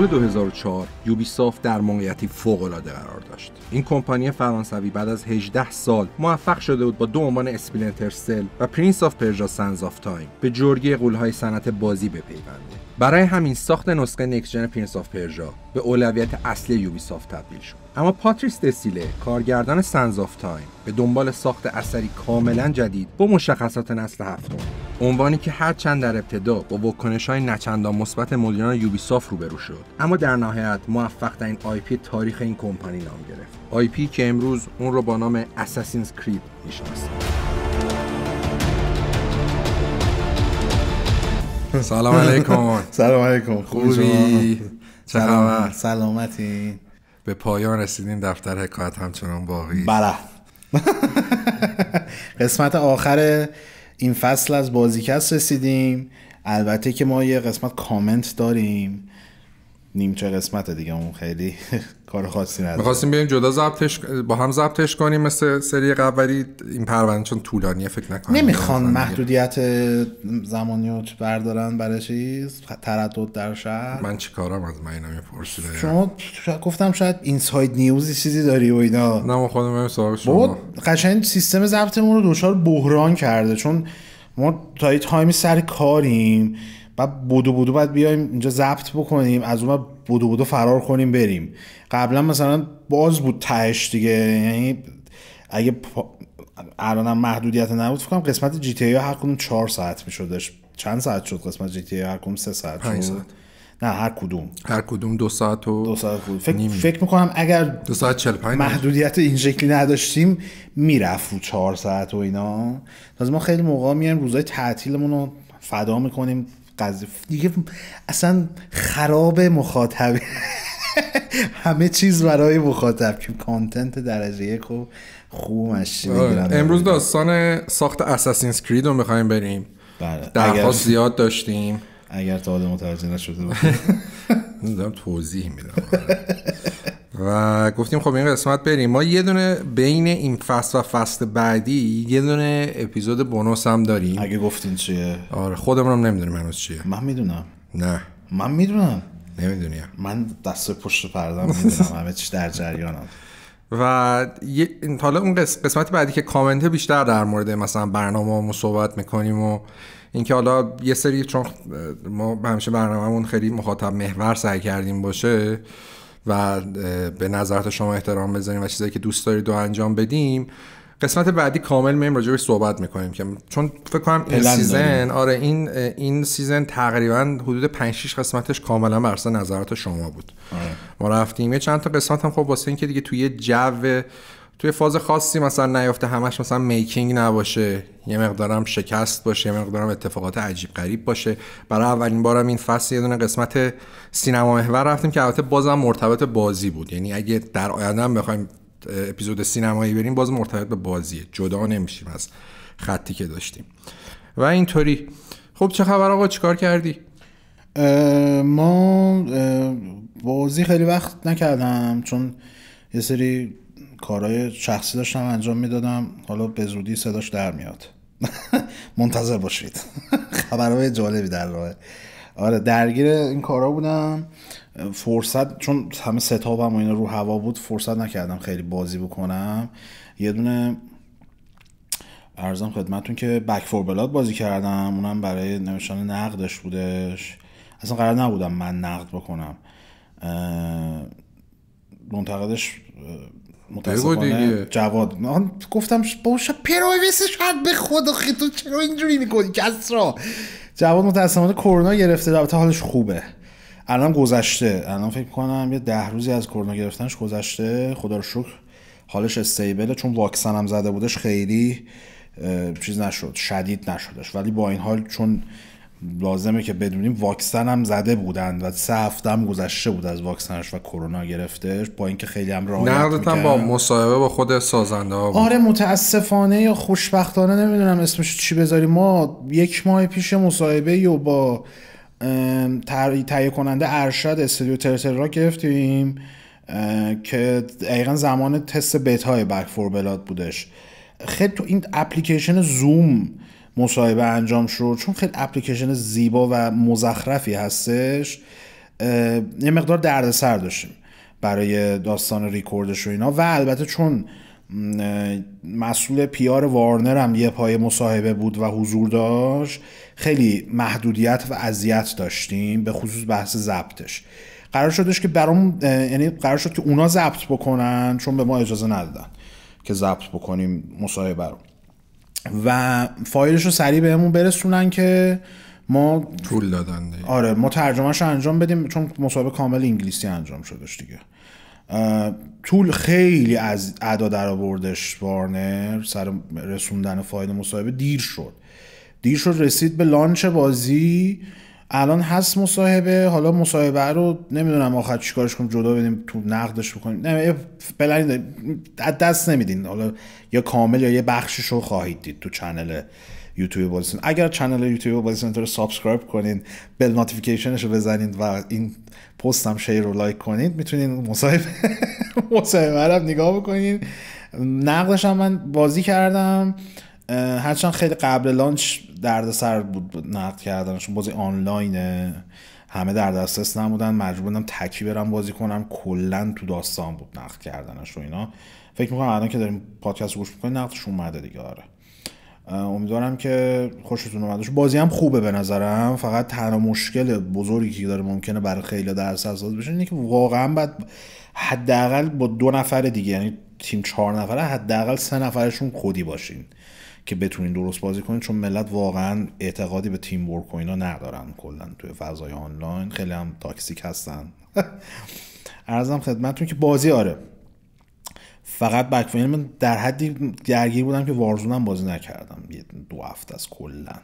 سال 2004 یوبیسافت در موقعیتی فوق‌العاده قرار داشت. این کمپانی فرانسوی بعد از 18 سال موفق شده بود با دو عنوان اسپلینتر سل و پرینس آف پرژا سنز آف تایم به جرگه قولهای صنعت بازی بپیونده برای همین ساخت نسخه نکس جن پرنس آف پرژا به اولویت اصلی یوبیسافت تبدیل شد اما پاتریس دسیله کارگردان سنز آف تایم به دنبال ساخت اثری کاملا جدید با مشخصات نسل هفتم عنوانی که هرچند در ابتدا با وکنش های نچندان مثبت مدیران یوبیسافت روبرو شد اما در نهایت موفق در این آی پی تاریخ این کمپانی نام گرفت آی پی که امروز اون رو با نام اساسینز کرید میشناسیم سلام علیکم سلام علیکم خوبی سلام سلامتی به پایان رسیدیم دفتر حکایت همچنان باقی بله قسمت آخر این فصل از بازیکست رسیدیم البته که ما یه قسمت کامنت داریم نیمچه قسمت دیگه اون خیلی کار خاصی نداره میخواستیم بیایم جدا ضبطش با هم ضبطش کنیم مثل سری قبلی این پرونده چون طولانیه فکر نکنم نمیخوان محدودیت زمانی رو بردارن برای چیز تردد در شهر من چیکارم از من اینا میپرسید شما گفتم شاید اینساید نیوزی چیزی داری و اینا نه من خودم هم سوال شما قشنگ سیستم ضبطمون رو دچار بحران کرده چون ما تا تایمی سر کاریم بعد بودو بودو بعد بیایم اینجا ضبط بکنیم از اون بودو بودو فرار کنیم بریم قبلا مثلا باز بود تهش دیگه یعنی اگه پا... الانم محدودیت نبود فکر قسمت جی تی ای هر کدوم 4 ساعت میشدش چند ساعت شد قسمت جی تی ای هر کدوم 3 ساعت شد ساعت. نه هر کدوم هر کدوم دو ساعت و دو ساعت بود فکر, نیم. فکر میکنم اگر دو ساعت 45 محدودیت این شکلی نداشتیم میرفت رو چهار ساعت و اینا از ما خیلی موقع میایم روزای تعطیلمون رو فدا میکنیم دیگه اصلا خراب مخاطب همه چیز برای مخاطب که کانتنت درجه یک و خوب آره. امروز داستان ساخت اساسین کرید رو میخوایم بریم بله. درخواست زیاد داشتیم اگر تا حالا متوجه نشده توضیح میدم و گفتیم خب این قسمت بریم ما یه دونه بین این فصل و فصل بعدی یه دونه اپیزود بونوس هم داریم اگه گفتین چیه آره خودمون هم نمیدونیم هنوز چیه من میدونم نه من میدونم نمیدونیم من دست پشت پردم میدونم همه چی در جریانم و حالا اون قسمت بعدی که کامنت بیشتر در مورد مثلا برنامه صحبت میکنیم و اینکه حالا یه سری چون ما همیشه برنامهمون خیلی مخاطب محور سعی کردیم باشه و به نظرت شما احترام بذاریم و چیزایی که دوست دارید و انجام بدیم قسمت بعدی کامل میم به صحبت میکنیم که چون فکر کنم این سیزن آره این این سیزن تقریبا حدود 5 6 قسمتش کاملا بر نظرات شما بود آره. ما رفتیم یه چند تا قسمت هم خب واسه اینکه دیگه توی جو توی فاز خاصی مثلا نیافته همش مثلا میکینگ نباشه یه مقدارم شکست باشه یه مقدارم اتفاقات عجیب غریب باشه برای اولین بارم این فصل یه دونه قسمت سینما محور رفتیم که البته بازم مرتبط بازی بود یعنی اگه در آینده هم بخوایم اپیزود سینمایی بریم باز مرتبط به بازیه جدا نمیشیم از خطی که داشتیم و اینطوری خب چه خبر آقا چیکار کردی اه ما اه بازی خیلی وقت نکردم چون یه سری کارهای شخصی داشتم انجام میدادم حالا به زودی صداش در میاد منتظر باشید خبرهای جالبی در راهه آره درگیر این کارا بودم فرصت چون همه ستابم و اینا رو هوا بود فرصت نکردم خیلی بازی بکنم یه دونه ارزم خدمتون که بک فور بلاد بازی کردم اونم برای نوشتن نقدش بودش اصلا قرار نبودم من نقد بکنم منتقدش متاسفانه جواد من گفتم باشه پرایوسی شاید به خدا تو چرا اینجوری میکنی کس جواد متاسفانه کرونا گرفته البته حالش خوبه الان گذشته الان فکر کنم یه ده روزی از کرونا گرفتنش گذشته خدا رو شکر حالش استیبله چون واکسن هم زده بودش خیلی چیز نشد شدید نشدش ولی با این حال چون لازمه که بدونیم واکسن هم زده بودند و سه هفته هم گذشته بود از واکسنش و کرونا گرفتش با اینکه خیلی هم راحت با مصاحبه با خود سازنده ها آره متاسفانه یا خوشبختانه نمیدونم اسمش چی بذاریم ما یک ماه پیش مصاحبه یا با تهیه کننده ارشد استودیو ترتر را گرفتیم که دقیقا زمان تست بتای های بک فور بلاد بودش خیلی تو این اپلیکیشن زوم مصاحبه انجام شد چون خیلی اپلیکیشن زیبا و مزخرفی هستش یه مقدار دردسر داشتیم برای داستان ریکوردش و اینا و البته چون مسئول پیار وارنر هم یه پای مصاحبه بود و حضور داشت خیلی محدودیت و اذیت داشتیم به خصوص بحث ضبطش قرار شدش که برام یعنی قرار شد که اونا ضبط بکنن چون به ما اجازه ندادن که ضبط بکنیم مصاحبه رو و فایلش رو سریع بهمون برسونن که ما طول دادن آره ما ترجمهش رو انجام بدیم چون مسابقه کامل انگلیسی انجام شدش دیگه طول خیلی از ادا در آوردش وارنر سر رسوندن فایل مصاحبه دیر شد دیر شد رسید به لانچ بازی الان هست مصاحبه حالا مصاحبه رو نمیدونم آخر چیکارش کنیم جدا بدیم تو نقدش بکنیم نه بلنی دست نمیدین حالا یا کامل یا یه بخشش رو خواهید دید تو چنل یوتیوب بازیسن اگر چنل یوتیوب بازیسن رو سابسکرایب کنین بل نوتیفیکیشنش رو بزنین و این پست هم شیر رو لایک کنید میتونین مصاحبه مصاحبه رو نگاه بکنین نقدش هم من بازی کردم هرچند خیلی قبل لانچ درد سر بود نقد کردنشون بازی آنلاینه همه در دسترس نبودن مجبور بودم تکی برم بازی کنم کلا تو داستان بود نقد کردنش و اینا فکر میکنم الان که داریم پادکست گوش میکنیم نقدش اومده دیگه آره امیدوارم که خوشتون اومده بازی هم خوبه به نظرم فقط تنها مشکل بزرگی که داره ممکنه برای خیلی در اساس بشه اینه که واقعا بعد حداقل با دو نفر دیگه یعنی تیم چهار نفره حداقل سه نفرشون خودی باشین که بتونین درست بازی کنین چون ملت واقعا اعتقادی به تیم ورک و اینا ندارن کلا توی فضای آنلاین خیلی هم تاکسیک هستن ارزم خدمتتون که بازی آره فقط بک یعنی من در حدی درگیر بودم که وارزونم بازی نکردم یه دو هفته از کلن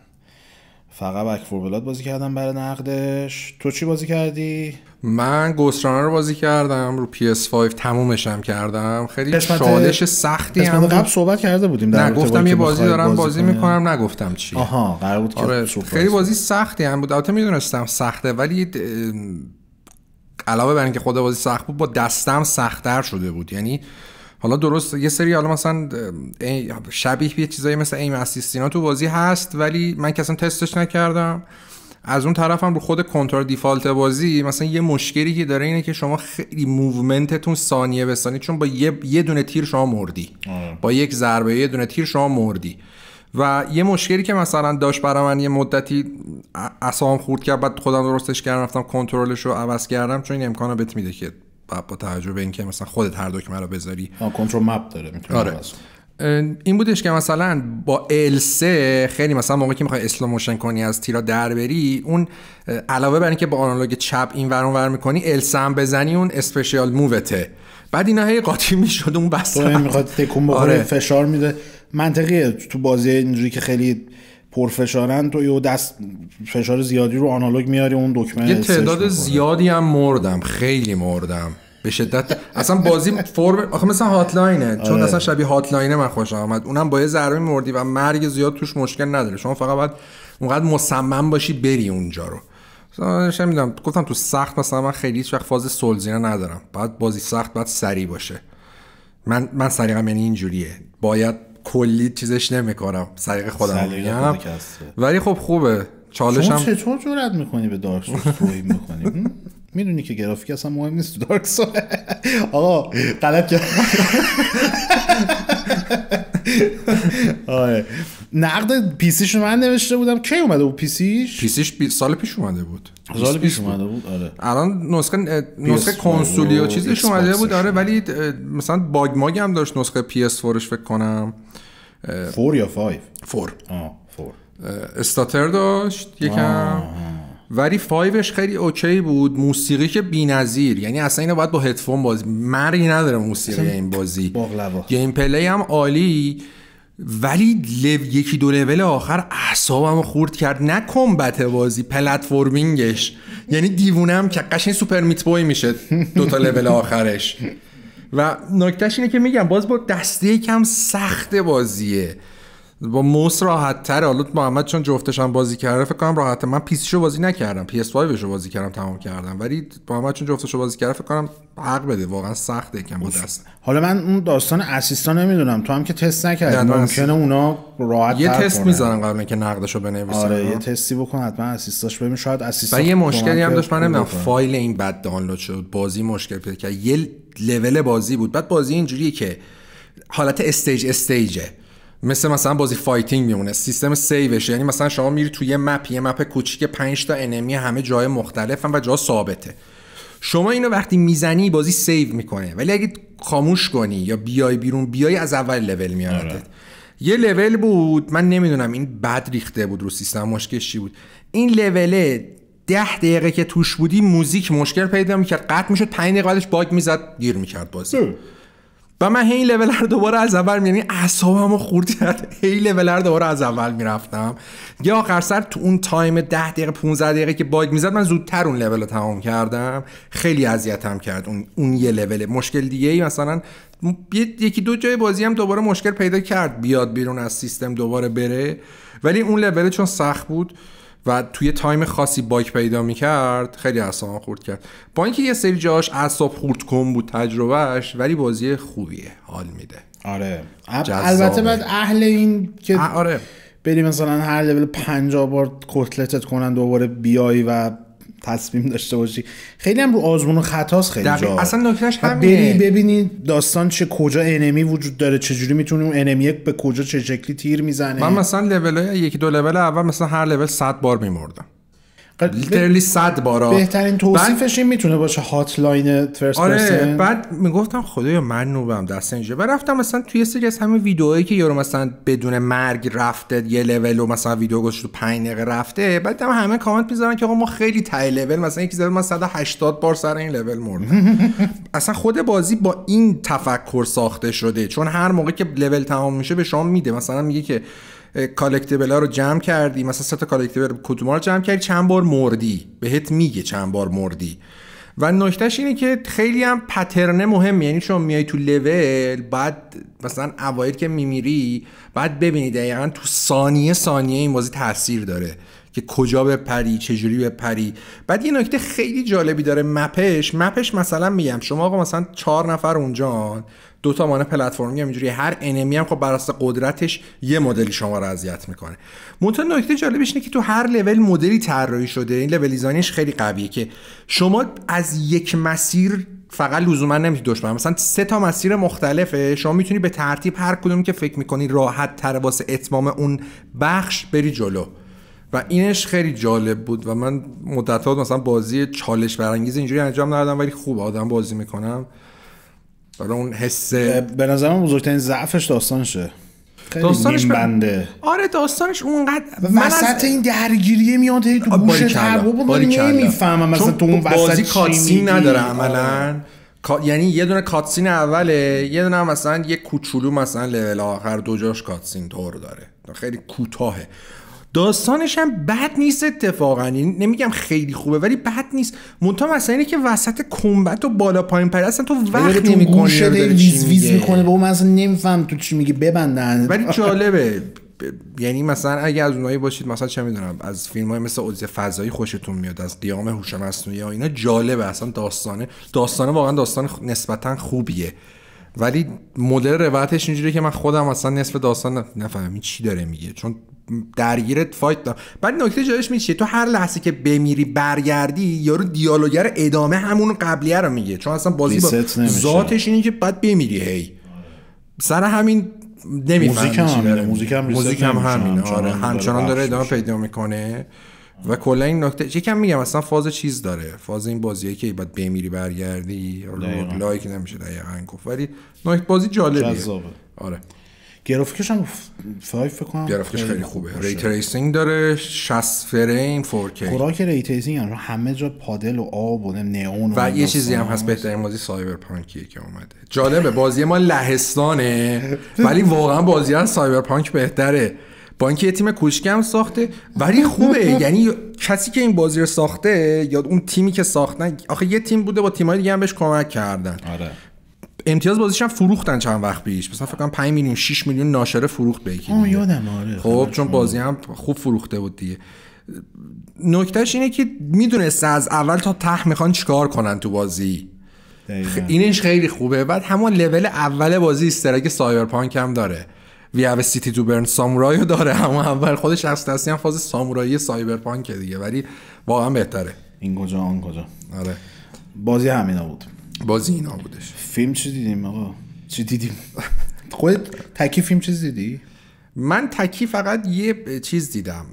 فقط بک بلاد بازی کردم برای نقدش تو چی بازی کردی من گوسترانر رو بازی کردم رو PS5 تمومشم کردم خیلی قسمت چالش سختی هم هم قبل صحبت کرده بودیم در نگفتم یه بازی دارم بازی, بازی میکنم نگفتم چی آها قرار بود آره خیلی بازی سختی هم بود البته میدونستم سخته ولی علاوه بر اینکه خود بازی سخت بود با دستم سختتر شده بود یعنی حالا درست یه سری حالا مثلا شبیه به چیزایی مثل ایم اسیستینا تو بازی هست ولی من که اصلا تستش نکردم از اون طرف هم رو خود کنترل دیفالت بازی مثلا یه مشکلی که داره اینه که شما خیلی موومنتتون ثانیه به ثانیه چون با یه, یه دونه تیر شما مردی با یک ضربه یه دونه تیر شما مردی و یه مشکلی که مثلا داشت برای من یه مدتی اصابم خورد کرد بعد خودم درستش کردم رفتم کنترلش رو عوض کردم چون این امکانو بهت میده که با توجه به اینکه مثلا خودت هر دکمه رو بذاری کنترل مپ داره آره. این بودش که مثلا با ال خیلی مثلا موقعی که میخوای اسلو موشن کنی از تیرا در بری اون علاوه بر اینکه با آنالوگ چپ این ور ور میکنی ال هم بزنی اون اسپشیال مووته بعد اینا هی قاطی میشد اون بس میخواد تکون بخوره آره. فشار میده منطقیه تو بازی اینجوری که خیلی پرفشارن تو یه دست فشار زیادی رو آنالوگ میاری اون دکمه یه تعداد زیادی هم مردم خیلی مردم به شدت اصلا بازی فرم آخه مثلا هاتلاینه چون آره. اصلا شبیه هاتلاینه من خوش آمد اونم با یه ضربه مردی و مرگ زیاد توش مشکل نداره شما فقط باید اونقدر مصمم باشی بری اونجا رو مثلا میدونم گفتم تو سخت مثلا من خیلی هیچ وقت فاز سولزینه ندارم بعد بازی سخت باید سری باشه من من سریعا یعنی اینجوریه باید کلی چیزش نمیکنم سلیقه خودم میگم ولی خب خوبه چالش هم چطور جرئت میکنی به دارک سولز توهین میکنی میدونی که گرافیک اصلا مهم نیست تو دارک سولز آقا غلط کرد آره. نقد پیسیش رو من نوشته بودم کی اومده بود پیسیش پیسیش سال پیش اومده بود سال پیش اومده بود آره الان نسخه نسخه کنسولی و چیزش اومده بود آره ولی مثلا باگ ماگ هم داشت نسخه PS4 فکر کنم فور یا فایف فور استاتر داشت یکم ولی فایوش خیلی اوکی بود موسیقی که نظیر یعنی اصلا اینو باید با هدفون بازی مرگی نداره موسیقی این بازی گیم پلی هم عالی ولی لو... یکی دو لول آخر اعصابمو خورد کرد نه کمبت بازی پلتفرمینگش یعنی دیوونم که قشنگ سوپر میت بوی میشه دو تا لول آخرش و نکتهش اینه که میگم باز با دسته کم سخت بازیه با موس راحت تر حالا محمد چون جفتش هم بازی کرده فکر کنم راحت من پی سی بازی نکردم اس 5 بازی کردم تمام کردم ولی محمد چون جفتش رو بازی کرده فکر کنم حق بده واقعا سخته کم با دست حالا من اون داستان اسیستا نمیدونم تو هم که تست نکردی ممکنه اونا راحت یه تست میذارن قبل اینکه نقدشو بنویسن آره یه تستی بکن حتما اسیستاش ببین شاید اسیستا یه مشکلی هم داشت من فایل این بد دانلود شد بازی مشکل پیدا کرد یه لول بازی بود بعد بازی اینجوریه که حالت استیج استیجه مثل مثلا بازی فایتینگ میمونه سیستم سیوشه یعنی مثلا شما میری توی یه مپ یه مپ کوچیک 5 تا انمی همه جای هم و جا ثابته شما اینو وقتی میزنی بازی سیو میکنه ولی اگه خاموش کنی یا بیای بیرون بیای از اول لول میاد. آره. یه لول بود من نمیدونم این بد ریخته بود رو سیستم مشکلش بود این لوله ده دقیقه که توش بودی موزیک مشکل پیدا میکرد قطع میشد پنج دقیقه بعدش باگ میزد گیر میکرد بازی و من هی لول رو دوباره از اول میرم یعنی اعصابم رو خورد کرد هی لول رو دوباره از اول میرفتم یه آخر سر تو اون تایم 10 دقیقه 15 دقیقه که باگ میزد من زودتر اون لول رو تمام کردم خیلی اذیتم کرد اون, اون یه لول مشکل دیگه ای مثلا یکی دو جای بازی هم دوباره مشکل پیدا کرد بیاد بیرون از سیستم دوباره بره ولی اون لول چون سخت بود و توی تایم خاصی باک پیدا میکرد خیلی اعصابم خورد کرد با اینکه یه سری جاش اصاب خورد کن بود تجربهش ولی بازی خوبیه حال میده آره البته بعد اهل این که آره بری مثلا هر لول پنجا بار کتلتت کنن دوباره بیای و تصمیم داشته باشی خیلی هم رو آزمون و خطاست خیلی جا اصلا نکتهش همینه ببینی داستان چه کجا انمی وجود داره چجوری میتونی اون انمی به کجا چه شکلی تیر میزنه من مثلا لولای یکی دو لول اول مثلا هر لول 100 بار میمردم لیترلی صد بارا بهترین توصیفش این میتونه باشه هاتلاین فرست آره پرسن. بعد میگفتم خدایا من نوبم دست اینجا و رفتم مثلا توی سری از همین ویدیوهایی که یارو مثلا بدون مرگ رفته یه لول و مثلا ویدیو گوش رو 5 دقیقه رفته بعد هم همه کامنت میذارن که آقا ما خیلی تای لول مثلا یکی زده من 180 بار سر این لول مردم اصلا خود بازی با این تفکر ساخته شده چون هر موقع که لول تمام میشه به شما میده مثلا میگه که کالکتیبل ها رو جمع کردی مثلا سه تا کالکتیبل کدوم رو جمع کردی چند بار مردی بهت میگه چند بار مردی و نکتهش اینه که خیلی هم پترنه مهم یعنی شما میای تو لول بعد مثلا اوایل که میمیری بعد ببینید دقیقا تو ثانیه ثانیه این بازی تاثیر داره که کجا پری، چجوری پری بعد یه نکته خیلی جالبی داره مپش مپش مثلا میگم شما آقا مثلا چهار نفر اونجا دو تا مانه پلتفرمی هم اینجوری هر انمی هم خب بر قدرتش یه مدلی شما رو اذیت میکنه منتها نکته جالبش اینه که تو هر لول مدلی طراحی شده این لول خیلی قویه که شما از یک مسیر فقط لزوما نمیشه دشمن مثلا سه تا مسیر مختلفه شما میتونی به ترتیب هر کدوم که فکر میکنی راحت تر واسه اتمام اون بخش بری جلو و اینش خیلی جالب بود و من مدت مثلا بازی چالش برانگیز اینجوری انجام ندادم ولی خوب آدم بازی میکنم برای اون حس به نظرم بزرگترین ضعفش داستانشه داستانش بنده آره داستانش اونقدر وسط این درگیریه میاد تو گوش هر نمیفهمم مثلا تو اون بازی کاتسین نداره عملا آره. یعنی یه دونه کاتسین اوله یه دونه مثلا یه کوچولو مثلا لول آخر دو جاش کاتسین طور داره خیلی کوتاهه داستانش هم بد نیست اتفاقا یعنی نمیگم خیلی خوبه ولی بد نیست مونتا مثلا اینه که وسط کمبت و بالا پایین پر اصلا تو وقت شده ویز ویز میکنه با اون مثلا نمیفهم تو چی میگی ببندن ولی جالبه ب... یعنی مثلا اگه از اونایی باشید مثلا چه میدونم از فیلم های مثل اوزی فضایی خوشتون میاد از قیام هوش مصنوعی اینا جالبه اصلا داستانه داستانه واقعا داستان نسبتا خوبیه ولی مدل روایتش اینجوریه که من خودم اصلا نصف داستان نفهمم چی داره میگه چون درگیر فایت دارم بعد نکته جایش میشه تو هر لحظه که بمیری برگردی یارو دیالوگر ادامه همون قبلیه رو میگه چون اصلا بازی با ذاتش اینه که بعد بمیری هی سر همین نمیفهمی موزیک هم موزیک هم, موزیک هم آره همچنان داره ادامه پیدا میکنه و کلا این نکته کم میگم اصلا فاز چیز داره فاز این بازیه که باید بمیری برگردی لایک نمیشه دقیقا گفت ولی نکته بازی جالبیه جذابه آره گرافیکش هم فایف بکنم گرافیکش خیلی, خوبه ری داره 60 فریم 4K خوراک ری تریسینگ هم همه جا پادل و آب و نئون و, و یه چیزی هم هست بهترین بازی سایبرپانکیه که اومده جالبه بازی ما لهستانه ولی واقعا بازی سایبر سایبرپانک بهتره با اینکه یه تیم کوچکم ساخته ولی خوبه یعنی کسی که این بازی رو ساخته یا اون تیمی که ساختن آخه یه تیم بوده با تیمای دیگه هم بهش کمک کردن آره. امتیاز بازیش هم فروختن چند وقت پیش مثلا فکر کنم 5 میلیون 6 میلیون ناشره فروخت به یکی یادم آره خب چون بازی هم خوب فروخته بود دیگه نکتهش اینه که میدونسته از اول تا ته میخوان چیکار کنن تو بازی اینش خیلی خوبه بعد همون لول اول بازی استرگ سایبرپانک هم داره وی هاو سیتی تو برن سامورایو داره همون اول خودش از دستی هم فاز سامورایی سایبرپانک دیگه ولی واقعا بهتره این کجا اون کجا آره بازی همینا بود بازی اینا بودش فیلم چی دیدیم آقا چی دیدیم خود تکی فیلم چیز دیدی من تکی فقط یه چیز دیدم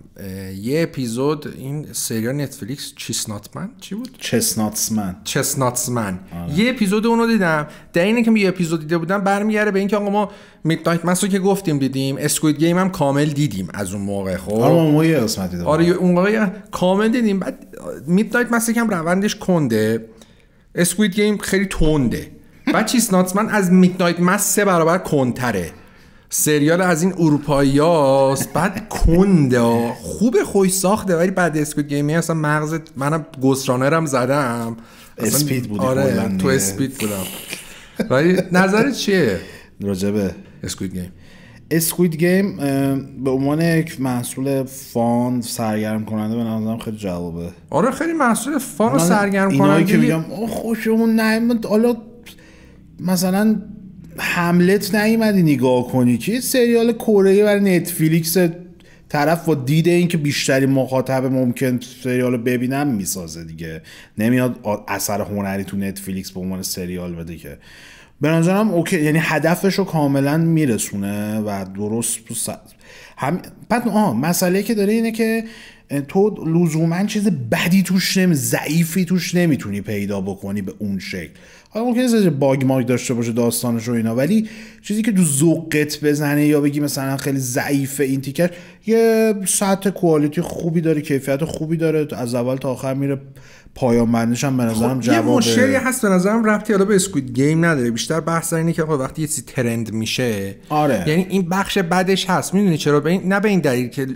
یه اپیزود این سریال نتفلیکس چیسناتمن چی بود؟ چسناتسمن چسناتسمن آره. یه اپیزود اونو دیدم در اینه که یه اپیزود دیده بودم برمیگره به اینکه آقا ما میدنایت مسو که گفتیم دیدیم اسکوید گیم هم کامل دیدیم از اون موقع خب آره ما یه دیدم آره اون موقع کامل دیدیم بعد میدنایت مس هم روندش کنده اسکوید گیم خیلی تنده بچی سناتس من از میدنایت مس سه برابر کنتره سریال از این اروپایی هاست بعد کنده ها. خوب خوش ساخته ولی بعد اسکویت گیمی اصلا مغز منم گسرانرم زدم اسپید بودی آره تو اسپید بودم ولی نظرت چیه؟ راجبه اسکویت گیم اسکوید گیم به عنوان یک محصول فان سرگرم کننده به نظرم خیلی جوابه آره خیلی محصول فان سرگرم کننده کننده که میگم خوشمون نایمد حالا مثلا حملت نیومدی نگاه کنی که سریال کره برای نتفلیکس طرف با دید که بیشتری مخاطب ممکن سریال ببینم میسازه دیگه نمیاد اثر هنری تو نتفلیکس به عنوان سریال بده که به نظرم اوکی یعنی هدفش رو کاملا میرسونه و درست هم بعد آه مسئله که داره اینه که تو لزوما چیز بدی توش نمی ضعیفی توش نمیتونی پیدا بکنی به اون شکل حالا ممکنه چیزی باگ ماگ داشته باشه داستانش و اینا ولی چیزی که تو ذوقت بزنه یا بگی مثلا خیلی ضعیفه این تیکر یه سطح کوالیتی خوبی داره کیفیت خوبی داره از اول تا آخر میره پایان بندش هم به خب، نظرم خب یه مشکلی هست به نظرم ربطی حالا به اسکوید گیم نداره بیشتر بحث اینه که خب وقتی یه چیزی ترند میشه آره یعنی این بخش بدش هست میدونی چرا به این نه به این دلیل که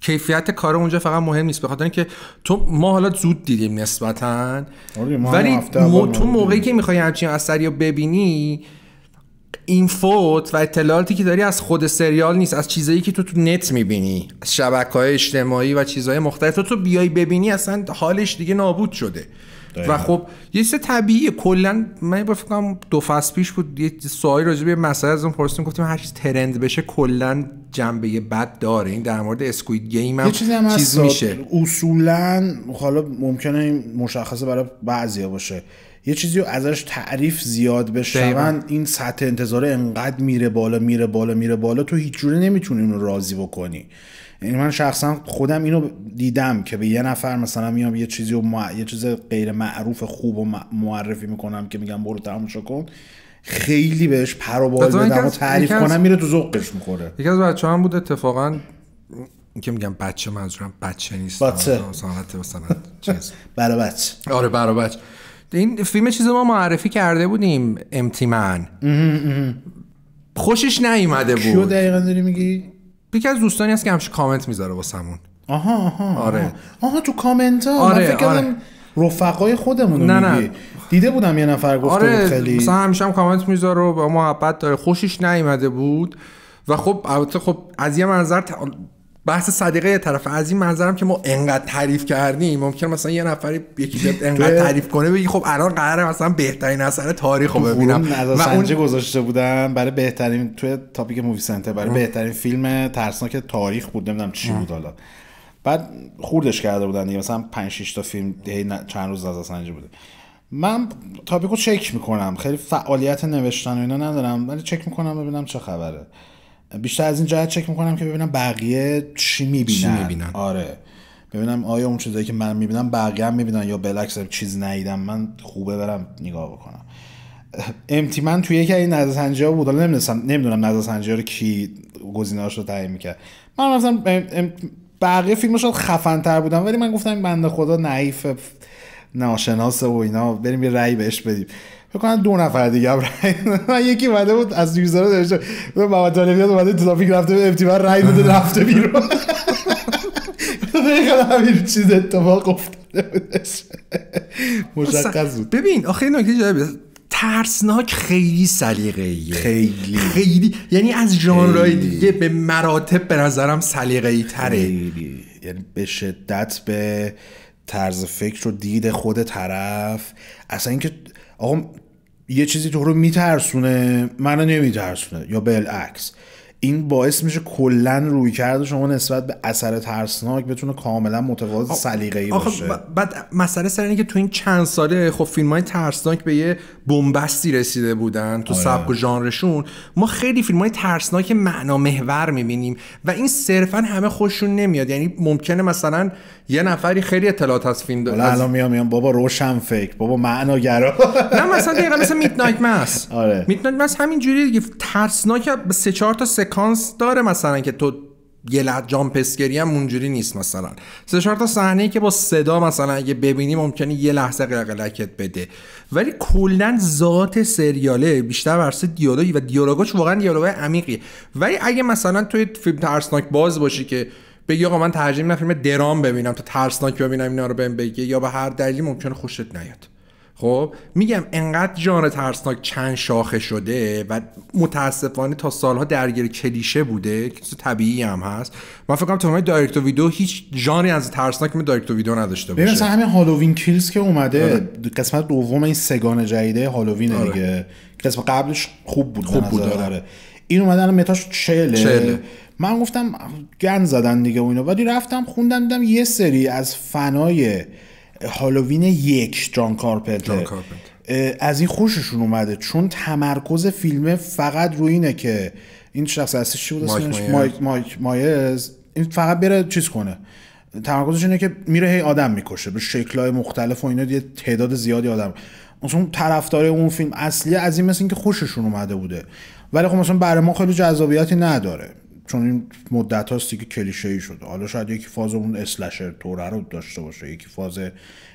کیفیت کار اونجا فقط مهم نیست بخاطر اینکه تو ما حالا زود دیدیم نسبتا آره، ولی تو موقعی که میخوای همچین اثری رو ببینی این فوت و اطلاعاتی که داری از خود سریال نیست از چیزایی که تو تو نت میبینی از شبکه های اجتماعی و چیزهای مختلف تو, تو بیای ببینی اصلا حالش دیگه نابود شده و خب یه چیز طبیعیه کلا من فکر کنم دو فصل پیش بود یه سوالی راجع به مسئله از اون پرسیدم گفتیم هر چیز ترند بشه کلا جنبه بد داره این در مورد اسکوید گیم هم چیز میشه اصولا خب، حالا ممکنه این مشخصه برای بعضیا باشه یه چیزی رو ازش تعریف زیاد من این سطح انتظار انقدر میره بالا میره بالا میره بالا تو هیچ جوره نمیتونی اونو راضی بکنی یعنی من شخصا خودم اینو دیدم که به یه نفر مثلا میام یه چیزی و یه چیز غیر معروف خوب و معرفی میکنم که میگم برو تماشا کن خیلی بهش پر و بال بدم و تعریف کنم میره تو ذوقش میخوره یکی از بچه هم بود اتفاقا که میگم بچه منظورم بچه نیست بچه مثلا چیز آره برای بچه این فیلم چیز ما معرفی کرده بودیم امتیمن خوشش نیومده بود کیو دقیقا داری میگی؟ یکی از دوستانی هست که همش کامنت میذاره با واسمون آها آها آره آها تو کامنت ها آره من فکر آره. رفقای خودمون نه نه دیده بودم یه نفر گفته آره خیلی مثلا همیشه هم کامنت میذاره و محبت داره خوشش نیومده بود و خب البته خب از یه منظر بحث صدیقه یه طرف از این منظرم که ما انقدر تعریف کردیم ممکن مثلا یه نفری یکی بیاد انقدر تعریف کنه بگی خب الان قراره مثلا بهترین اثر تاریخ رو ببینم و اون گذاشته بودم برای بهترین توی تاپیک مووی سنتر برای بهترین فیلم ترسناک تاریخ بود نمیدونم چی بود حالا بعد خوردش کرده بودن دیگه مثلا 5 6 تا فیلم چند روز از سنجی بوده من تاپیکو چک میکنم خیلی فعالیت نوشتن و اینا ندارم ولی چک میکنم ببینم چه خبره بیشتر از این جهت چک میکنم که ببینم بقیه چی میبینن, چی آره ببینم آیا اون چیزایی که من میبینم بقیه هم میبینن یا بلکس چیز نیدم من خوبه برم نگاه بکنم امتی من توی یکی این سنجی ها بود حالا نمیدونم نمیدونم سنجی ها رو کی هاش رو تعیین میکرد من مثلا بقیه فیلم خفن تر بودم ولی من گفتم بنده خدا نعیف ناشناسه و اینا بریم یه رأی بهش بدیم فکر دو نفر دیگه من یکی اومده بود از یوزر داشته بابا محمد طالبیان اومده ترافیک رفته به ابتبار رای داده رفته بیرون دقیقا همین چیز اتفاق افتاده بودش مشخص بود ببین آخه نکته جالب ترسناک خیلی سلیقه. خیلی خیلی یعنی از ژانرهای دیگه به مراتب به نظرم سلیقه‌ای تره یعنی به شدت به طرز فکر و دید خود طرف اصلا اینکه آقا یه چیزی تو رو میترسونه منو نمیترسونه یا بالعکس این باعث میشه کلا روی کرده شما نسبت به اثر ترسناک بتونه کاملا متقاضی سلیقه‌ای باشه بعد مسئله سر اینه که تو این چند ساله خب فیلم های ترسناک به یه بنبستی رسیده بودن تو آره. سبک و ژانرشون ما خیلی فیلم های ترسناک معنا محور میبینیم و این صرفا همه خوششون نمیاد یعنی ممکنه مثلا یه نفری خیلی اطلاعات از فیلم داره الان میام میام بابا روشن فکر بابا معناگرا نه مثلا مثل میدنایت ماس آره میدنایت ماس جوری دیگه ترسناک به سه چهار تا سه سکانس داره مثلا که تو یه لحظه اسکری هم اونجوری نیست مثلا سه چهار تا صحنه که با صدا مثلا اگه ببینی ممکنه یه لحظه قلقلکت بده ولی کلا ذات سریاله بیشتر ورسه دیالوگی و دیالوگاش واقعا دیالوگای عمیقی ولی اگه مثلا توی فیلم ترسناک باز باشی که بگی آقا من ترجمه فیلم درام ببینم تا ترسناک ببینم اینا رو بهم بگی یا به هر دلیلی ممکنه خوشت نیاد خب میگم انقدر ژانر ترسناک چند شاخه شده و متاسفانه تا سالها درگیر کلیشه بوده که طبیعی هم هست من فکر کنم تو دایرکت ویدیو هیچ جانی از ترسناک می دایرکت ویدیو نداشته باشه مثلا همین هالووین کیلز که اومده آره. قسمت دوم این سگان جدیده هالووین آره. دیگه قسمت قبلش خوب بود خوب بود آره. این اومدن متاش چله. من گفتم گن زدن دیگه و اینا ولی رفتم خوندم دیدم یه سری از فنای هالووین یک جان کارپنتر, از این خوششون اومده چون تمرکز فیلم فقط روی اینه که این شخص اصلی چی بود مایک, مایز این فقط بره چیز کنه تمرکزش اینه که میره هی آدم میکشه به شکلهای مختلف و اینا یه تعداد زیادی آدم مثلا طرفدار اون فیلم اصلی از این مثل اینکه خوششون اومده بوده ولی خب مثلا برای ما خیلی جذابیتی نداره چون این مدت هاستی که کلیشه ای شده حالا شاید یکی فاز اون اسلشر توره رو داشته باشه یکی فاز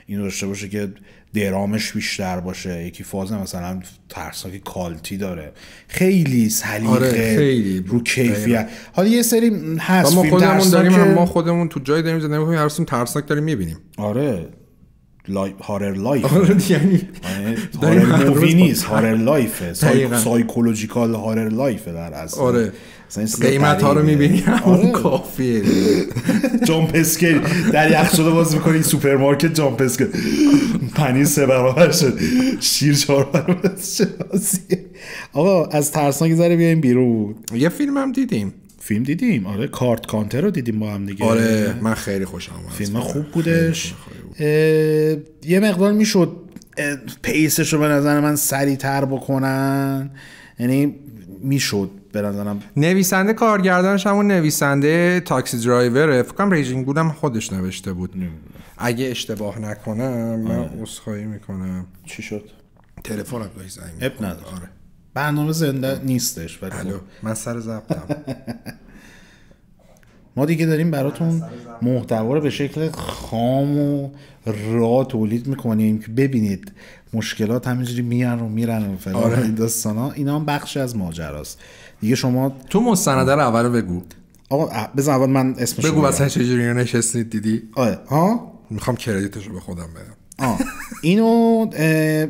این داشته باشه که درامش بیشتر باشه یکی فاز مثلا ترسناک کالتی داره خیلی سلیقه آره، خیلی رو کیفیت حالا یه سری هست ما خودمون داریم که... ما خودمون تو جای داریم زندگی می‌کنیم هر داریم می‌بینیم آره لای... هارر لایف یعنی هارر مووی یعنی نیست لایفه سایکولوژیکال هارر لایفه در اصل آره قیمت ها رو میبینی همون آره. کافیه جامپ اسکیل در یخ شده باز میکنی سوپرمارکت جامپ اسکیل پنی سه برابر شد شیر چهار برابر شد آقا از ترسناک ذره بیایم بیرون یه فیلم هم دیدیم فیلم دیدیم آره کارت کانتر رو دیدیم با هم دیگه آره من خیلی خوش اومد فیلم خوب بودش یه مقدار میشد پیسش رو به نظر من سریعتر بکنن یعنی میشد نویسنده کارگردانش همون نویسنده تاکسی درایور فکر کنم ریجینگ بودم خودش نوشته بود اگه اشتباه نکنم من آره. عذرخواهی میکنم چی شد تلفن گاهی زنگ اب نداره آره. برنامه زنده نیستش ولی خب. من سر زبطم ما دیگه داریم براتون محتوا رو به شکل خام و را تولید میکنیم که ببینید مشکلات همینجوری میان و میرن و فلان آره. ها اینا هم بخشی از ماجراست دیگه شما تو مستنده رو اول بگو آقا بزن اول من اسمش بگو واسه چجوری نشستید دیدی آه ها میخوام کردیتش رو به خودم بدم اینو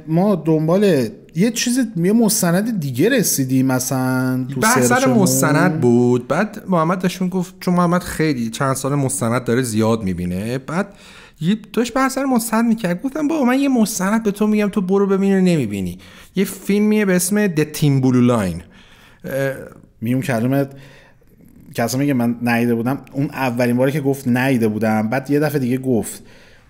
ما دنبال یه چیز یه مستند دیگه رسیدی مثلا تو سر مستند بود بعد محمد گفت چون محمد خیلی چند سال مستند داره زیاد میبینه بعد یه توش به اثر مستند میکرد گفتم با من یه مستند به تو میگم تو برو ببین و نمیبینی یه فیلمیه به اسم The بلو Line میون کلمت کسی میگه من نیده بودم اون اولین باری که گفت نیده بودم بعد یه دفعه دیگه گفت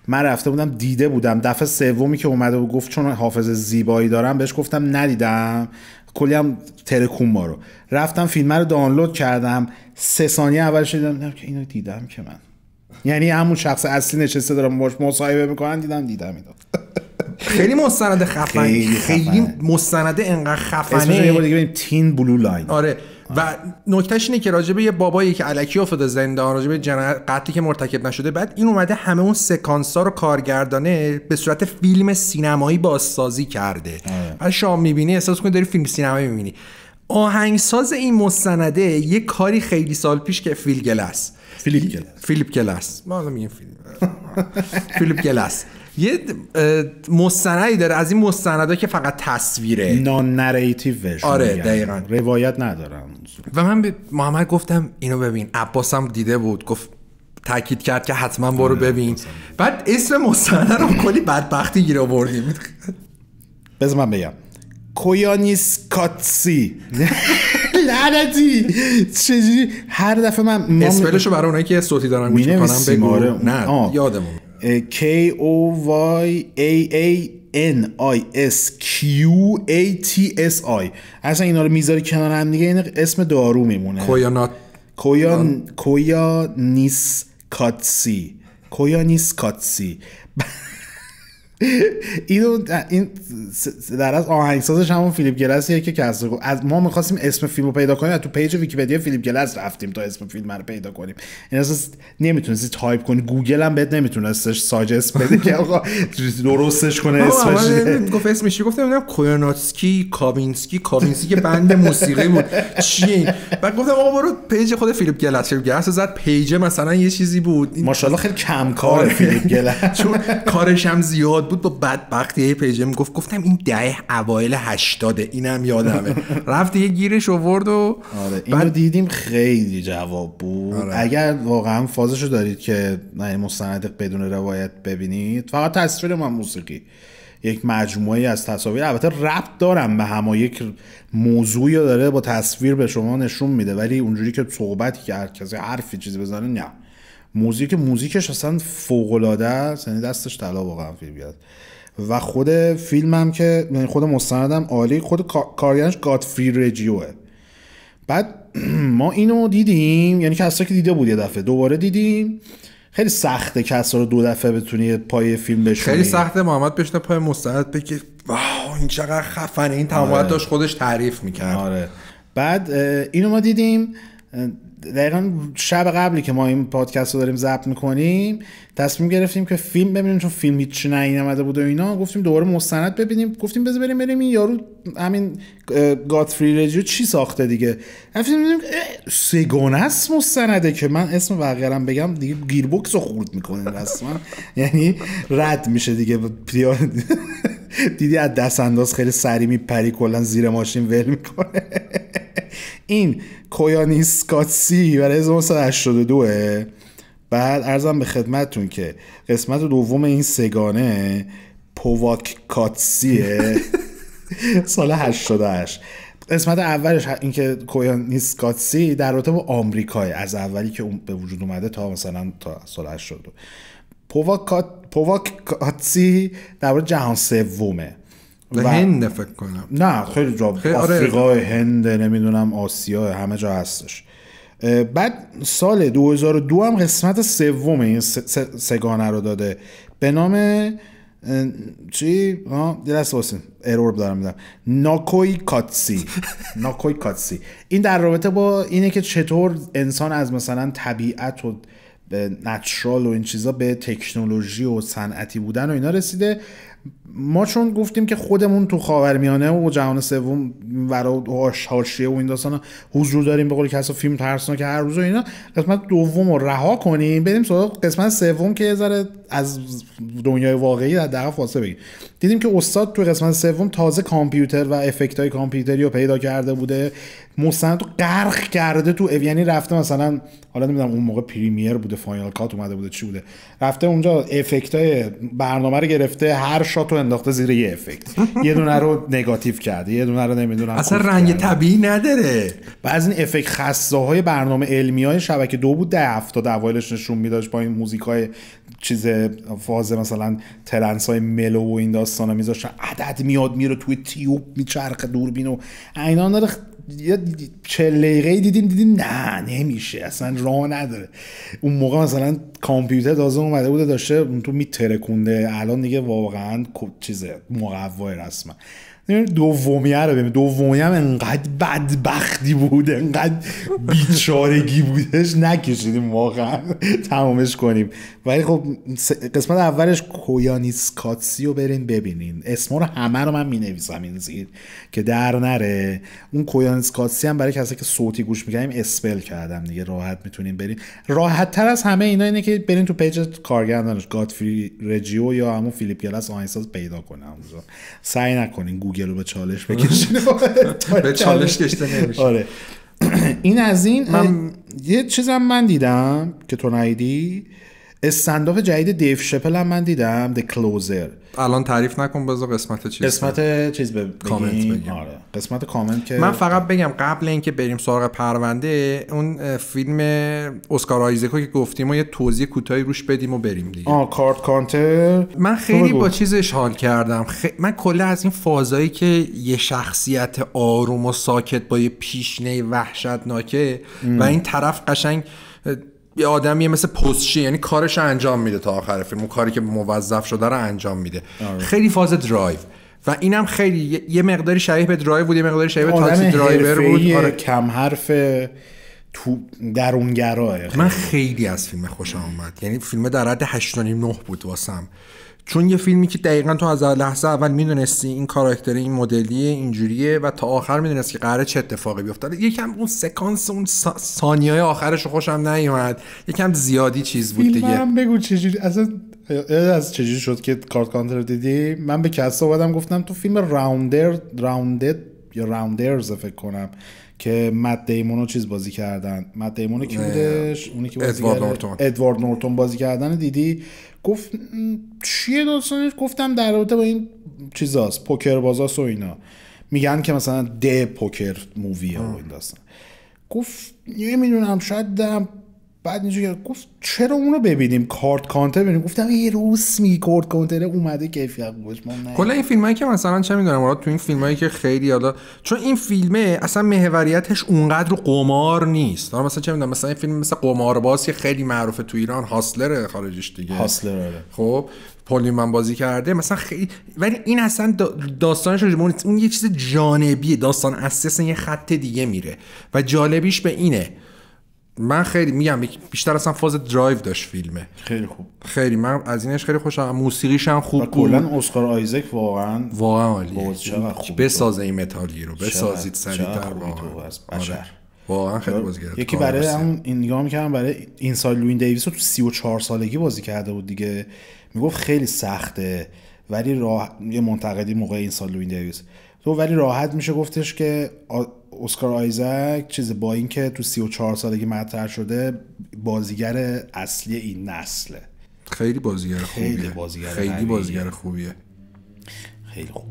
من رفته بودم دیده بودم دفعه سومی که اومده و گفت چون حافظ زیبایی دارم بهش گفتم ندیدم کلی هم ترکون ما رو رفتم فیلم رو دانلود کردم سه ثانیه اولش دیدم که اینو دیدم که من یعنی همون شخص اصلی نشسته دارم باش مصاحبه میکنن دیدم دیدم اینو خیلی مستند خفن خیلی, خیلی مستنده انقدر خفنه یه بار تین بلو لاین آره و نکتهش اینه که راجبه یه بابایی که علکی افتاده زندان راجبه جنایت قتلی که مرتکب نشده بعد این اومده همه اون سکانس ها رو کارگردانه به صورت فیلم سینمایی بازسازی کرده و شام میبینی احساس کنی داری فیلم سینمایی میبینی آهنگساز این مستنده یه کاری خیلی سال پیش که فیل گلس فیلیپ گلس فیلیپ گلس ما فیلیپ گلس یه مستندی داره از این مستندا که فقط تصویره نان نریتیو آره دقیقا روایت ندارم و من به محمد گفتم اینو ببین عباسم دیده بود گفت تاکید کرد که حتما برو آره، ببین بعد اسم مستند رو کلی بدبختی گیر آوردیم بذار من بگم کویانیس کاتسی لعنتی چجوری هر دفعه من اسپلشو برای اونایی که صوتی دارن گوش میکنم بگو آره. نه یادمون K O Y A A N I S Q A T S I اصلا اینا رو میذاری کنار هم دیگه این اسم دارو میمونه کویانات کویان کویا نیس کاتسی کویا نیس کاتسی اینو این در از آهنگسازش همون فیلیپ گلسیه که کس از ما میخواستیم اسم فیلم رو پیدا کنیم از تو پیج ویکی‌پدیا فیلیپ گلس رفتیم تا اسم فیلم رو پیدا کنیم این اساس نمیتونستی تایپ کنی گوگل هم بهت نمیتونستش ساجست بده که آقا درستش کنه اسمش گفت اسمش گفتم ببینم کورناتسکی کابینسکی کابینسکی که بند موسیقی بود چیه بعد گفتم آقا برو پیج خود فیلیپ گلس فیلیپ گلس زد پیج مثلا یه چیزی بود ماشاءالله خیلی کم کار آره. فیلیپ گلس چون کارش هم زیاد بود با بدبختی یه پیجه میگفت گفتم این ده اوایل هشتاده اینم یادمه رفت یه گیرش آورد و آره اینو دیدیم خیلی جواب بود آره. اگر واقعا فازشو دارید که نه یعنی مستند بدون روایت ببینید فقط تصویر من موسیقی یک مجموعه از تصاویر البته ربط دارم به هم یک موضوعی داره با تصویر به شما نشون میده ولی اونجوری که صحبتی که هر کسی حرفی چیزی بزنه نه موزیک موزیکش اصلا فوق العاده است یعنی دستش طلا واقعا فیلم و خود فیلمم که یعنی خود مستندم عالی خود کارگردانش گادفری رجیوه بعد ما اینو دیدیم یعنی اصلا که دیده بود یه دفعه دوباره دیدیم خیلی سخته کسا رو دو دفعه بتونی پای فیلم بشونی خیلی سخته محمد بشنه پای مستند بگه واو این چقدر خفنه این تمامت آره. داشت خودش تعریف میکرد آره. بعد اینو ما دیدیم دقیقا شب قبلی که ما این پادکست رو داریم ضبط میکنیم تصمیم گرفتیم که فیلم ببینیم چون فیلم هیچ نیامده بود و اینا گفتیم دوباره مستند ببینیم گفتیم بذار بریم بریم این یارو همین گاتفری رجیو چی ساخته دیگه رفتیم دیدیم سگونه است مستنده که من اسم بقیرم بگم دیگه گیربوکس رو خورد میکنه رسما یعنی رد میشه دیگه دیدی از دست انداز خیلی سری میپری کلا زیر ماشین ول میکنه این کویانی سکاتسی برای 1982 بعد ارزم به خدمتتون که قسمت دوم این سگانه پوواک کاتسیه سال 88 قسمت اولش اینکه کویانیسکاتسی در رابطه با آمریکای از اولی که به وجود اومده تا مثلا تا سال 82 پوواکاتسی در مورد جهان سومه و هند فکر کنم نه خیلی جا آره. آفریقا هند نمیدونم آسیا همه جا هستش بعد سال 2002 هم قسمت سوم این سگانه رو داده به نام چی؟ دلست باسیم ارور دارم میدم ناکوی کاتسی ناکوی کاتسی این در رابطه با اینه که چطور انسان از مثلا طبیعت و به نترال و این چیزا به تکنولوژی و صنعتی بودن و اینا رسیده ما چون گفتیم که خودمون تو خاورمیانه و جهان سوم و حاشیه و این داستانا حضور داریم به قول کسا فیلم ترسنا که هر روز و اینا قسمت دوم رو رها کنیم بریم سراغ قسمت سوم که ذره از دنیای واقعی در دقیق فاصله بگیم دیدیم که استاد تو قسمت سوم تازه کامپیوتر و افکت های کامپیوتری رو پیدا کرده بوده مستند تو غرق کرده تو یعنی رفته مثلا حالا نمیدونم اون موقع پریمیر بوده فاینال کات اومده بوده چی بوده رفته اونجا افکت های برنامه رو گرفته هر شات رو انداخته زیر یه افکت یه دونه رو نگاتیو کرده یه دونه رو نمیدونم اصلا رنگ کرده. طبیعی نداره بعض این افکت خسته های برنامه علمی های شبکه دو بود ده هفتاد اوایلش نشون میداش با این موزیک های چیز فاز مثلا ترنس های ملو و این داستانا میذاشتن عدد میاد میره توی تیوب میچرخه دوربین و اینا یه چل ای دیدیم دیدیم نه نمیشه اصلا راه نداره اون موقع مثلا کامپیوتر تازه اومده بوده داشته تو میترکونده الان دیگه واقعا چیزه مقوای رسمه دومیه رو ببین دومی هم انقدر بدبختی بود انقدر بیچارگی بودش نکشیدیم واقعا تمامش کنیم ولی خب قسمت اولش کویانیس کاتسی رو برین ببینین اسم رو همه رو من مینویسم این زیر که در نره اون کویانیس کاتسی هم برای کسی که صوتی گوش میکنیم اسپل کردم دیگه راحت میتونیم برین راحت تر از همه اینا اینه که برین تو پیج کارگردانش گادفری رجیو یا همون فیلیپ گلاس آهنگساز پیدا کنم سعی نکنین گوگل به چالش بکشین به چالش کشته نمیشه آره این از این یه چیزم من دیدم که تو نیدی استنداپ جدید دیف شپل هم من دیدم د کلوزر الان تعریف نکن بذار قسمت چیز قسمت چیز بگیم. کامنت آره. قسمت کامنت که من فقط بگم قبل اینکه بریم سراغ پرونده اون فیلم اسکار آیزکو که گفتیم و یه توضیح کوتاهی روش بدیم و بریم دیگه آه کارت کانتر من خیلی با چیزش حال کردم من کلا از این فازایی که یه شخصیت آروم و ساکت با یه پیشنه وحشتناکه و این طرف قشنگ یه آدمیه مثل پستچی یعنی کارش انجام میده تا آخر فیلم اون کاری که موظف شده رو انجام میده آره. خیلی فاز درایو و اینم خیلی یه مقداری شبیه به درایو بود یه مقداری شبیه به تاکسی درایور بود آره کم حرف تو درونگراه من خیلی از فیلم خوشم اومد یعنی فیلم در حد 8.5 9 بود واسم چون یه فیلمی که دقیقا تو از لحظه اول میدونستی این کاراکتر این مدلیه اینجوریه و تا آخر میدونستی که قراره چه اتفاقی بیفته یکم اون سکانس اون ثانیه آخرش رو خوشم نیومد یکم زیادی چیز بود دیگه بگو چجوری اصلا از چجوری شد که کارت کانتر دیدی من به کسا اومدم گفتم تو فیلم راوندر راوندد یا راوندرز فکر کنم که مد دیمونو چیز بازی کردن مد دیمونو کی بودش اونی که بازی ادوارد نورتون ادوارد نورتون بازی کردن دیدی گفت چیه داستانش گفتم در رابطه با این چیزاست پوکر بازاس و اینا میگن که مثلا د پوکر موویه و این داستان گفت نمیدونم شاید دم بعد اینجوری گفت چرا اونو ببینیم کارت کانتر ببینیم گفتم یه روس می کارت کانتر اومده کیفیت نه کلا این فیلمایی که مثلا چه میدونم مراد تو این هایی که خیلی حالا چون این فیلمه اصلا محوریتش اونقدر قمار نیست حالا مثلا چه میدونم مثلا این فیلم مثل قمارباز که خیلی معروفه تو ایران هاسلر خارجش دیگه هاسلر آره. خب من بازی کرده مثلا خیلی ولی این اصلا داستانش اون یه چیز جانبیه داستان اساسا یه خط دیگه میره و جالبیش به اینه من خیلی میگم بیشتر اصلا فاز درایو داشت فیلمه خیلی خوب خیلی من از اینش خیلی خوشم موسیقیش هم خوب بود کلا اسکار آیزک واقعا واقعا عالیه بسازه این متالی رو بسازید سریعتر واقعا آره. واقعا خیلی کرد یکی برای اون این نگاه میکردم برای سال لوین دیویس رو تو 34 سالگی بازی کرده بود دیگه میگفت خیلی سخته ولی راه یه منتقدی موقع سال لوین دیویس تو ولی راحت میشه گفتش که اسکار آیزک چیز با اینکه تو 34 سالگی مطرح شده بازیگر اصلی این نسله خیلی بازیگر خوبیه خیلی بازیگر, خوبیه خیلی خوب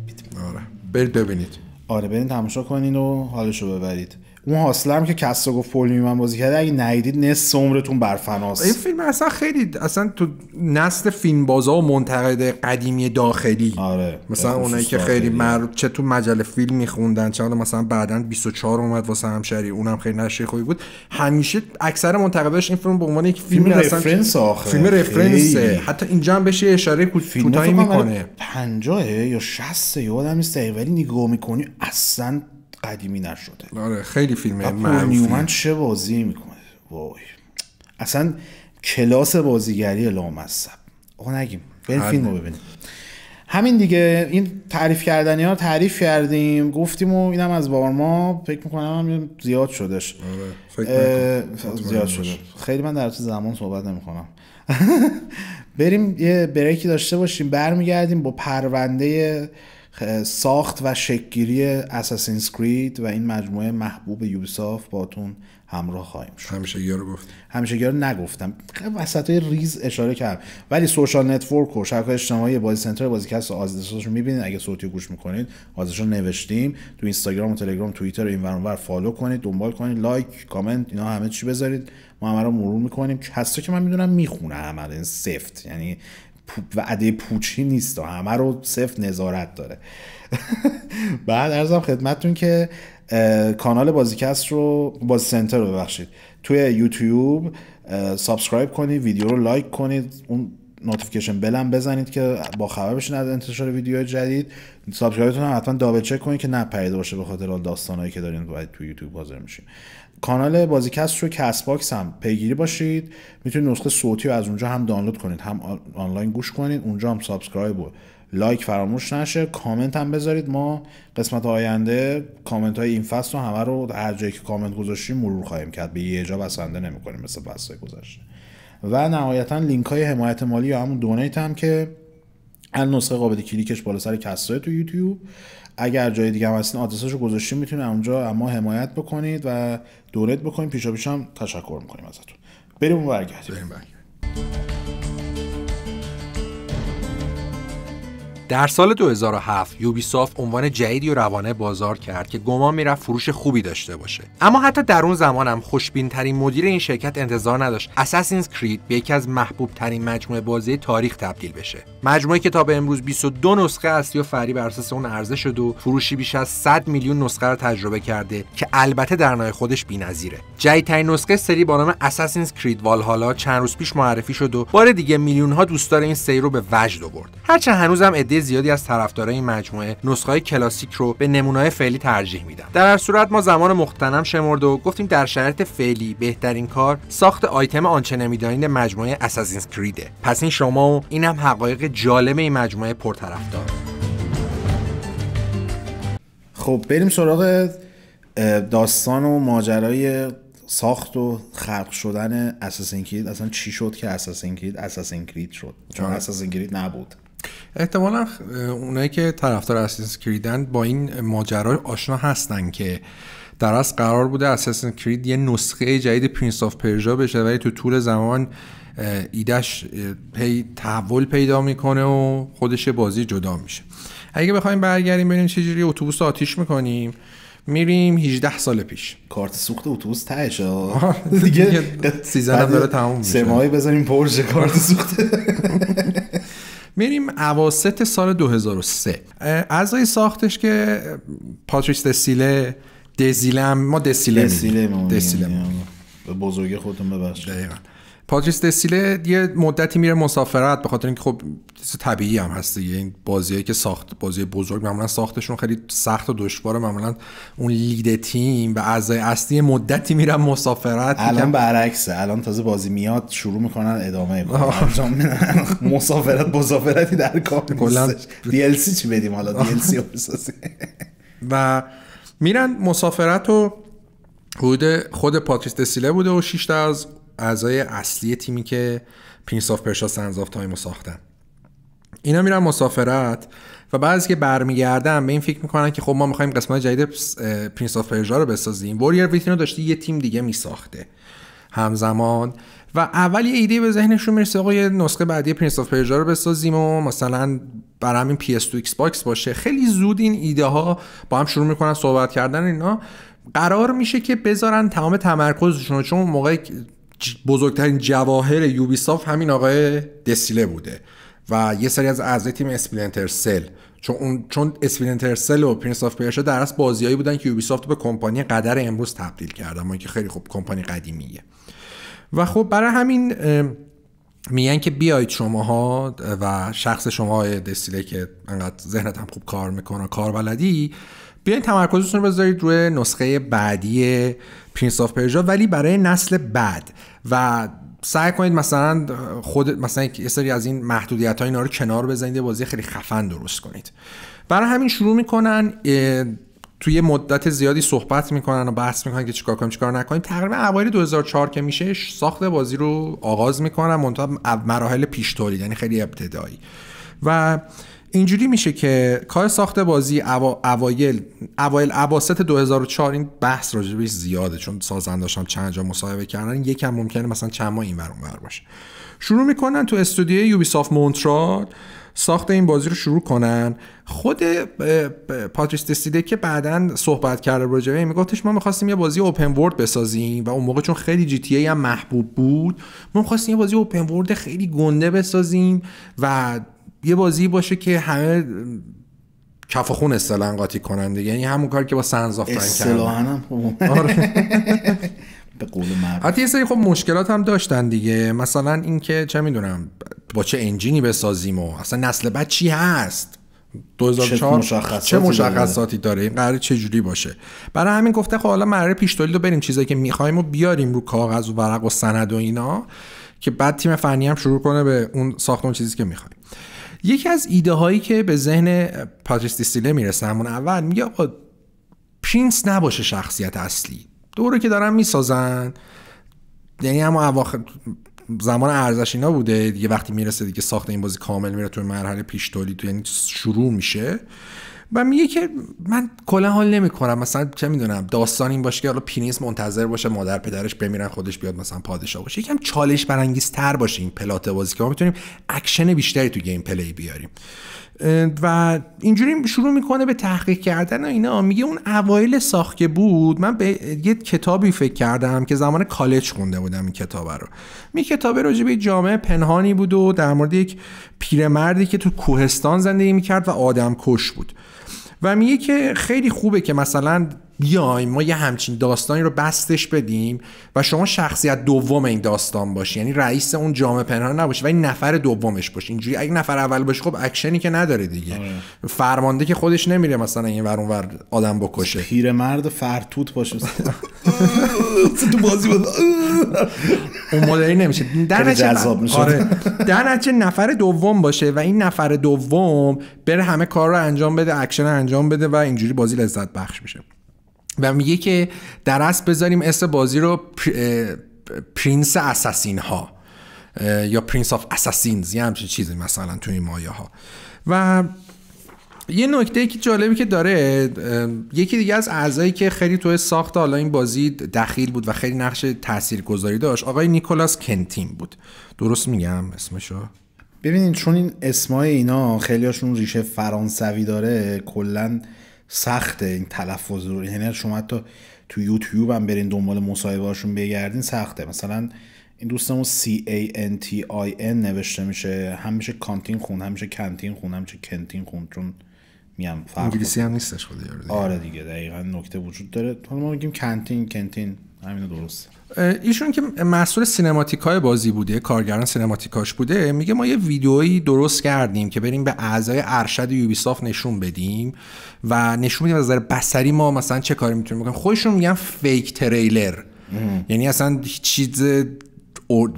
آره برید ببینید آره برید تماشا کنین و حالشو ببرید اون حاصله هم که کسا گفت من بازی کرده اگه نه نصف عمرتون برفناست این فیلم اصلا خیلی اصلا تو نسل فیلم بازا و منتقد قدیمی داخلی آره مثلا اونایی که خیلی مر... چه تو مجله فیلم میخوندن چه مثلا بعدا 24 اومد واسه همشری اونم خیلی نشه خوبی بود همیشه اکثر منتقداش این فیلم به عنوان یک فیلم, رفرنس آخه فیلم رفرنسه حتی اینجا هم بشه اشاره فیلم میکنه 50 یا 60 یادم نیست ولی نگاه میکنی اصلا قدیمی نشده آره خیلی فیلم معروفی چه بازی میکنه وای اصلا کلاس بازیگری لامصب آقا نگیم بریم فیلم رو ببینیم همین دیگه این تعریف کردنی ها تعریف کردیم گفتیم و اینم از وارما فکر میکنم هم زیاد شدش آره، زیاد شده خیلی من در زمان صحبت نمیکنم بریم یه بریکی داشته باشیم برمیگردیم با پرونده ساخت و شکگیری اساسین کرید و این مجموعه محبوب یوبیسافت باتون همراه خواهیم شد همیشه رو گفت همیشه رو نگفتم وسط های ریز اشاره کردم ولی سوشال نتورک و شبکه اجتماعی بازی سنتر رو رو میبینید اگه صوتی گوش میکنید آزدستاش رو نوشتیم تو اینستاگرام و تلگرام توییتر و این ور فالو کنید دنبال کنید لایک کامنت اینا همه چی بذارید ما همه رو مرور میکنیم کسی که من میدونم میخونه عمل سفت یعنی وعده پوچی نیست همه رو صرف نظارت داره بعد ارزم خدمتتون که کانال بازیکست رو با سنتر رو ببخشید توی یوتیوب سابسکرایب کنید ویدیو رو لایک کنید اون نوتیفیکیشن بلم بزنید که با خبر بشین از انتشار ویدیو جدید سابسکرایبتون هم حتما دابل چک کنید که نپریده باشه به خاطر داستانایی که دارین باید تو یوتیوب حاضر میشین کانال بازیکست رو کست باکس هم پیگیری باشید میتونید نسخه صوتی رو از اونجا هم دانلود کنید هم آنلاین گوش کنید اونجا هم سابسکرایب و لایک فراموش نشه کامنت هم بذارید ما قسمت آینده کامنت های این فصل رو همه رو هر جایی که کامنت گذاشتیم مرور خواهیم کرد به یه جا بسنده کنیم مثل فصل گذاشته و نهایتا لینک های حمایت مالی یا همون دونیت هم که هر نسخه قابل کلیکش بالا سر تو یوتیوب اگر جای دیگه هم هستین آدرساشو گذاشتیم میتونید اونجا اما حمایت بکنید و دولت بکنید پیشا پیش هم تشکر میکنیم ازتون بریم و برگردیم بریم در سال 2007 یوبیسافت عنوان جدیدی و روانه بازار کرد که گمان میرفت فروش خوبی داشته باشه اما حتی در اون زمانم خوشبین ترین مدیر این شرکت انتظار نداشت اساسینز کرید به یکی از محبوب ترین مجموعه بازی تاریخ تبدیل بشه مجموعه به امروز 22 نسخه اصلی و فری بر اساس اون عرضه شد و فروشی بیش از 100 میلیون نسخه رو تجربه کرده که البته در نای خودش بی‌نظیره جدیدترین نسخه سری با نام اساسینز کرید والهالا چند روز پیش معرفی شد و بار دیگه میلیون ها دوستدار این سری رو به وجد آورد هرچند هنوزم زیادی از طرفدارای این مجموعه نسخه های کلاسیک رو به نمونه‌های فعلی ترجیح میدن در هر صورت ما زمان مختنم شمرد و گفتیم در شرایط فعلی بهترین کار ساخت آیتم آنچه نمیدانید مجموعه اساسینز پس این شما و این هم حقایق جالب این مجموعه پرطرفدار خب بریم سراغ داستان و ماجرای ساخت و خلق شدن اساسین کرید اصلا چی شد که اساسین کرید اساسین کرید شد چون اساسین آره. کرید نبود احتمالا اونایی که طرفدار اسسین کریدن با این ماجرا آشنا هستن که در از قرار بوده اساسین کرید یه نسخه جدید پرینس آف پرژا بشه ولی تو طول زمان ایدش پی تحول پیدا میکنه و خودش بازی جدا میشه اگه بخوایم برگردیم ببینیم چجوری اتوبوس آتیش میکنیم میریم 18 سال پیش کارت سوخت اتوبوس تهش دیگه سیزن هم داره تموم بزنیم کارت سوخته. میریم عواست سال 2003 اعضای ساختش که پاتریس دسیله دزیلم ما دسیله دسیله, دسیله, یعنی به بزرگی خودتون ببخشید پاتریس دسیله یه مدتی میره مسافرت به خاطر اینکه خب طبیعی هم هست دیگه این بازیایی که ساخت بازی بزرگ معمولا ساختشون خیلی سخت و دشواره معمولا اون لید تیم و اعضای اصلی مدتی میرن مسافرت الان برعکسه الان تازه بازی میاد شروع میکنن ادامه انجام مسافرت مسافرتی در کار کلا دی چی بدیم حالا دی و میرن مسافرت و حدود خود پاتریس دسیله بوده و 6 از اعضای اصلی تیمی که پرینس آف پرشا سنز آف رو ساختن اینا میرن مسافرت و بعضی که برمیگردن به این فکر میکنن که خب ما میخوایم قسمت جدید پرینس آف پرشا رو بسازیم وریر ویتین رو داشته یه تیم دیگه میساخته همزمان و اول یه ایده به ذهنشون میرسه آقا یه نسخه بعدی پرینس آف پرژا رو بسازیم و مثلا بر همین PS2 Xbox باشه خیلی زود این ایده ها با هم شروع میکنن صحبت کردن اینا قرار میشه که بذارن تمام تمرکزشون چون موقع بزرگترین جواهر یوبیساف همین آقای دسیله بوده و یه سری از اعضای تیم اسپلینتر سل چون اون چون اسپلینتر سل و پرنس پرشا در اصل بازیایی بودن که یوبیسافت به کمپانی قدر امروز تبدیل کرد اما که خیلی خوب کمپانی قدیمیه و خب برای همین میگن که بیایید شماها و شخص شما دسیله که انقدر ذهنت هم خوب کار میکنه کار بلدی بیاین تمرکزتون رو بذارید روی نسخه بعدی پرینس آف پرژا ولی برای نسل بعد و سعی کنید مثلا خود مثلا یه سری از این محدودیت های اینا رو کنار بزنید بازی خیلی خفن درست کنید برای همین شروع میکنن توی مدت زیادی صحبت میکنن و بحث میکنن که چیکار کنیم چیکار نکنیم تقریبا اوایل 2004 که میشه ساخت بازی رو آغاز میکنن منتها مراحل پیش تولید یعنی خیلی ابتدایی و اینجوری میشه که کار ساخت بازی او اوایل اوایل اواسط 2004 این بحث راجبش زیاده چون سازن داشتم چند جا مصاحبه کردن یکم ممکنه مثلا چند ماه اینور بر باشه شروع میکنن تو استودیو یوبیسافت مونترال ساخت این بازی رو شروع کنن خود پاتریس دستیده که بعدا صحبت کرده به میگفتش ما میخواستیم یه بازی اوپن ورد بسازیم و اون موقع چون خیلی جی تی ای هم محبوب بود ما میخواستیم یه بازی اوپن ورد خیلی گنده بسازیم و یه بازی باشه که همه کف خون کنن قاطی کننده یعنی همون کار که با سنز آف کردن آره. حتی یه سری خب مشکلات هم داشتن دیگه مثلا اینکه چه میدونم با چه انجینی بسازیم و اصلا نسل بعد چی هست 2004 چه مشخصاتی, چه مشخصاتی داره این قرار چه جوری باشه برای همین گفته خب حالا مره پیش رو بریم چیزایی که میخوایم و بیاریم رو کاغذ و ورق و سند و اینا که بعد تیم فنی هم شروع کنه به اون ساختمون چیزی که میخوایم یکی از ایده هایی که به ذهن پاتریس دیستیله میرسه همون اول میگه آقا پرینس نباشه شخصیت اصلی دوره که دارن میسازن یعنی اما اواخر زمان ارزش اینا بوده دیگه وقتی میرسه دیگه ساخت این بازی کامل میره توی مرحله پیش تو یعنی شروع میشه و میگه که من کلا حال نمیکنم مثلا چه میدونم داستان این باشه که حالا پینیس منتظر باشه مادر پدرش بمیرن خودش بیاد مثلا پادشاه باشه یکم چالش برانگیز تر باشه این پلات بازی که ما میتونیم اکشن بیشتری تو گیم پلی بیاریم و اینجوری شروع میکنه به تحقیق کردن و اینا میگه اون اوایل ساخت که بود من به یه کتابی فکر کردم که زمان کالج خونده بودم این کتاب رو می کتاب راجع به جامعه پنهانی بود و در مورد یک پیرمردی که تو کوهستان زندگی میکرد و آدم کش بود و میگه که خیلی خوبه که مثلا بیایم ما یه همچین داستانی رو بستش بدیم و شما شخصیت دوم این داستان باشی یعنی رئیس اون جامعه پنهان نباشی این نفر دومش باشی اینجوری اگه نفر اول باشی خب اکشنی که نداره دیگه آره. فرمانده که خودش نمیره مثلا این ور اونور آدم بکشه و فرتوت باشه تو بازی اون مدلی نمیشه در نتیجه آره نفر دوم باشه و این نفر دوم بره همه کار رو انجام بده اکشن انجام بده و اینجوری بازی لذت بخش میشه و میگه که در اصل بذاریم اسم بازی رو پرینس اساسین ها یا پرینس آف اساسینز یه همچین چیزی مثلا تو این مایه ها و یه نکته که جالبی که داره یکی دیگه از اعضایی که خیلی توی ساخت حالا این بازی دخیل بود و خیلی نقش تاثیرگذاری داشت آقای نیکولاس کنتین بود درست میگم اسمشو ببینید چون این اسمای اینا خیلی ریشه فرانسوی داره کلا سخته این تلفظ رو یعنی شما حتی تو یوتیوب هم برین دنبال مصاحبه هاشون بگردین سخته مثلا این دوستمون C A N T I N نوشته میشه همیشه کانتین خون همیشه کانتین کنتین خون همیشه کنتین خون چون میام فرق هم نیستش خود آره, آره دیگه دقیقا نکته وجود داره حالا ما میگیم کنتین کنتین همین درست ایشون که مسئول سینماتیک های بازی بوده کارگران سینماتیکاش بوده میگه ما یه ویدیویی درست کردیم که بریم به اعضای ارشد یوبیسافت نشون بدیم و نشون بدیم از نظر بسری ما مثلا چه کاری میتونیم بکنیم خودشون میگن فیک تریلر یعنی اصلا چیز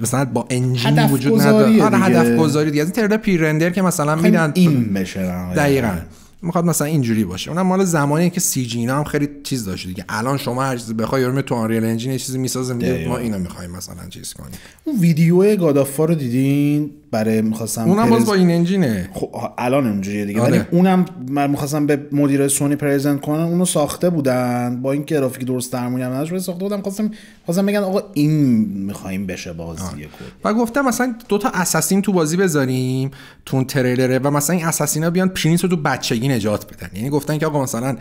مثلا با انجین وجود نداره هدف گذاری آره، دیگه از این تریلر پی که مثلا میدن این بشه دقیقاً آره. میخواد مثلا اینجوری باشه اونم مال زمانی که سی جی اینا هم خیلی چیز داشته دیگه الان شما هر چیزی بخوای یارو تو آنریل انجین یه چیزی میسازه میگه ما اینو میخوایم مثلا چیز کنیم اون ویدیو گادافا رو دیدین برای میخواستم اونم باز با این انجینه خب الان اونجوریه دیگه ولی آره. اونم من میخواستم به مدیر سونی پرزنت کنم اونو ساخته بودن با این گرافیک درست درمونی هم نداشت ساخته بودم خواستم خواستم بگن آقا این میخوایم بشه بازی و گفتم مثلا دو تا اساسین تو بازی بذاریم تو اون تریلره و مثلا این اساسینا بیان پرینس رو تو بچگی نجات بدن یعنی گفتن که آقا مثلا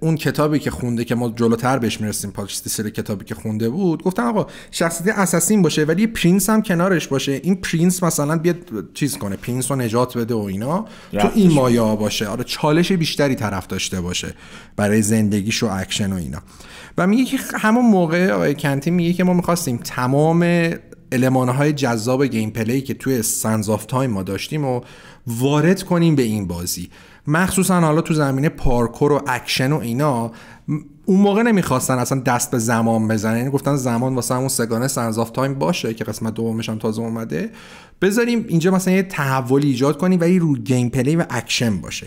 اون کتابی که خونده که ما جلوتر بهش میرسیم سر کتابی که خونده بود گفتم آقا شخصیت اساسین باشه ولی پرینس هم کنارش باشه این پرینس مثلا مثلا بیا چیز کنه پینس رو نجات بده و اینا تو این مایا باشه آره چالش بیشتری طرف داشته باشه برای زندگیش و اکشن و اینا و میگه که همون موقع آقای کنتی میگه که ما میخواستیم تمام های جذاب گیم پلی که توی سنز آف تایم ما داشتیم و وارد کنیم به این بازی مخصوصا حالا تو زمینه پارکور و اکشن و اینا اون موقع نمیخواستن اصلا دست به زمان بزنن یعنی گفتن زمان واسه همون سگانه سنز آف تایم باشه که قسمت دومش هم تازه اومده بذاریم اینجا مثلا یه تحولی ایجاد کنیم ولی رو گیم پلی و اکشن باشه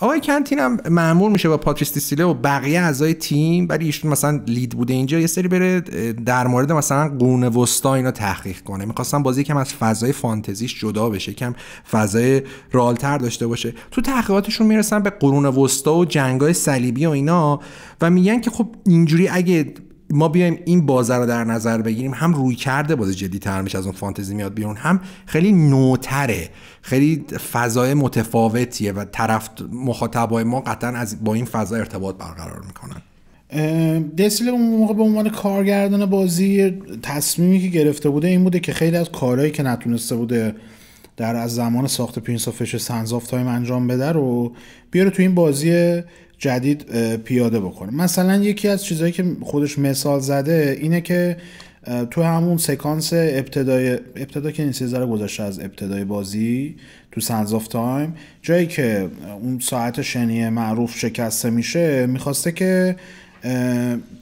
آقای کنتین هم معمول میشه با پاتریس دیسیله و بقیه اعضای تیم ولی ایشون مثلا لید بوده اینجا یه سری بره در مورد مثلا قرون وستا اینا تحقیق کنه میخواستم بازی کم از فضای فانتزیش جدا بشه کم فضای رالتر داشته باشه تو تحقیقاتشون میرسن به قرون وستا و جنگای صلیبی و اینا و میگن که خب اینجوری اگه ما بیایم این بازه رو در نظر بگیریم هم روی کرده بازی جدی تر میشه از اون فانتزی میاد بیرون هم خیلی نوتره خیلی فضای متفاوتیه و طرف مخاطبای ما قطعا از با این فضا ارتباط برقرار میکنن دسیل اون موقع به عنوان کارگردان بازی تصمیمی که گرفته بوده این بوده که خیلی از کارهایی که نتونسته بوده در از زمان ساخت پرینس آف فش تایم انجام بده رو بیاره تو این بازی جدید پیاده بکنه مثلا یکی از چیزهایی که خودش مثال زده اینه که تو همون سکانس ابتدای ابتدا که این گذاشته از ابتدای بازی تو سنز آف تایم جایی که اون ساعت شنی معروف شکسته میشه میخواسته که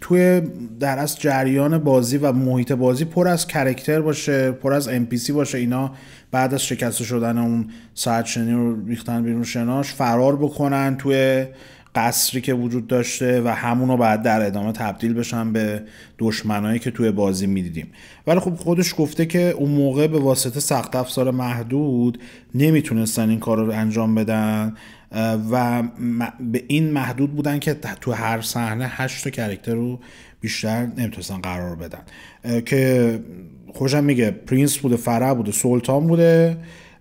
توی در از جریان بازی و محیط بازی پر از کرکتر باشه پر از NPC باشه اینا بعد از شکسته شدن اون ساعت شنی رو ریختن بیرون شناش فرار بکنن توی قصری که وجود داشته و همونو بعد در ادامه تبدیل بشن به دشمنایی که توی بازی میدیدیم ولی خب خودش گفته که اون موقع به واسطه سخت افزار محدود نمیتونستن این کار رو انجام بدن و به این محدود بودن که تو هر صحنه هشت کرکتر رو بیشتر نمیتونستن قرار بدن که خوشم میگه پرینس بوده فرع بوده سلطان بوده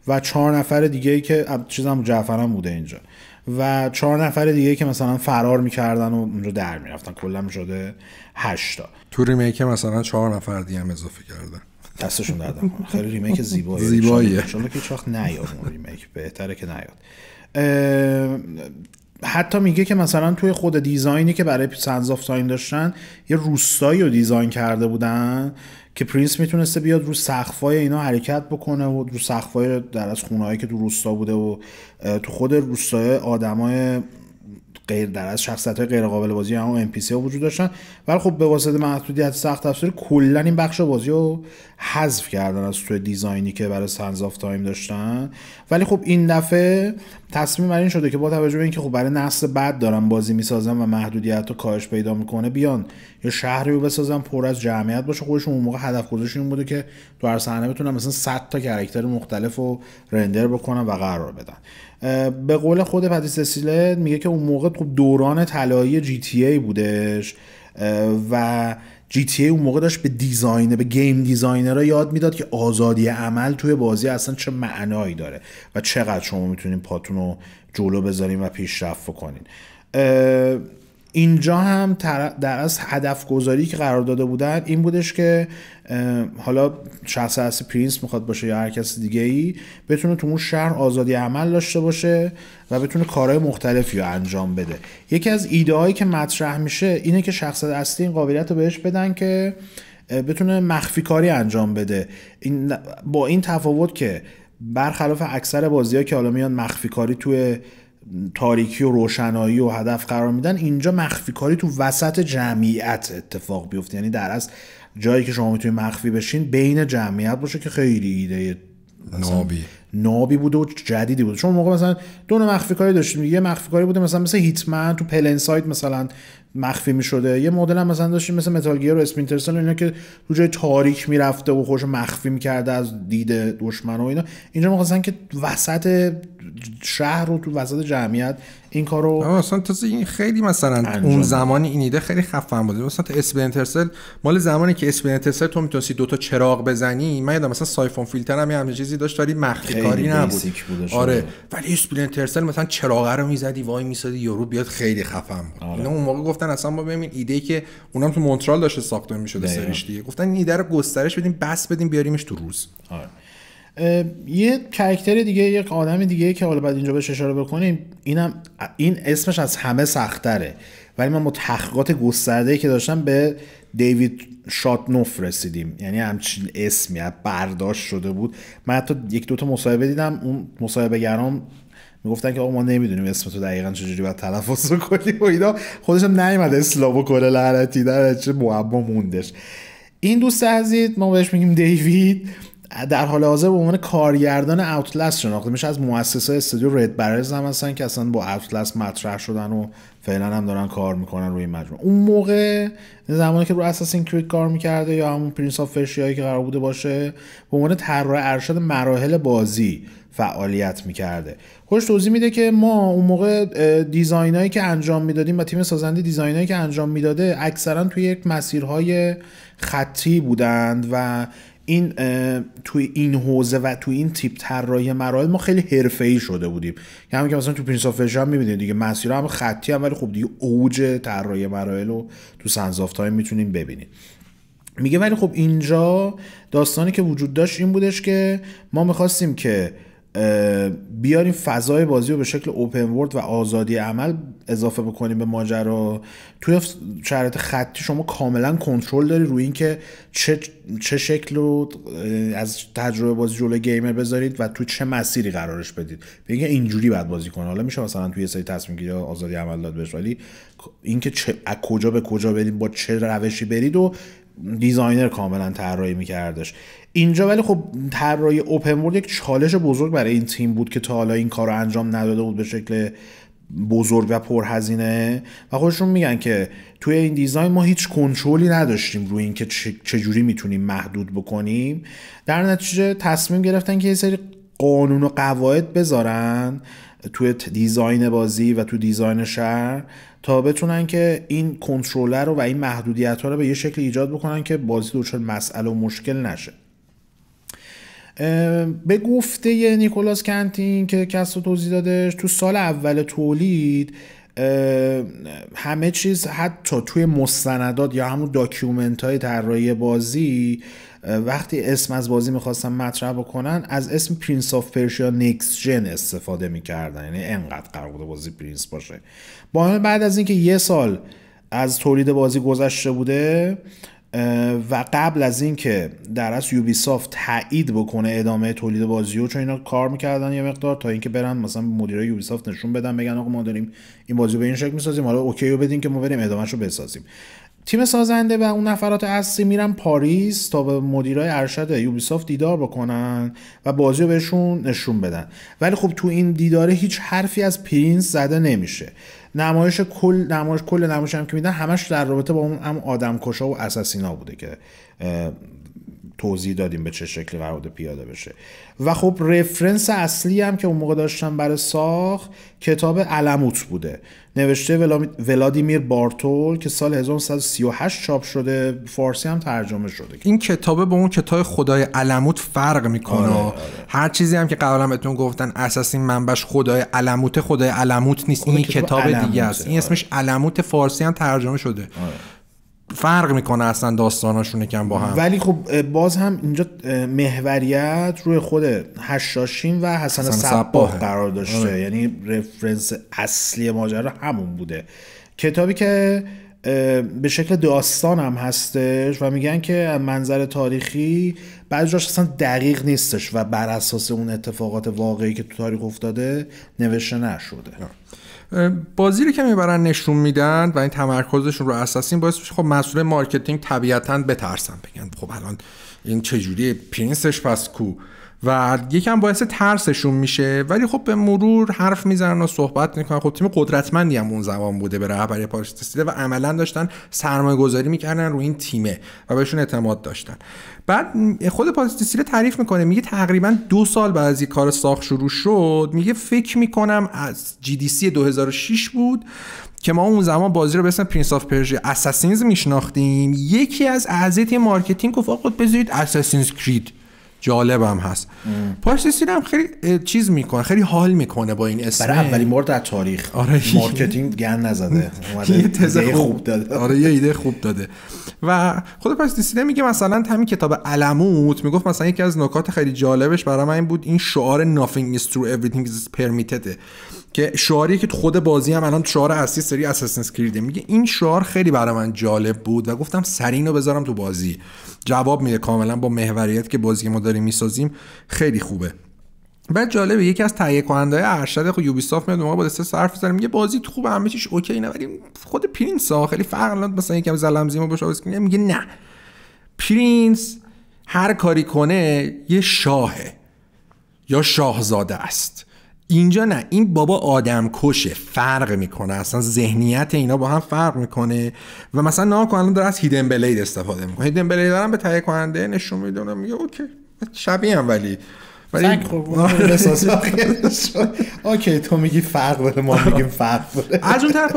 و چهار نفر دیگه ای که چیزم جعفرم بوده اینجا و چهار نفر دیگه که مثلا فرار میکردن و اونجا در میرفتن کلا شده هشتا تو ریمیک مثلا چهار نفر دیگه هم اضافه کردن دستشون درد خیلی ریمیک زیباییه زیباییه ان که هیچ نیاد اون ریمیک بهتره که نیاد حتی میگه که مثلا توی خود دیزاینی که برای سنز آف داشتن یه روستایی رو دیزاین کرده بودن که پرینس میتونسته بیاد رو سقفای اینا حرکت بکنه و رو سقفای در از هایی که تو روستا بوده و تو خود روستای آدمای غیر در از شخصیت های غیر قابل بازی هم ام پی وجود داشتن ولی خب به واسطه محدودیت سخت افزار کلا این بخش بازی رو حذف کردن از توی دیزاینی که برای سنز آف تایم داشتن ولی خب این دفعه تصمیم بر این شده که با توجه به اینکه خب برای نسل بعد دارم بازی میسازم و محدودیت رو کاهش پیدا میکنه بیان یا شهری رو بسازم پر از جمعیت باشه خودشون اون موقع هدف خودش این بوده که تو هر صحنه بتونم مثلا 100 تا کرکتر مختلف رو رندر بکنم و قرار بدن به قول خود پدیس میگه که اون موقع خب دوران طلایی جی تی ای بودش و جی تی اون موقع داشت به دیزاینر به گیم دیزاینرها یاد میداد که آزادی عمل توی بازی اصلا چه معنایی داره و چقدر شما میتونین پاتون رو جلو بذارین و پیشرفت بکنین اینجا هم در از هدف گذاری که قرار داده بودن این بودش که حالا شخص از پرینس میخواد باشه یا هر کس دیگه ای بتونه تو اون شهر آزادی عمل داشته باشه و بتونه کارهای مختلفی رو انجام بده یکی از ایده هایی که مطرح میشه اینه که شخص اصلی این قابلیت رو بهش بدن که بتونه مخفی کاری انجام بده این با این تفاوت که برخلاف اکثر بازی که حالا میان مخفی کاری توی تاریکی و روشنایی و هدف قرار میدن اینجا مخفی کاری تو وسط جمعیت اتفاق بیفته یعنی در از جایی که شما میتونید مخفی بشین بین جمعیت باشه که خیلی ایده نابی نابی بوده و جدیدی بوده چون موقع مثلا دو مخفی کاری داشتیم یه مخفی کاری بوده مثلا مثل هیتمن تو پلن سایت مثلا مخفی می شده یه مدل هم مثلا داشتیم مثل متال گیر و اسپینترسل اینا که تو جای تاریک میرفته و خوش مخفی می کرده از دید دشمن و اینا اینجا میخواستن که وسط شهر رو تو وسط جمعیت این کارو اصلا تازه این خیلی مثلا انجام. اون زمانی این ایده خیلی خفن بود مثلا اسپینترسل مال زمانی که اسپینترسل تو میتونستی دوتا چراغ بزنی من یادم مثلا سایفون فیلتر هم همین چیزی داشت ولی مخفی کاری نبود آره ولی اسپینترسل مثلا چراغ رو میزدی وای میسادی یورو بیاد خیلی خفن بود آره. اون موقع گفتن اصلا ما ببینیم ایده ای که اونم تو مونترال داشته ساخته میشد سریش دیگه گفتن این ایده رو گسترش بدیم بس بدیم بیاریمش تو روز آره. یه کرکتر دیگه یک آدم دیگه که حالا بعد اینجا بهش اشاره بکنیم اینم این اسمش از همه سختره ولی ما متحقات گسترده که داشتم به دیوید شاتنوف رسیدیم یعنی همچین اسمی برداشت شده بود من حتی یک دوتا مصاحبه دیدم اون مصاحبه گرام میگفتن که آقا ما نمیدونیم اسم تو دقیقا چجوری باید تلفظ رو کنی و اینا خودش هم نیومد اسلاو کنه لعنتی در چه معما موندش این دوست عزیز ما بهش میگیم دیوید در حال حاضر به عنوان کارگردان اوتلاس شناخته میشه از مؤسسه استودیو رد برز هم هستن که اصلا با اوتلاس مطرح شدن و فعلا هم دارن کار میکنن روی این مجموعه اون موقع زمانی که رو اساس این کرید کار میکرده یا همون پرینس آف فرشیای که قرار بوده باشه به عنوان طراح ارشد مراحل بازی فعالیت میکرده خوش توضیح میده که ما اون موقع دیزاینایی که انجام میدادیم و تیم سازنده دیزاینایی که انجام میداده اکثرا توی یک مسیرهای خطی بودند و این توی این حوزه و توی این تیپ طراحی مراحل ما خیلی حرفه‌ای شده بودیم که یعنی همین که مثلا تو پرنس آف هم دیگه مسیر هم خطی هم ولی خب دیگه اوج طراحی مراحل رو تو سنزافت های میتونیم ببینیم. میگه ولی خب اینجا داستانی که وجود داشت این بودش که ما میخواستیم که بیاریم فضای بازی رو به شکل اوپن ورد و آزادی عمل اضافه بکنیم به ماجرا توی شرایط خطی شما کاملا کنترل داری روی اینکه چه چه شکل رو از تجربه بازی جلوی گیمر بذارید و تو چه مسیری قرارش بدید بگه اینجوری بعد بازی کنه حالا میشه مثلا توی سری تصمیم گیری آزادی عمل داد بهش ولی اینکه از کجا به کجا برید با چه روشی برید و دیزاینر کاملا طراحی میکردش اینجا ولی خب طراحی اوپن ورد یک چالش بزرگ برای این تیم بود که تا حالا این کار رو انجام نداده بود به شکل بزرگ و پرهزینه و خودشون میگن که توی این دیزاین ما هیچ کنترلی نداشتیم روی اینکه چجوری میتونیم محدود بکنیم در نتیجه تصمیم گرفتن که یه سری قانون و قواعد بذارن توی دیزاین بازی و تو دیزاین شهر تا بتونن که این کنترلر رو و این محدودیت ها رو به یه شکل ایجاد بکنن که بازی دچار مسئله و مشکل نشه به گفته نیکولاس کنتین که کس رو توضیح دادش تو سال اول تولید همه چیز حتی توی مستندات یا همون داکیومنت های طراحی بازی وقتی اسم از بازی میخواستن مطرح بکنن از اسم پرینس آف پرشیا نیکس جن استفاده میکردن یعنی انقدر قرار بوده بازی پرینس باشه با بعد از اینکه یه سال از تولید بازی گذشته بوده و قبل از اینکه در از یوبیسافت تایید بکنه ادامه تولید بازی و چون اینا کار میکردن یه مقدار تا اینکه برن مثلا مدیرای یوبیسافت نشون بدن بگن آقا ما داریم این بازی به این شکل میسازیم حالا اوکی رو بدین که ما بریم ادامهش رو بسازیم تیم سازنده و اون نفرات اصلی میرن پاریس تا به مدیرای ارشد یوبیسافت دیدار بکنن و بازی رو بهشون نشون بدن ولی خب تو این دیداره هیچ حرفی از پرینس زده نمیشه نمایش کل نمایش کل نمایش هم که میدن همش در رابطه با اون هم آدمکشا و اساسینا بوده که توضیح دادیم به چه شکلی قرار پیاده بشه و خب رفرنس اصلی هم که اون موقع داشتم برای ساخت کتاب علموت بوده نوشته ولادیمیر بارتول که سال 1938 چاپ شده فارسی هم ترجمه شده این کتابه با اون کتاب خدای علموت فرق میکنه آره، آره. هر چیزی هم که قبلا بهتون گفتن اساس این منبش خدای علموت خدای علموت نیست این کتاب, دیگه است این آره. اسمش علموت فارسی هم ترجمه شده فرق میکنه اصلا داستاناشون کم با هم ولی خب باز هم اینجا محوریت روی خود هشاشین و حسن, حسن قرار داشته آره. یعنی رفرنس اصلی ماجرا همون بوده کتابی که به شکل داستان هم هستش و میگن که منظر تاریخی بعضی جاش اصلا دقیق نیستش و بر اساس اون اتفاقات واقعی که تو تاریخ افتاده نوشته نشده بازی رو که میبرن نشون میدن و این تمرکزشون رو اساسین باعث میشه خب مسئول مارکتینگ طبیعتا بترسن بگن خب الان این چجوری پرینسش پس کو و یکم باعث ترسشون میشه ولی خب به مرور حرف میزنن و صحبت میکنن خب تیم قدرتمندی هم اون زمان بوده به رهبری پاریس و عملا داشتن سرمایه گذاری میکردن رو این تیمه و بهشون اعتماد داشتن بعد خود پاتیسیل تعریف میکنه میگه تقریبا دو سال بعد از این کار ساخت شروع شد میگه فکر میکنم از جی دی سی 2006 بود که ما اون زمان بازی رو به اسم پرنس آف پرژیا اساسینز میشناختیم یکی از اعضای مارکتینگ گفت آقا بذارید اساسینز کرید جالبم هست پاشت هم خیلی چیز میکنه خیلی حال میکنه با این اسم برای اولین بار در تاریخ آره مارکتینگ گن نزده یه تزه خوب داده آره یه ایده خوب داده و خود سینم میگه مثلا همین کتاب علموت میگفت مثلا یکی از نکات خیلی جالبش برای من این بود این شعار nothing is true everything is permitted که شعاری که خود بازی هم الان شعار اصلی سری اساسنس کریده میگه این شعار خیلی برای من جالب بود و گفتم سرینو بذارم تو بازی جواب میده کاملا با محوریت که بازی ما داریم میسازیم خیلی خوبه بعد جالبه یکی از تهیه کننده های ارشد خب یوبیسافت میاد ما با دسته صرف زنیم میگه بازی خوبه همه چیش اوکی نه ولی خود پرینس ها خیلی فرق نداره مثلا یکم زلمزی ما بشه میگه نه پرینس هر کاری کنه یه شاهه یا شاهزاده است اینجا نه این بابا آدم کشه فرق میکنه اصلا ذهنیت اینا با هم فرق میکنه و مثلا نه الان داره از هیدن بلید استفاده میکنه هیدن بلید دارم به تهیه کننده نشون میدونم میگه اوکی شبیه هم ولی ولی آره، اوکی تو میگی فرق داره ما میگیم فرق داره از اون طرف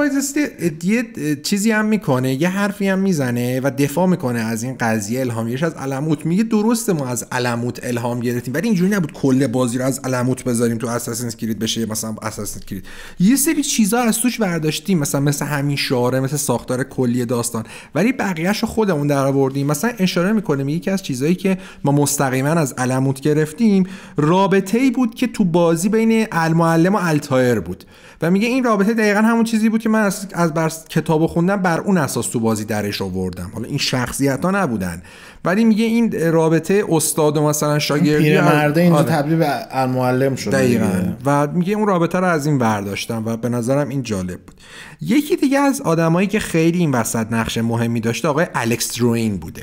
یه چیزی هم میکنه یه حرفی هم میزنه و دفاع میکنه از این قضیه الهامیش از علموت میگه درسته ما از علموت الهام گرفتیم ولی اینجوری نبود کل بازی رو از علموت بذاریم تو اساسینز کرید بشه مثلا اساسینز کرید یه سری چیزا از توش برداشتیم مثلا مثل همین شعاره مثل ساختار کلی داستان ولی بقیه‌اش رو خودمون درآوردیم مثلا اشاره میکنه میگه از چیزایی که ما مستقیما از علموت گرفتیم رابطه ای بود که تو بازی بین المعلم و التایر بود و میگه این رابطه دقیقا همون چیزی بود که من از بر کتاب خوندم بر اون اساس تو بازی درش آوردم حالا این شخصیت ها نبودن ولی میگه این رابطه استاد و مثلا شاگردی مرده اینجا آره. تبدیل به المعلم شده دقیقا. و میگه اون رابطه رو از این برداشتم و به نظرم این جالب بود یکی دیگه از آدمایی که خیلی این وسط نقش مهمی داشته آقای الکس دروین بوده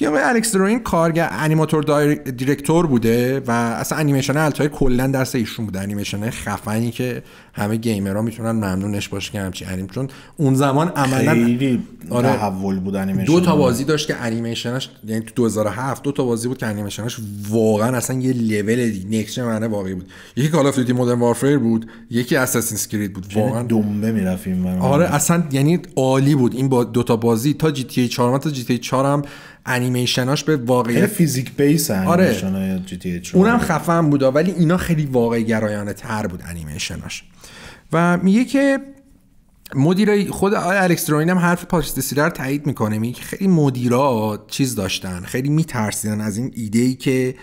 یا به الکس دروین کارگر انیماتور دایرکتور بوده و اصلا انیمیشن التای کلا درس ایشون بوده انیمیشن خفنی که همه گیمرها میتونن ممنونش باشن که همچین انیم چون اون زمان عملا خیلی آره تحول بود انیمیشن دو تا بازی داشت که انیمیشنش یعنی تو 2007 دو تا بازی بود که انیمیشنش واقعا اصلا یه لول نکچه معنی واقعی بود یکی کال اف دیوتی مودرن وارفیر بود یکی اساسین اسکرید بود یعنی واقعا دنبه آره اصلا یعنی عالی بود این با دو تا بازی تا جی تی 4 تا جی تی 4 هم انیمیشناش به واقعیت فیزیک بیس آره. جی اونم خفن بودا ولی اینا خیلی واقع گرایانه تر بود انیمیشناش و میگه که مدیر خود الکس دروین هم حرف پاتریس رو تایید میکنه میگه خیلی مدیرا چیز داشتن خیلی میترسیدن از این ایده ای که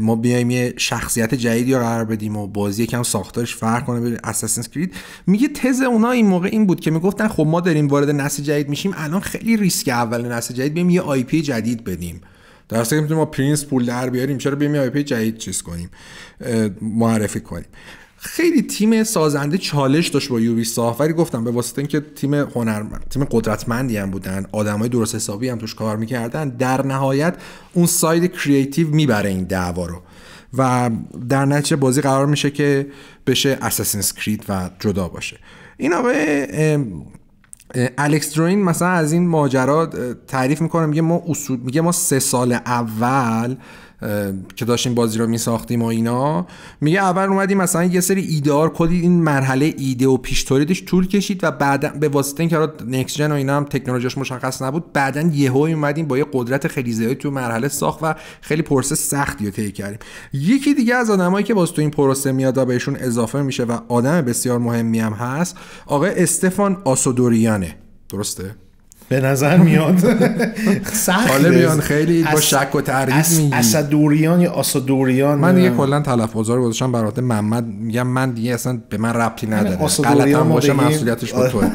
ما بیایم یه شخصیت جدیدی رو قرار بدیم و بازی یکم ساختارش فرق کنه به اساسین کرید میگه تز اونا این موقع این بود که میگفتن خب ما داریم وارد نسل جدید میشیم الان خیلی ریسک اول نسل جدید بیم یه آی پی جدید بدیم در اصل ما پرینس پول در بیاریم چرا بیم آی پی جدید چیز کنیم معرفی کنیم خیلی تیم سازنده چالش داشت با یوبی ساف ولی گفتم به واسطه اینکه تیم هنر تیم قدرتمندی هم بودن آدمای درست حسابی هم توش کار میکردن در نهایت اون ساید کریتیو میبره این دعوا رو و در نتیجه بازی قرار میشه که بشه اساسین کرید و جدا باشه این آقای الکس دروین مثلا از این ماجرا تعریف میکنه میگه ما اصول میگه ما سه سال اول که داشتیم بازی رو میساختیم و اینا میگه اول اومدیم مثلا یه سری ایدار کلی این مرحله ایده و پیش طول کشید و بعدا به واسطه اینکه نکس جن و اینا هم تکنولوژیش مشخص نبود بعدا یهو اومدیم با یه قدرت خیلی زیادی تو مرحله ساخت و خیلی پروسه سختی رو طی کردیم یکی دیگه از آدمایی که باز تو این پروسه میاد و بهشون اضافه میشه و آدم بسیار مهمی هم هست آقای استفان آسودوریانه درسته به نظر میاد سخت میان خیلی با شک و تردید میگی اسدوریان یا آسدوریان من دیگه کلا تلفظا رو گذاشتم برات محمد میگم من دیگه اصلا به من ربطی نداره غلطم باشه مسئولیتش با تو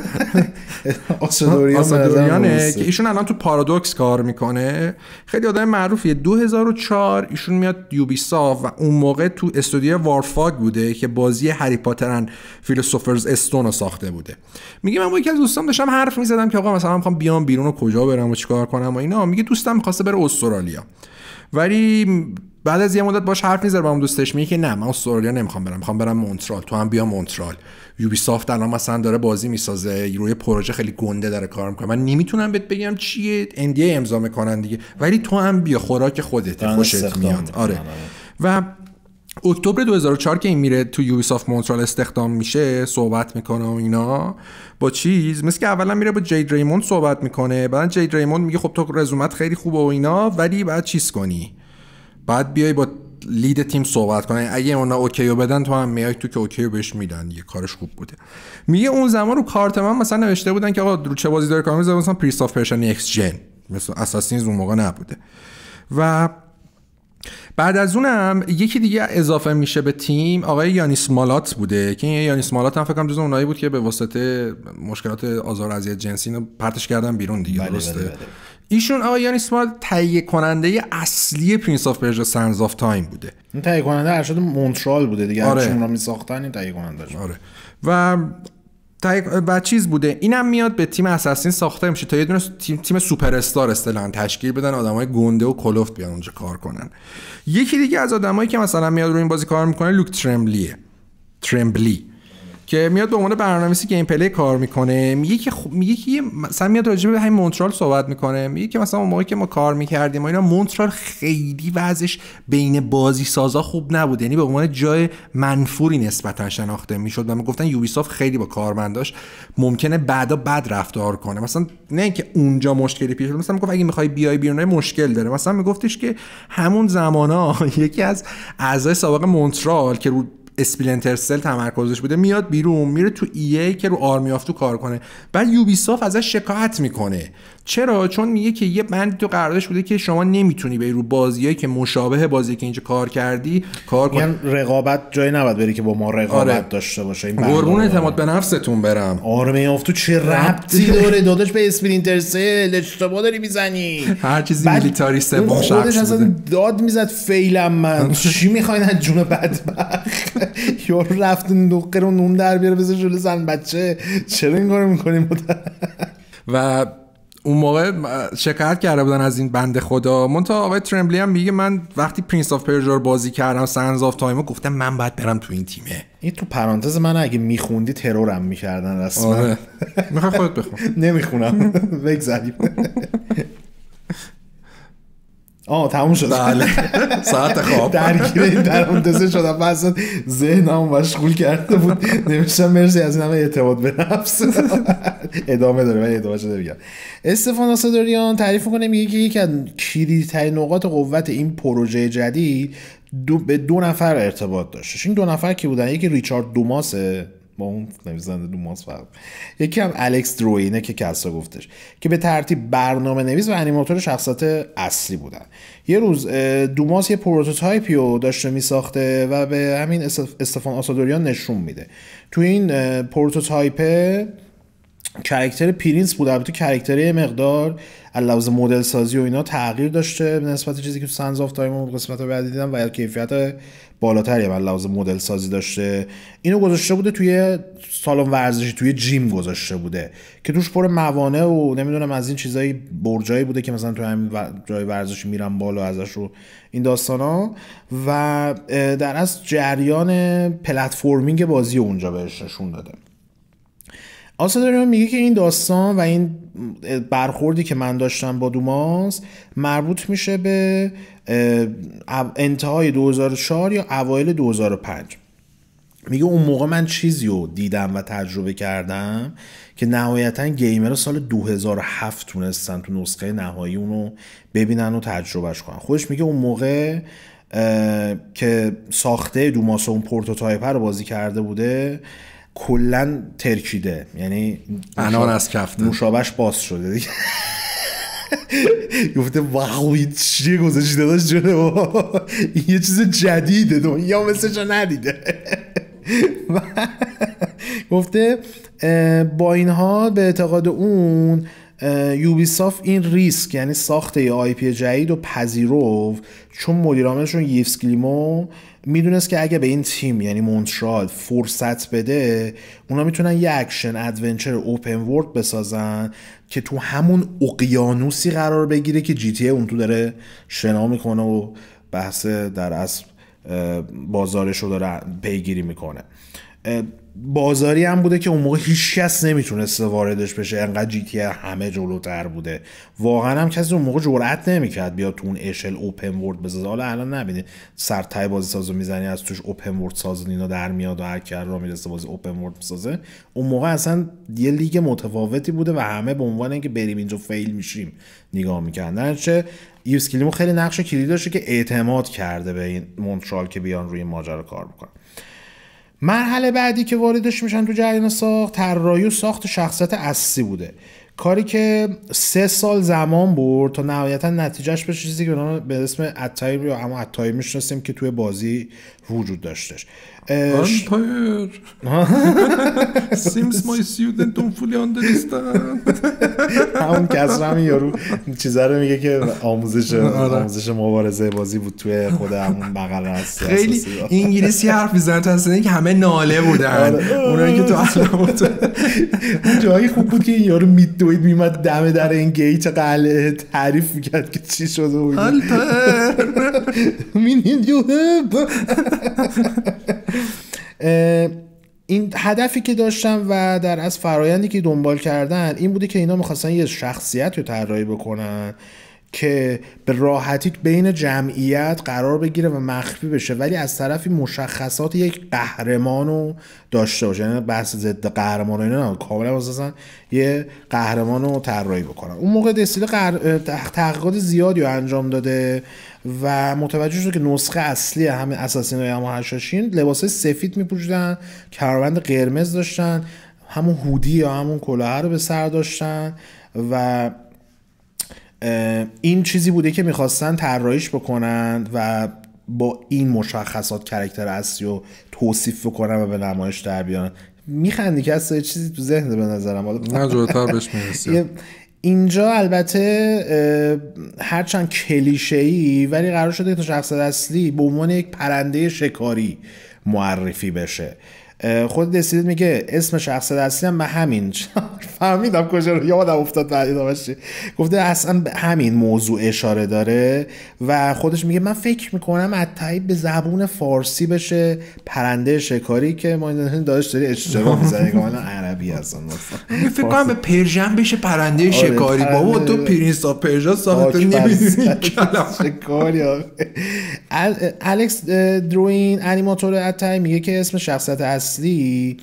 آسدوریان که ایشون الان تو پارادوکس کار میکنه خیلی آدم معروفیه 2004 ایشون میاد ساف و اون موقع تو استودیو وارفاگ بوده که بازی هری پاتر فیلسوفرز استون رو ساخته بوده میگم من با یکی از دوستان داشتم حرف میزدم که آقا مثلا میخوام بیام بیرون و کجا برم و چیکار کنم و اینا میگه دوستم میخواسته بره استرالیا ولی بعد از یه مدت باش حرف میزنه با هم دوستش میگه که نه من استرالیا نمیخوام برم میخوام برم مونترال تو هم بیا مونترال یوبی سافت الان مثلا داره بازی میسازه روی پروژه خیلی گنده داره کار میکنه من نمیتونم بهت بگم چیه اندی امضا میکنن دیگه ولی تو هم بیا خوراک خودت خوشت میاد آره. آره و اکتبر 2004 که این میره تو یوبی سافت مونترال استخدام میشه صحبت میکنه و اینا با چیز مثل که اولا میره با جید ریموند صحبت میکنه بعد جید ریموند میگه خب تو رزومت خیلی خوبه و اینا ولی بعد چیز کنی بعد بیای با لید تیم صحبت کنه اگه اونا اوکیو بدن تو هم میای تو که اوکیو بهش میدن یه کارش خوب بوده میگه اون زمان رو کارت من مثلا نوشته بودن که آقا رو چه بازی داره کار مثلا پریس اف پرشن اکس جن مثلا اساسینز اون موقع نبوده و بعد از اونم یکی دیگه اضافه میشه به تیم آقای یانیس مالات بوده که یانیس مالات هم فکر کنم جز اونایی بود که به واسطه مشکلات آزار و اذیت جنسی اینو پرتش کردن بیرون دیگه بله، درسته بله، بله. ایشون آقای یانیس مالات تهیه کننده اصلی پرنس آف پرژا سنز آف تایم بوده این تهیه کننده ارشد مونترال بوده دیگه آره. را می ساختن این تهیه کننده آره. و و چیز بوده اینم میاد به تیم اساسین ساخته میشه تا یه دونه تیم تیم سوپر استار تشکیل بدن آدمای گنده و کلفت بیان اونجا کار کنن یکی دیگه از آدمایی که مثلا میاد روی این بازی کار میکنه لوک ترمبلیه ترمبلی که میاد به عنوان که گیم پلی کار میکنه میگه که خ... خب، میگه که مثلا میاد راجع به همین مونترال صحبت میکنه میگه که مثلا اون موقعی که ما کار میکردیم ما اینا مونترال خیلی وضعش بین بازی سازا خوب نبود یعنی به عنوان جای منفوری نسبتا شناخته میشد و میگفتن یوبیسافت خیلی با کارمنداش ممکنه بعدا بد رفتار کنه مثلا نه اینکه اونجا مشکلی پیش مثلا میگفت اگه میخوای بیای بیرون مشکل داره مثلا میگفتش که همون زمانا یکی از اعضای سابق مونترال که رو اسپلینتر سل تمرکزش بوده میاد بیرون میره تو ای, e ای که رو آرمی آف تو کار کنه بعد یوبیساف ازش شکایت میکنه چرا چون میگه که یه بند تو قراردادش بوده که شما نمیتونی به رو بازیایی که مشابه بازی که اینجا کار کردی کار کن یعنی رقابت جای نباید بری که با ما رقابت آره. داشته باشه این قربون اعتماد به نفستون برم آرمی آف تو چه ربطی داره داداش به اسپرینتر سل اشتباه داری میزنی هر چیزی میلیتاریست بود داد میزد فیلم من آره. چی میخواین از جون بدبخت یا رفت نقره رو نون در بیاره بزن جلو زن بچه چرا این کارو میکنیم و اون موقع شکایت کرده بودن از این بنده خدا مونتا آقای ترمبلی هم میگه من وقتی پرنس آف رو بازی کردم سنز آف تایمو گفتم من باید برم تو این تیمه این تو پرانتز من اگه میخوندی ترورم میکردن رسما آره. میخوای خودت بخون نمیخونم بگذاریم آه تموم شد بله ساعت خواب درگیر این در اون شدم بس ذهنم مشغول کرده بود نمیشم مرسی از این همه اعتماد به نفس ادامه داره من ادامه شده میگم استفان تعریف کنه میگه که یکی از کلیدی نقاط قوت این پروژه جدید دو به دو نفر ارتباط داشت این دو نفر کی بودن یکی ریچارد دوماسه با اون نویسنده دوماس فرق یکی هم الکس دروینه که کسا گفتش که به ترتیب برنامه نویس و انیماتور شخصیت اصلی بودن یه روز دوماس یه پروتوتایپی رو داشته میساخته و به همین استفان آسادوریان نشون میده تو این پروتوتایپ کرکتر پرینس بود البته کرکتر یه مقدار علاوه مدل سازی و اینا تغییر داشته به نسبت چیزی که تو سنز آف تایم قسمت بعد دیدم و کیفیت بالاتری من لحاظ مدل سازی داشته اینو گذاشته بوده توی سالن ورزشی توی جیم گذاشته بوده که توش پر موانع و نمیدونم از این چیزای برجایی بوده که مثلا تو همین جای ورزشی میرم بالا ازش رو این داستان ها و در از جریان پلتفرمینگ بازی اونجا بهش نشون داده آسادوریان میگه که این داستان و این برخوردی که من داشتم با دوماس مربوط میشه به انتهای 2004 یا اوایل 2005 میگه اون موقع من چیزی رو دیدم و تجربه کردم که نهایتا گیمر سال 2007 تونستن تو نسخه نهایی اونو ببینن و تجربهش کنن خودش میگه اون موقع که ساخته دوماس و اون پروتوتایپ رو بازی کرده بوده کلا ترکیده یعنی انان از کفته نوشابش باز شده دیگه گفته واقعی چیه گذاشته داشت با این یه چیز جدیده دنیا مثلش ندیده گفته با این اینها به اعتقاد اون یوبیساف این ریسک یعنی ساخته یه آی پی جدید و پذیروف چون مدیرامشون یفس کلیمو میدونست که اگه به این تیم یعنی مونترال فرصت بده اونا میتونن یه اکشن ادونچر اوپن ورد بسازن که تو همون اقیانوسی قرار بگیره که جی تی اون تو داره شنا میکنه و بحث در اصل بازارش رو داره پیگیری میکنه بازاری هم بوده که اون موقع هیچ کس نمیتونست واردش بشه انقدر جی تی همه جلوتر بوده واقعا هم کسی اون موقع جرئت نمیکرد بیاد تو اون اشل اوپن ورد بسازه حالا الان نبینی سرتای بازی سازو میزنی از توش اوپن ورد ساز اینا در میاد و هر کار را میرسه بازی اوپن ورد سازه اون موقع اصلا یه لیگ متفاوتی بوده و همه به عنوان اینکه بریم اینجا فیل میشیم نگاه میکردن چه یوز خیلی نقش کلیدی داشته که اعتماد کرده به این مونترال که بیان روی ماجرا کار بکنن مرحله بعدی که واردش میشن تو جریان ساخت طراحی و ساخت شخصیت اصلی بوده کاری که سه سال زمان برد تا نهایتا نتیجهش به چیزی که به اسم اتایم یا اما اتایم میشناسیم که توی بازی وجود داشتش Vampire! Seems my student don't fully understand همون هم یارو چیزه رو میگه که آموزش آره. آموزش مبارزه بازی بود توی خود همون بغل هست خیلی انگلیسی حرف میزن تا اصلا که همه ناله بودن آره. اونایی که تو اصلا بود جایی خوب بود که این یارو میدوید میمد دمه در این گیت قلعه تعریف میکرد که چی شده بود هب. این هدفی که داشتم و در از فرایندی که دنبال کردن این بوده که اینا میخواستن یه شخصیت رو طراحی بکنن که به راحتی بین جمعیت قرار بگیره و مخفی بشه ولی از طرفی مشخصات یک قهرمان رو داشته باشه یعنی بحث ضد قهرمان کامل اینا کاملا یه قهرمان رو طراحی بکنن اون موقع دستیل تحقیقات زیادی رو انجام داده و متوجه شد که نسخه اصلی همه اساسین و هشاشین لباس سفید میپوشیدن کاروند قرمز داشتن همون هودی یا همون کلاه رو به سر داشتن و این چیزی بوده که میخواستن طراحیش بکنن و با این مشخصات کرکتر اصلی رو توصیف بکنن و به نمایش در بیان میخندی که اصلا چیزی تو ذهن به نظرم نه اینجا البته هرچند کلیشه ای ولی قرار شده که تا شخص اصلی به عنوان یک پرنده شکاری معرفی بشه خود دستیدت میگه اسم شخص اصلی هم همین فهمیدم کجا رو یادم افتاد بعدی داشتی گفته اصلا به همین موضوع اشاره داره و خودش میگه من فکر میکنم اتایی به زبون فارسی بشه پرنده شکاری که ما این داشت داری اشتباه میزنی که عربی هستن فکر کنم به پرژن بشه پرنده آره، شکاری بابا تو پرنس آف پرژا ساخته نمیدونی الکس دروین انیماتور اتایی میگه که اسم شخصیت اصلی اصلی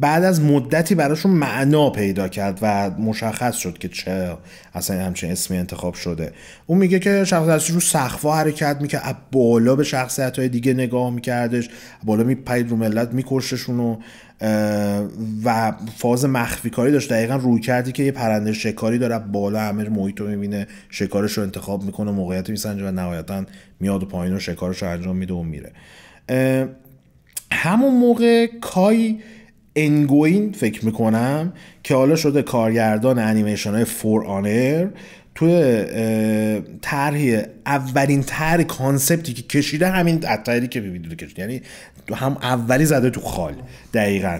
بعد از مدتی براشون معنا پیدا کرد و مشخص شد که چه اصلا همچین اسمی انتخاب شده اون میگه که شخص اصلی رو حرکت میکرد بالا به شخصیت های دیگه نگاه میکردش بالا میپید رو ملت میکشتشون و و فاز مخفی کاری داشت دقیقا روی کردی که یه پرنده شکاری داره بالا همه محیط رو میبینه شکارش رو انتخاب میکنه موقعیت میسنجه و نهایتا میاد و پایین و شکارش رو انجام میده و میره همون موقع کای انگوین فکر میکنم که حالا شده کارگردان انیمیشن های فور آنر توی طرحی اولین طرح کانسپتی که کشیده همین اتایری که ویدیو کشید یعنی تو هم اولی زده تو خال دقیقا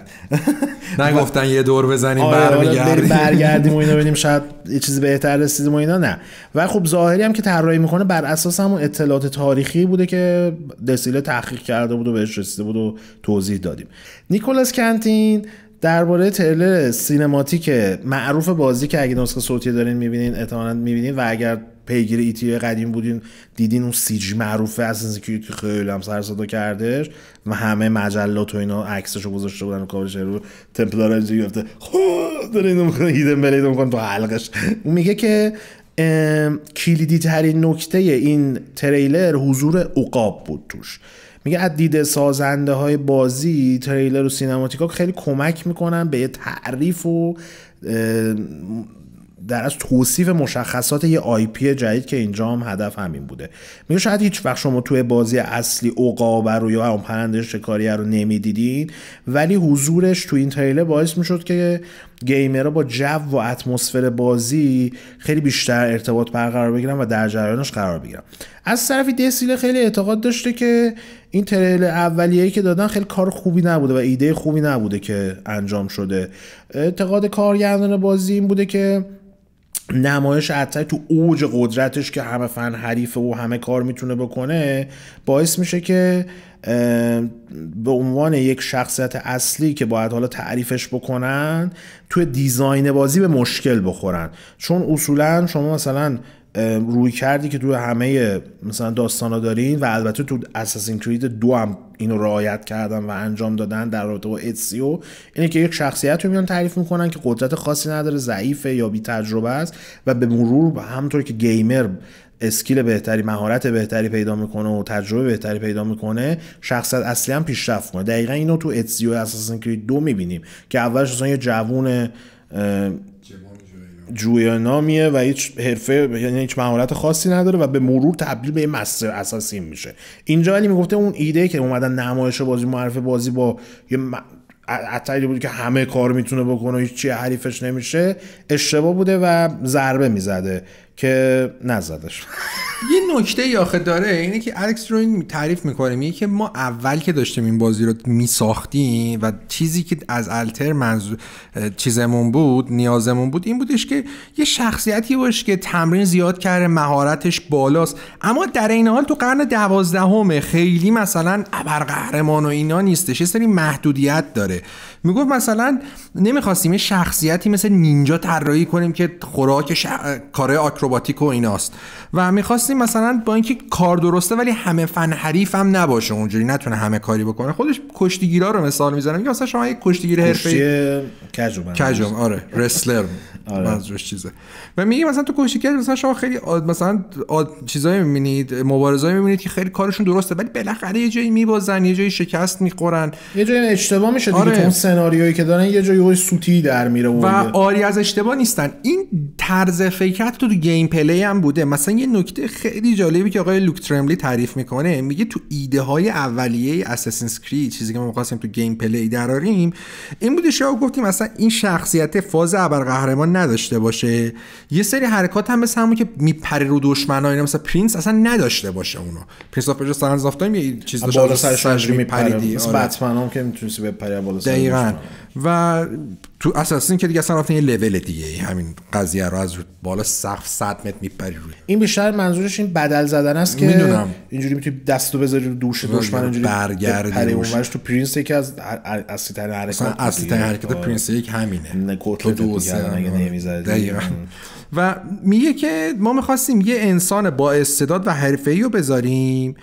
نگفتن یه دور بزنیم آره، برمیگردیم برگردیم و اینا ببینیم شاید یه چیزی بهتر رسیدیم و اینا نه و خب ظاهری هم که طراحی میکنه بر اساس همون اطلاعات تاریخی بوده که دسیله تحقیق کرده بود و بهش رسیده بود و توضیح دادیم نیکولاس کنتین درباره تریلر سینماتیک معروف بازی که اگه نسخه صوتی دارین میبینین احتمالاً میبینین و اگر پیگیر ایتی قدیم بودین دیدین اون سی جی معروفه اساس که خیلی هم سر صدا کردش و همه مجلات و اینا عکسشو گذاشته بودن و کاورش رو تمپلار اینجا گفته خب، داره اینو میکنه هیدن تو حلقش میگه که کلیدی ترین نکته این تریلر حضور عقاب بود توش میگه از سازنده های بازی تریلر و ها خیلی کمک میکنن به تعریف و در از توصیف مشخصات یه آی جدید که اینجا هم هدف همین بوده میگه شاید هیچ وقت شما توی بازی اصلی اوقاب رو یا اون پرنده شکاریه رو نمیدیدین ولی حضورش تو این تریلر باعث میشد که گیمرها با جو و اتمسفر بازی خیلی بیشتر ارتباط برقرار بگیرن و در جریانش قرار بگیرن از طرفی دسیل خیلی اعتقاد داشته که این تریلر اولیه‌ای که دادن خیلی کار خوبی نبوده و ایده خوبی نبوده که انجام شده اعتقاد کارگردان بازی این بوده که نمایش اتای تو اوج قدرتش که همه فن حریفه و همه کار میتونه بکنه باعث میشه که به عنوان یک شخصیت اصلی که باید حالا تعریفش بکنن توی دیزاین بازی به مشکل بخورن چون اصولا شما مثلا روی کردی که تو همه مثلا ها دارین و البته تو اساسین کرید دو هم اینو رعایت کردن و انجام دادن در رابطه با اتسیو اینه که یک شخصیت رو میان تعریف میکنن که قدرت خاصی نداره ضعیفه یا بی تجربه است و به مرور همطور که گیمر اسکیل بهتری مهارت بهتری پیدا میکنه و تجربه بهتری پیدا میکنه شخصت اصلی هم پیشرفت کنه دقیقا اینو تو اتسیو اساسین کرید دو میبینیم که اولش یه جوون جویا نامیه و هیچ حرفه یعنی هیچ مهارت خاصی نداره و به مرور تبدیل به یه مستر اساسی میشه اینجا ولی میگفته اون ایده که اومدن نمایش بازی معرف بازی با یه م... عطری بود که همه کار میتونه بکنه هیچ چی حریفش نمیشه اشتباه بوده و ضربه میزده که نزدش یه نکته ای آخه داره اینه که الکس رو تعریف میکنه میگه که ما اول که داشتیم این بازی رو میساختیم و چیزی که از التر منظور چیزمون بود نیازمون بود این بودش که یه شخصیتی باش که تمرین زیاد کرده مهارتش بالاست اما در این حال تو قرن دوازدهم خیلی مثلا ابرقهرمان و اینا نیستش یه سری محدودیت داره میگفت مثلا نمیخواستیم یه شخصیتی مثل نینجا طراحی کنیم که خوراک ش... کارهای آکروباتیک و ایناست و میخواستیم مثلا با اینکه کار درسته ولی همه فن حریف هم نباشه اونجوری نتونه همه کاری بکنه خودش کشتیگیرا رو مثال میزنه میگه مثلا شما یک کشتیگیر حرفه‌ای کجوم کجوم آره رسلر آره. چیزه و میگه مثلا تو کشتیگیر مثلا شما خیلی آد مثلا آد چیزایی میبینید مبارزایی میبینید که خیلی کارشون درسته ولی بالاخره یه جایی میبازن یه جایی شکست میخورن یه جایی اشتباه میشه دیگه آره. تو اون سناریویی که دارن یه جایی سوتی در میره و, آری از اشتباه نیستن این طرز فکر تو, تو گیم پلی هم بوده مثلا یه نکته خیلی جالبی که آقای لوک ترملی تعریف میکنه میگه تو ایده های اولیه اساسین کرید چیزی که ما میخواستیم تو گیم پلی دراریم این بوده شما گفتیم اصلا این شخصیت فاز ابرقهرمان نداشته باشه یه سری حرکات هم مثل همون که میپره رو دشمنا اینا مثلا پرنس اصلا نداشته باشه اونو پرنس اف پرژا سانز اف یه چیز داشت بالا سنجری میپریدی بتمن هم که میتونستی بپری بالا سر دقیقاً و تو اساسین که دیگه اصلا رفتن یه لول دیگه همین قضیه رو از بالا سقف 100 متر میپری روی این بیشتر منظورش این بدل زدن است که میدونم. اینجوری میتونی دستو بذاری رو دوش دشمن اینجوری برگردی اونورش تو پرینس یکی از اصلی ترین حرکات اصلی حرکت آره. پرنس یک همینه تو دو آره. دقیقاً و میگه که ما میخواستیم یه انسان با استعداد و حرفه‌ای رو بذاریم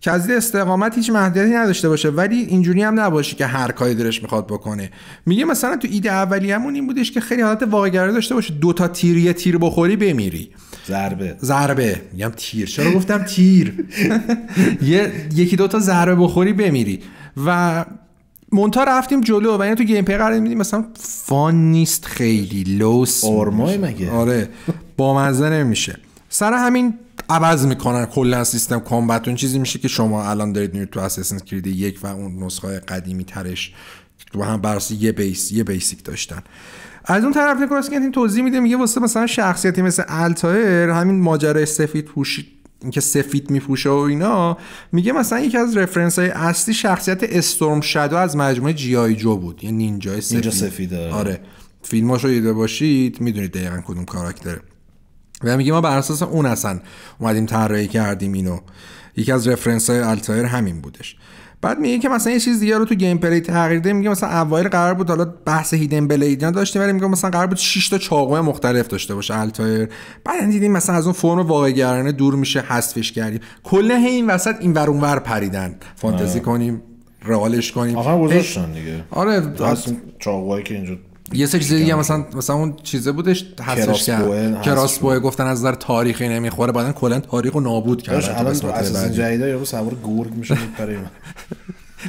که از استقامت هیچ محدودیتی نداشته باشه ولی اینجوری هم نباشه که هر کاری درش میخواد بکنه میگه مثلا تو ایده اولیه‌مون این بودش که خیلی حالت واقعگرا داشته باشه دو تا تیر یه تیر بخوری بمیری ضربه ضربه میگم تیر چرا گفتم تیر یه یکی دوتا ضربه بخوری بمیری و مونتا رفتیم جلو و اینا یعنی تو گیم پی قرار میدیم مثلا فان نیست خیلی لوس آرمای مگه آره با مزه نمیشه سر همین عوض میکنن کلا سیستم کامبت اون چیزی میشه که شما الان دارید میرید تو اساسین کرید یک و اون نسخه قدیمی ترش تو هم برسی یه بیس یه بیسیک داشتن از اون طرف این توضیح میده میگه واسه مثلا شخصیتی مثل التایر همین ماجرای سفید پوشید اینکه سفید میپوشه و اینا میگه مثلا یکی از رفرنس های اصلی شخصیت استورم شادو از مجموعه جی آی جو بود یعنی نینجا سفید نینجا سفیده آره. آره فیلماشو دیده باشید میدونید دقیقا کدوم کاراکتره و میگه ما بر اساس اون اصلا اومدیم طراحی کردیم اینو یکی از رفرنس های التایر همین بودش بعد میگه که مثلا یه چیز دیگه رو تو گیم پلی تغییر میگه مثلا اوایل قرار بود حالا بحث هیدن بلید داشتیم ولی میگه مثلا قرار بود 6 تا چاقوی مختلف داشته باشه التایر بعد یعنی دیدیم مثلا از اون فرم واقع دور میشه حذفش کردیم کلا این وسط این ور اون ور پریدن فانتزی کنیم رئالش کنیم آخر گذاشتن دیگه آره چاقوهایی که یه سه چیز دیگه مثلا مثلا اون چیزه بودش حسش کرد بوئه گفتن از نظر تاریخی نمیخوره بعدن کلا تاریخو نابود کرد الان تو جدیدا یهو سوار گورگ میشه برای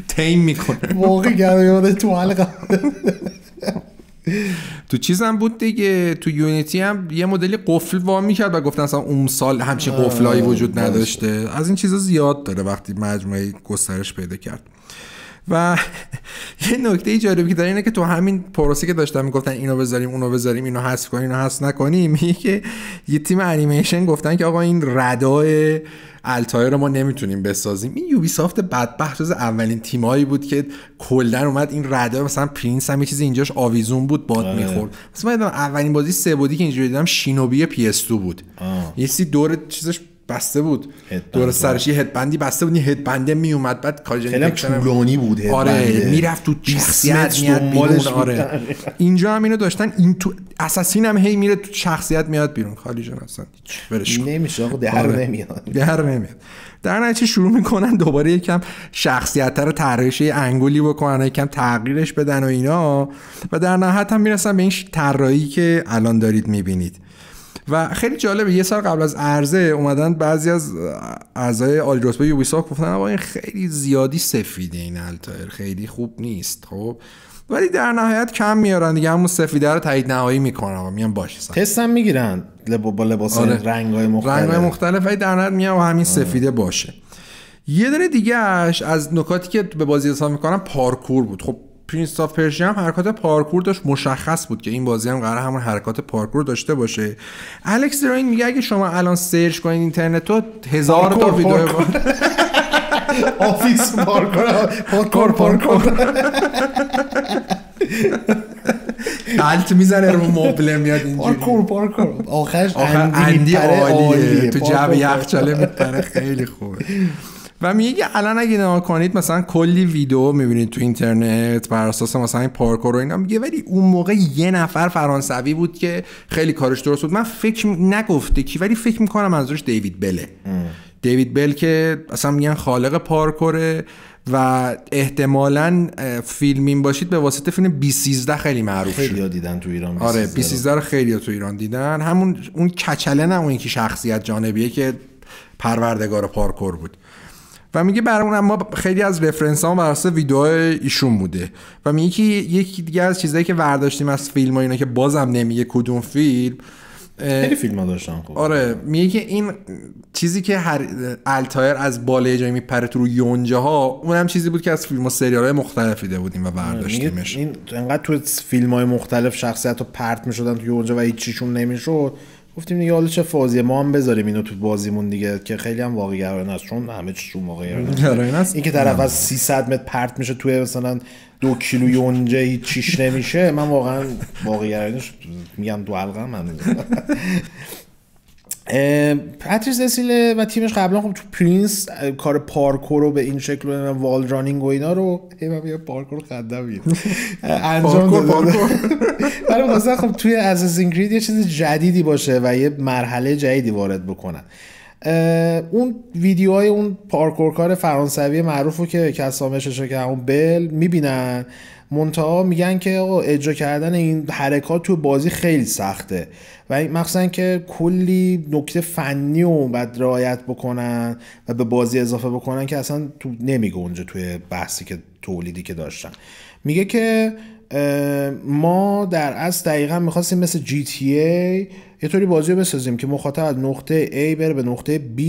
تیم میکنه موقع تو حلقه تو چیزم بود دیگه تو یونیتی هم یه مدلی قفل وا میکرد و گفتن اصلا اون سال همچین قفلایی وجود نداشته از این چیزا زیاد داره وقتی مجموعه گسترش پیدا کرد و یه نکته جالبی که داره اینه که تو همین پروسه که داشتم میگفتن اینو بذاریم اونو بذاریم اینو حذف کنیم اینو حذف نکنیم میگه که یه تیم انیمیشن گفتن که آقا این ردای التایر رو ما نمیتونیم بسازیم این یوبی سافت بدبخت از اولین تیمایی بود که کلا اومد این ردا مثلا پرینس هم یه چیزی اینجاش آویزون بود باد آه. میخورد مثلا اولین بازی سه بودی که اینجوری دیدم شینوبی پی بود یه سی دور چیزش بسته بود دور سرش یه هدبندی بسته بود این هدبنده می اومد بعد کاجن خیلی طولانی بود هدبنده. آره میرفت تو شخصیت میاد بیرون آره اینجا هم اینو داشتن این تو اساسین هم هی میره تو شخصیت میاد بیرون خالی جان اصلا نمیشه آقا در آره. نمیاد در نمیاد در نتیجه شروع میکنن دوباره یکم شخصیت رو طراحیش انگولی بکنن یکم تغییرش بدن و اینا و در نهایت هم میرسن به این طراحی که الان دارید میبینید و خیلی جالبه یه سال قبل از عرضه اومدن بعضی از اعضای عالی رتبه یوبیساف گفتن این خیلی زیادی سفیده این التایر خیلی خوب نیست خب ولی در نهایت کم میارن دیگه همون سفیده رو تایید نهایی میکنن و میان باشه تست هم میگیرن لب... با لباس آره. رنگ های مختلف رنگ های مختلف ولی در نهایت میان و همین سفیده باشه یه دونه دیگه از نکاتی که به بازی حساب میکنن پارکور بود خب پرینس آف پرشیا هم حرکات پارکور داشت مشخص بود که این بازی هم قرار همون حرکات پارکور داشته باشه الکس دراین میگه اگه شما الان سرچ کنید اینترنت تو هزار تا ویدیو آفیس پارکور پارکور پارکور قلط میزنه رو مبله میاد اینجوری پارکور پارکور آخرش اندی عالیه تو جب یخچاله میپره خیلی خوبه و میگه الان اگه نگاه کنید مثلا کلی ویدیو میبینید تو اینترنت بر اساس مثلا این پارکور و اینا میگه ولی اون موقع یه نفر فرانسوی بود که خیلی کارش درست بود من فکر نگفته کی ولی فکر میکنم منظورش دیوید بله دیوید بل که اصلا میگن خالق پارکوره و احتمالا این باشید به واسطه فیلم بی خیلی معروف خیلی شد دیدن تو ایران بی آره بی رو خیلی تو ایران دیدن همون اون کچله نه اون یکی شخصیت جانبیه که پروردگار پارکور بود و میگه برامون اما خیلی از رفرنس ها بر اساس ایشون بوده و میگه که یکی دیگه از چیزهایی که ورداشتیم از فیلم ها اینا که بازم نمیگه کدوم فیلم خیلی فیلم ها داشتن خوب آره میگه که این چیزی که هر التایر از بالای جایی میپره تو رو یونجه ها اون هم چیزی بود که از فیلم و سریال های مختلف دیده بودیم و برداشتیمش آره، این انقدر تو فیلم های مختلف شخصیت رو پرت میشدن تو یونجه و هیچیشون نمیشد گفتیم دیگه حالا چه فازی ما هم بذاریم اینو تو بازیمون دیگه که خیلی هم واقعی گرایانه است چون همه چیز واقعی است این که طرف از 300 متر پرت میشه توی مثلا دو کیلو یونجه هیچ چیش نمیشه من واقعا واقعی میگم دو حلقه هم پاتریس اسیله و تیمش قبلا خب تو پرینس کار پارکور رو به این شکل و وال رانینگ و اینا رو هی پارکور انجام داده ولی خب مثلا خب توی از اینگرید یه چیز جدیدی باشه و یه مرحله جدیدی وارد بکنن اون ویدیوهای اون پارکور کار فرانسوی معروف رو که کسامشش که همون بل میبینن منتها میگن که آقا اجرا کردن این حرکات تو بازی خیلی سخته و مخصوصا که کلی نکته فنی و بعد رعایت بکنن و به بازی اضافه بکنن که اصلا تو اونجا توی بحثی که تولیدی که داشتن میگه که ما در از دقیقا میخواستیم مثل جی تی ای یه طوری بازی رو بسازیم که مخاطب از نقطه A بره به نقطه B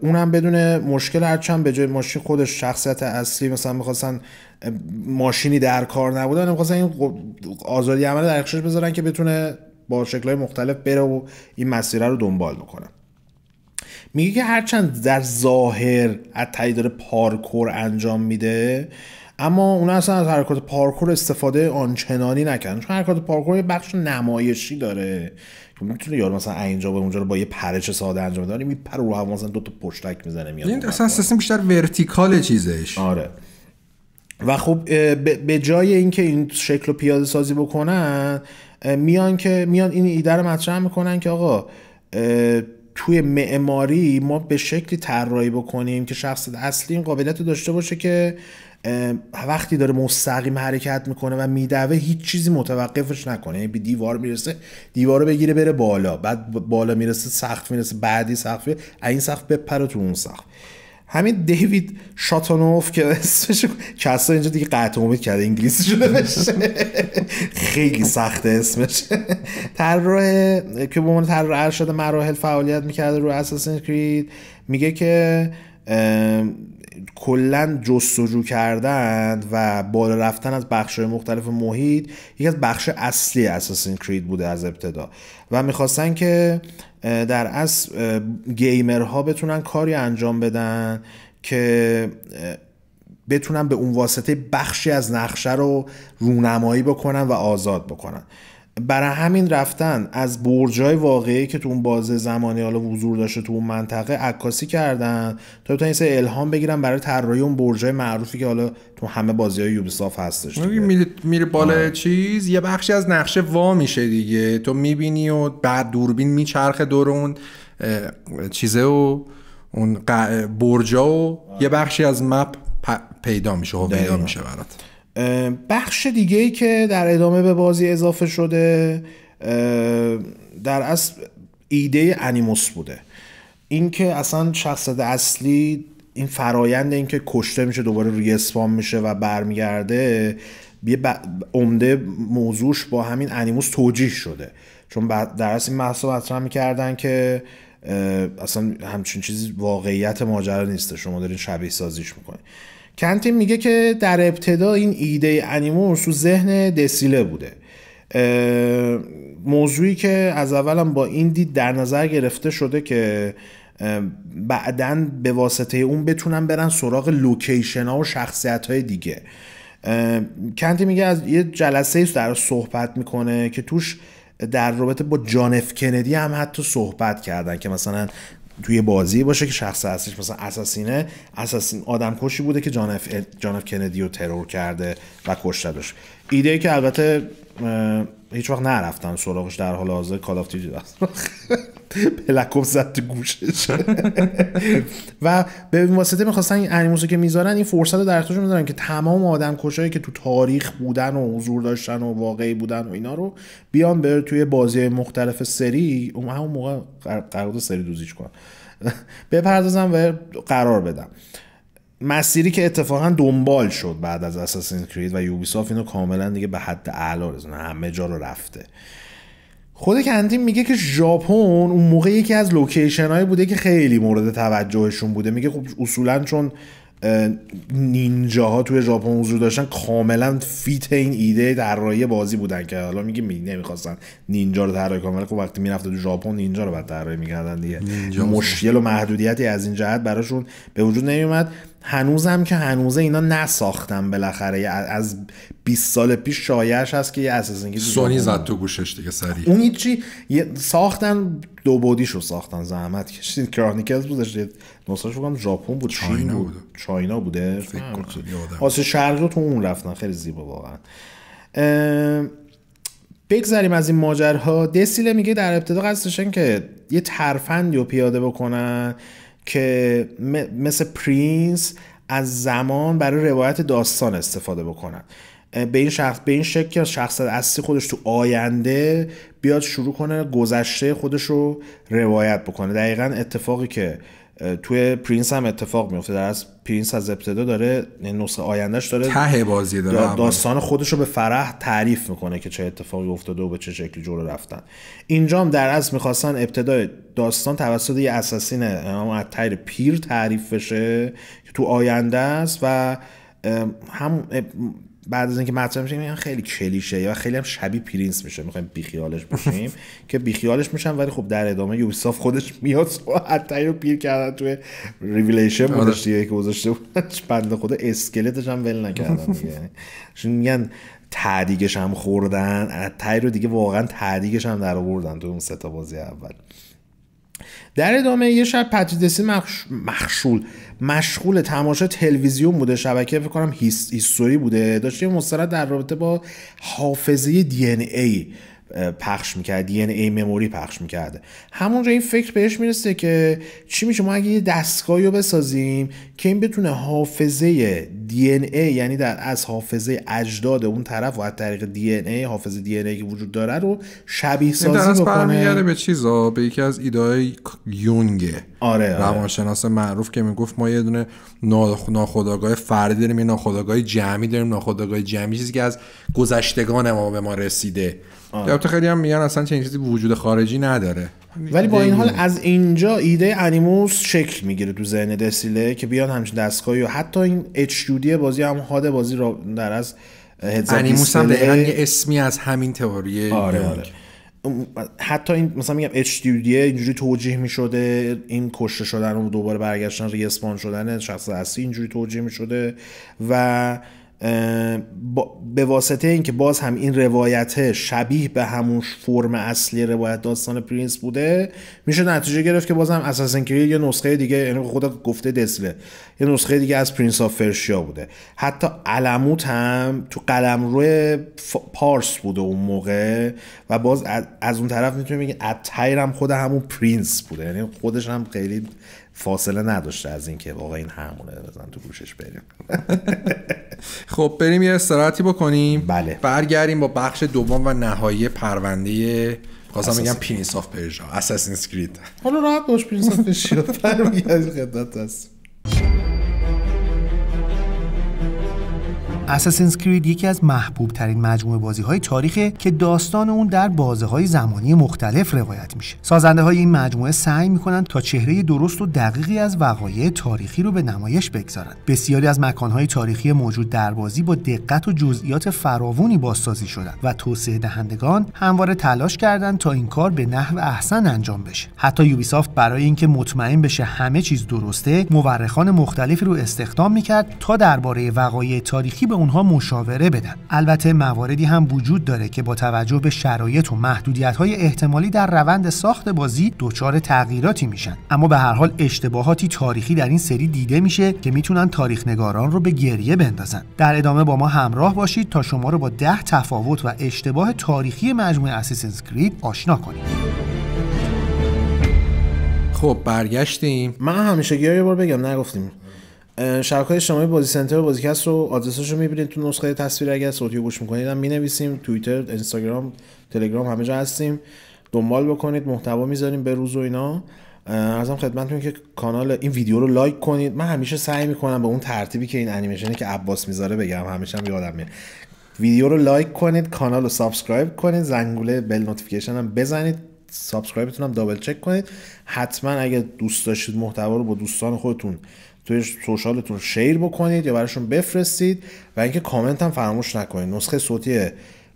اونم بدون مشکل هرچند به جای ماشین خودش شخصیت اصلی مثلا میخواستن ماشینی در کار نبودن میخواستن این آزادی عمل در بذارن که بتونه با شکلهای مختلف بره و این مسیره رو دنبال بکنه میگه که هرچند در ظاهر اتایی داره پارکور انجام میده اما اون اصلا از حرکات پارکور استفاده آنچنانی نکردن چون حرکات پارکور یه بخش نمایشی داره تو خب میتونه یار مثلا اینجا به اونجا رو با یه پرش ساده انجام بده پر رو هوا مثلا دو تا پشتک میزنه میاد یعنی این اصلا سیستم بیشتر ورتیکال چیزش آره و خب به جای اینکه این شکل رو پیاده سازی بکنن میان که میان این ایده رو مطرح میکنن که آقا توی معماری ما به شکلی طراحی بکنیم که شخص اصلی این قابلیت داشته باشه که وقتی داره مستقیم حرکت میکنه و میدوه هیچ چیزی متوقفش نکنه یعنی به دیوار میرسه دیوار رو بگیره بره بالا بعد بالا میرسه سخت میرسه بعدی سقف این سخت بپره تو اون سخت همین دیوید شاتانوف که اسمش کسا اینجا دیگه قطع امید کرده انگلیسی شده بشه خیلی سخت اسمش طراح که به عنوان طراح ارشد مراحل فعالیت میکرده رو اساسین کرید میگه که کلا جستجو کردن و بالا رفتن از بخش مختلف محیط یکی از بخش اصلی اساسین کرید بوده از ابتدا و میخواستن که در اصل گیمرها بتونن کاری انجام بدن که بتونن به اون واسطه بخشی از نقشه رو رونمایی بکنن و آزاد بکنن برای همین رفتن از برجای واقعی که تو اون بازه زمانی حالا حضور داشته تو اون منطقه عکاسی کردن تا تا این سه الهام بگیرن برای طراحی اون برجای معروفی که حالا تو همه بازی های یوبیساف هستش میره بالا آره. چیز یه بخشی از نقشه وا میشه دیگه تو میبینی و بعد دوربین میچرخه دور اون چیزه و اون برجا و یه بخشی از مپ پیدا میشه و پیدا میشه برات بخش دیگه ای که در ادامه به بازی اضافه شده در اصل ایده انیموس بوده اینکه اصلا شخص اصلی این فرایند اینکه کشته میشه دوباره ریسپان میشه و برمیگرده یه عمده موضوعش با همین انیموس توجیه شده چون در اصل این محصول مطرح میکردن که اصلا همچین چیزی واقعیت ماجرا نیسته شما دارین شبیه سازیش میکنید کنتی میگه که در ابتدا این ایده انیموس تو ذهن دسیله بوده موضوعی که از اولم با این دید در نظر گرفته شده که بعدا به واسطه اون بتونن برن سراغ لوکیشن ها و شخصیت های دیگه کنتی میگه از یه جلسه در صحبت میکنه که توش در رابطه با جانف کندی هم حتی صحبت کردن که مثلا توی بازی باشه که شخص اصلیش مثلا اساسینه اساسین آدم کشی بوده که جان اف, جان کندی رو ترور کرده و کشتدش ایده ای که البته هیچ وقت نرفتم سراغش در حال حاضر کال آف دیوتی پلکوب زد گوشش و به واسطه میخواستن این انیموسو که میذارن این فرصت رو در اختیارشون میذارن که تمام آدم کشایی که تو تاریخ بودن و حضور داشتن و واقعی بودن و اینا رو بیان به توی بازی مختلف سری اون همون موقع قرارداد سری دوزیش کنن بپردازم و قرار بدم مسیری که اتفاقا دنبال شد بعد از اساسین کرید و یوبیساف اینو کاملا دیگه به حد اعلا رسونه همه جا رو رفته خود کنتین میگه که ژاپن اون موقع یکی از لوکیشن های بوده که خیلی مورد توجهشون بوده میگه خب اصولا چون نینجاها توی ژاپن حضور داشتن کاملا فیت این ایده در طراحی بازی بودن که حالا میگه می نمیخواستن نینجا رو طراحی کنن خب وقتی میرفته تو ژاپن نینجا رو بعد طراحی میکردن دیگه مشکل و محدودیتی از این جهت براشون به وجود نمیومد هنوزم که هنوزه اینا نساختن بالاخره از 20 سال پیش شایعش هست که یه اینکه سونی زد تو گوشش دیگه سریع اون چی ساختن دو بودیشو ساختن زحمت کشید کرانیکلز بودش نسخه‌ش بگم ژاپن بود چین بود چاینا بوده آسیا شرق تو اون رفتن خیلی زیبا واقعا بگذریم از این ماجرها دسیله میگه در ابتدا قصدشن که یه ترفندی رو پیاده بکنن که مثل پرینس از زمان برای روایت داستان استفاده بکنن به این شخص به این شکل که شخصیت اصلی خودش تو آینده بیاد شروع کنه گذشته خودش رو روایت بکنه دقیقا اتفاقی که توی پرینس هم اتفاق میفته در از پرینس از ابتدا داره یعنی نسخه آیندهش داره ته بازی داره داستان خودش رو به فرح تعریف میکنه که چه اتفاقی افتاده و به چه شکلی جلو رفتن اینجا در از میخواستن ابتدای داستان توسط یه اساسین امام پیر تعریف بشه که تو آینده است و هم بعد از اینکه مطرح میشه میگن خیلی کلیشه یا خیلی هم شبیه پرینس میشه میخوایم بیخیالش بشیم که بیخیالش میشن ولی خب در ادامه یوبیساف خودش میاد حتی رو پیر کردن توی ریویلیشن آره. بودش دیگه که گذاشته بودن بند خود اسکلتش هم ول نکردن چون میگن تعدیگش هم خوردن تایی رو دیگه واقعا تعدیگش هم در آوردن تو اون ستا بازی اول در ادامه یه شب پتیدسی مخش... مخشول مشغول تماشا تلویزیون بوده شبکه فکر کنم هیستوری بوده داشت یه مستند در رابطه با حافظه دی ای پخش میکرد دی ای مموری پخش میکرده همونجا این فکر بهش میرسه که چی میشه ما اگه یه دستگاهی رو بسازیم که این بتونه حافظه دی ای یعنی در از حافظه اجداد اون طرف و از طریق دی ان ای حافظه دی ای که وجود داره رو شبیه سازی بکنه به چیزا به یکی از ایدهای یونگه آره،, آره, روانشناس معروف که میگفت ما یه دونه ناخودآگاه فردی داریم یه ناخودآگاه جمعی داریم ناخودآگاه جمعی چیزی که از گذشتگان ما به ما رسیده آره. البته خیلی هم میگن اصلا چنین چیزی وجود خارجی نداره ولی با این حال از اینجا ایده انیموس شکل میگیره تو ذهن دسیله که بیاد همچین دستگاهی و حتی این اچ بازی هم هاد بازی را در از انیموس هم دقیقا یه اسمی از همین تئوری آره، آره. حتی این مثلا میگم اچ اینجوری توجیه میشده این کشته شدن و دوباره برگشتن ریسپان شدن شخص اصلی اینجوری توجیه میشده و به واسطه اینکه باز هم این روایت شبیه به همون فرم اصلی روایت داستان پرینس بوده میشه نتیجه گرفت که بازم اساسن کرید یه نسخه دیگه یعنی خدا گفته دسله یه نسخه دیگه از پرینس آف فرشیا بوده حتی علموت هم تو قلم روی پارس بوده اون موقع و باز از اون طرف میتونیم بگیم اتایر هم خود همون پرینس بوده یعنی خودش هم خیلی فاصله نداشته از اینکه واقعا این همونه بزن تو گوشش بریم خب بریم یه استراتی بکنیم بله برگردیم با بخش دوم و نهایی پرونده خواستم میگم پینیساف آف پرژا اساسین کرید حالا راحت باش پینیساف آف پرژا برمیگردیم خدمت هستیم اساسینز کرید یکی از محبوب ترین مجموعه بازی های تاریخه که داستان اون در بازه های زمانی مختلف روایت میشه سازنده های این مجموعه سعی میکنن تا چهره درست و دقیقی از وقایع تاریخی رو به نمایش بگذارن بسیاری از مکانهای تاریخی موجود در بازی با دقت و جزئیات فراوانی بازسازی شدن و توسعه دهندگان همواره تلاش کردند تا این کار به نحو احسن انجام بشه حتی یوبیسافت برای اینکه مطمئن بشه همه چیز درسته مورخان مختلفی رو استخدام میکرد تا درباره وقایع تاریخی به اونها مشاوره بدن البته مواردی هم وجود داره که با توجه به شرایط و محدودیت های احتمالی در روند ساخت بازی دچار تغییراتی میشن اما به هر حال اشتباهاتی تاریخی در این سری دیده میشه که میتونن تاریخ نگاران رو به گریه بندازن در ادامه با ما همراه باشید تا شما رو با ده تفاوت و اشتباه تاریخی مجموعه اسیسنس کرید آشنا کنیم خب برگشتیم من همیشه یه بار بگم نگفتیم شبکه های اجتماعی بازی سنتر و بازیکست رو آدرسش رو میبینید تو نسخه تصویر اگر صوتی گوش میکنید هم مینویسیم توییتر اینستاگرام تلگرام همه جا هستیم دنبال بکنید محتوا میذاریم به روز و اینا ارزم خدمتتون که کانال این ویدیو رو لایک کنید من همیشه سعی میکنم به اون ترتیبی که این انیمیشنی که عباس میذاره بگم همیشه هم یادم میاد ویدیو رو لایک کنید کانال رو سابسکرایب کنید زنگوله بل نوتیفیکیشن هم بزنید سابسکرایبتون هم دابل چک کنید حتما اگه دوست داشتید محتوا رو با دوستان خودتون توی سوشالتون شیر بکنید یا براشون بفرستید و اینکه کامنت هم فراموش نکنید نسخه صوتی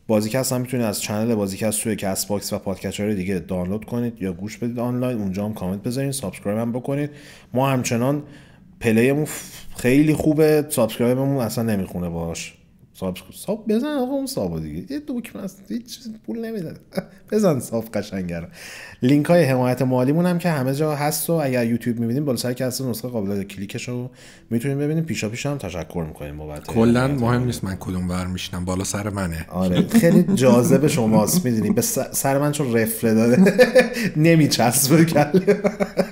بازیکست هم میتونید از چنل بازیکست توی کست باکس و پادکچر دیگه دانلود کنید یا گوش بدید آنلاین اونجا هم کامنت بذارید سابسکرایب هم بکنید ما همچنان پلیمون خیلی خوبه سابسکرایبمون اصلا نمیخونه باش صابش کو بزن آقا اون صابو دیگه یه دکمه است هیچ پول نمیدن بزن صاف قشنگره لینک های حمایت مالیمون هم که همه جا هست و اگر یوتیوب میبینیم بالا سر که نسخه قابل کلیکش رو میتونیم ببینیم پیشا پیش هم تشکر میکنیم بابت کلا مهم نیست من کدوم ور میشنم بالا سر منه آره خیلی جاذب شماست میدونی به سر من چون رفره داده نمیچسبه کله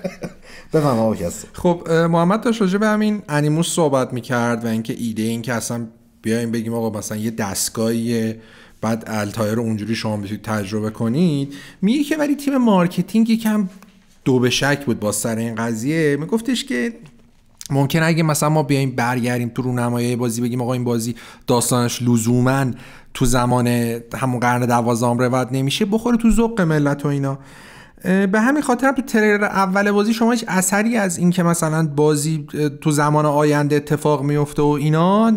بفهم خب محمد داشت راجع به همین انیموس صحبت میکرد و اینکه ایده اینکه اصلا بیایم بگیم آقا مثلا یه دستگاهی بعد التایر اونجوری شما بتونید تجربه کنید میگه که ولی تیم مارکتینگ یکم دو به شک بود با سر این قضیه میگفتش که ممکن اگه مثلا ما بیایم برگردیم تو رونمایی بازی بگیم آقا این بازی داستانش لزوما تو زمان همون قرن دوازدهم روایت نمیشه بخوره تو ذوق ملت و اینا به همین خاطر تو تریلر اول بازی شما هیچ اثری از اینکه مثلا بازی تو زمان آینده اتفاق میفته و اینا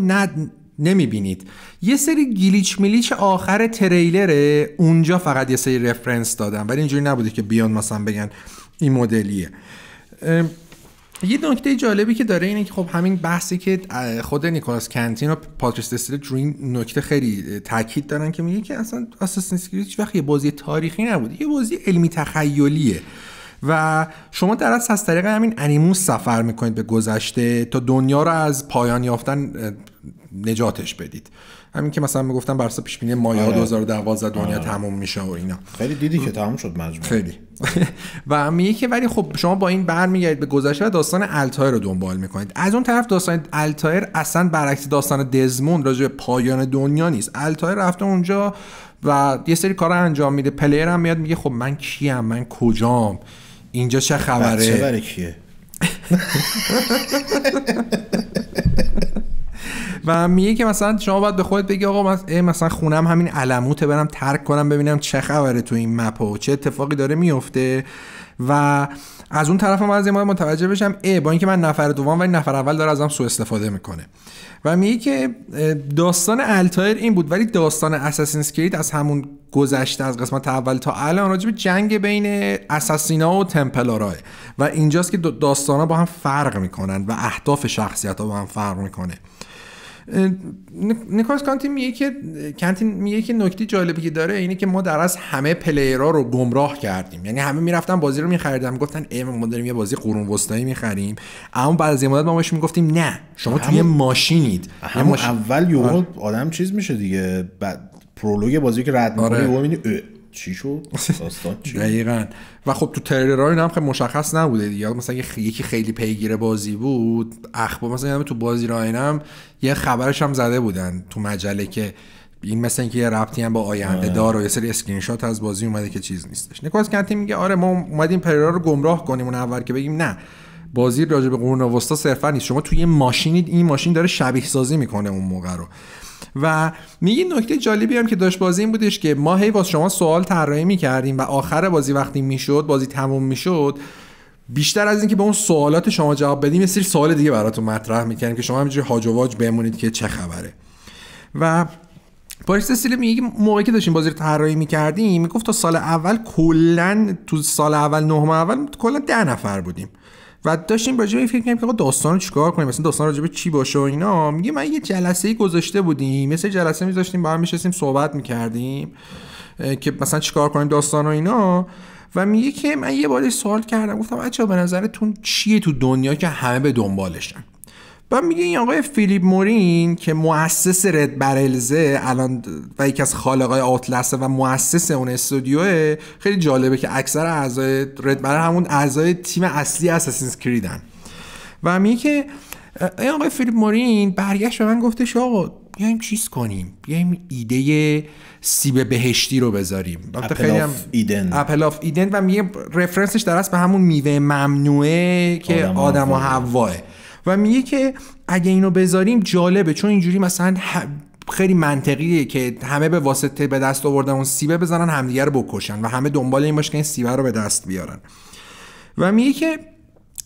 نمی بینید یه سری گلیچ میلیچ آخر تریلره اونجا فقط یه سری رفرنس دادم ولی اینجوری نبوده که بیان مثلا بگن این مدلیه یه نکته جالبی که داره اینه که خب همین بحثی که خود نیکولاس کنتین و پاتریس دستریت این نکته خیلی تاکید دارن که میگه که اصلا اساسینز کرید وقت یه بازی تاریخی نبوده یه بازی علمی تخیلیه و شما در از طریق همین انیموس سفر میکنید به گذشته تا دنیا رو از پایان یافتن نجاتش بدید همین که مثلا میگفتم برسا پیش بینی مایا 2012 آره. دنیا آره. تموم میشه و اینا خیلی دیدی که تموم شد مجموعه خیلی و میگه که ولی خب شما با این برمیگردید به گذشته و داستان التایر رو دنبال میکنید از اون طرف داستان التایر اصلا برعکس داستان دزمون راجع به پایان دنیا نیست التایر رفته اونجا و یه سری کار انجام میده پلیر هم میاد میگه خب من کیم من کجام اینجا چه خبره کیه و میگه که مثلا شما باید به خودت بگی آقا مثلا خونم همین علموته برم ترک کنم ببینم چه خبره تو این مپ و چه اتفاقی داره میفته و از اون طرف هم از ما متوجه بشم ای با اینکه من نفر دوم این نفر اول داره ازم سو استفاده میکنه و میگه که داستان التایر این بود ولی داستان اساسین اسکریت از همون گذشته از قسمت اول تا الان راجب جنگ بین اساسینا و تمپلارای و اینجاست که داستان ها با هم فرق میکنن و اهداف شخصیت ها با هم فرق میکنه نیکولاس کانتین میگه که کانتین میگه که نکته جالبی که داره اینه که ما در از همه پلیرها رو گمراه کردیم یعنی همه میرفتن بازی رو میخریدن میگفتن ای ما داریم یه بازی قرون وسطایی میخریم اما بعد از یه مدت ما بهش میگفتیم نه شما توی ماشینید همون اول یهو آره. آدم چیز میشه دیگه بعد پرولوگ بازی که رد میکنه آره. چی شد داستان چی دقیقا و خب تو تررای هم خیلی مشخص نبوده دیگه مثلا یکی خیلی پیگیر بازی بود اخبار مثلا تو بازی هم یه خبرش هم زده بودن تو مجله که این مثلا اینکه یه ربطی هم با آینده دار و یه سری اسکرین شات از بازی اومده که چیز نیستش نیکولاس کنتی میگه آره ما اومدیم پررا رو گمراه کنیم اون اول که بگیم نه بازی راجب به قرون وسطا صرفا نیست شما توی یه ماشینید این ماشین داره شبیه سازی میکنه اون موقع رو و میگه نکته جالبی هم که داشت بازی این بودش که ما هی واسه شما سوال طراحی میکردیم و آخر بازی وقتی میشد بازی تموم میشد بیشتر از اینکه به اون سوالات شما جواب بدیم یه سری سوال دیگه براتون مطرح میکردیم که شما همینجوری هاج و واج بمونید که چه خبره و پاریس سیل میگه موقعی که داشتیم بازی رو طراحی میکردیم میگفت تا سال اول کلا تو سال اول نهم اول کلا ده نفر بودیم و داشتیم راجع به فکر کنیم که داستان رو چیکار کنیم مثلا داستان راجع به چی باشه و اینا میگه من یه جلسه ای گذاشته بودیم مثل جلسه میذاشتیم با هم میشستیم صحبت میکردیم که مثلا چیکار کنیم داستان و اینا و میگه که من یه بار سوال کردم گفتم بچه به نظرتون چیه تو دنیا که همه به دنبالشن و میگه این آقای فیلیپ مورین که مؤسس رد برلزه الان و یکی از خالقای آتلسه و مؤسس اون استودیوه خیلی جالبه که اکثر اعضای رد برل همون اعضای تیم اصلی اساسینز کریدن و میگه که آقای فیلیپ مورین برگشت به من گفتش آقا بیایم چیز کنیم بیایم ایده سیب بهشتی رو بذاریم اپل آف ایدن اپل آف ایدن و میگه رفرنسش درست به همون میوه ممنوعه که آدم, و حواه و میگه که اگه اینو بذاریم جالبه چون اینجوری مثلا خیلی منطقیه که همه به واسطه به دست آوردن اون سیبه بزنن همدیگه رو بکشن و همه دنبال این باشه که این سیبه رو به دست بیارن و میگه که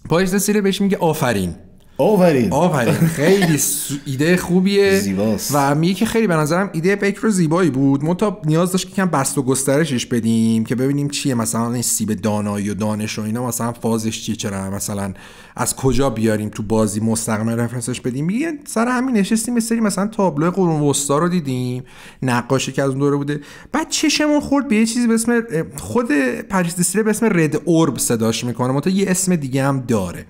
پایز سیره بهش میگه آفرین آفرین آفرین خیلی ایده خوبیه زیباست و میگه که خیلی به نظرم ایده بیک رو زیبایی بود تا نیاز داشت که کم بست و گسترشش بدیم که ببینیم چیه مثلا این سیب دانایی و دانش و اینا مثلا فازش چیه چرا مثلا از کجا بیاریم تو بازی مستقیما رفرنسش بدیم میگه سر همین نشستیم یه سری مثلا تابلو قرون وسطا رو دیدیم نقاشی که از اون دوره بوده بعد چشمون خورد به یه چیزی به اسم خود پاریس به اسم رد اورب صداش میکنه مثلا یه اسم دیگه هم داره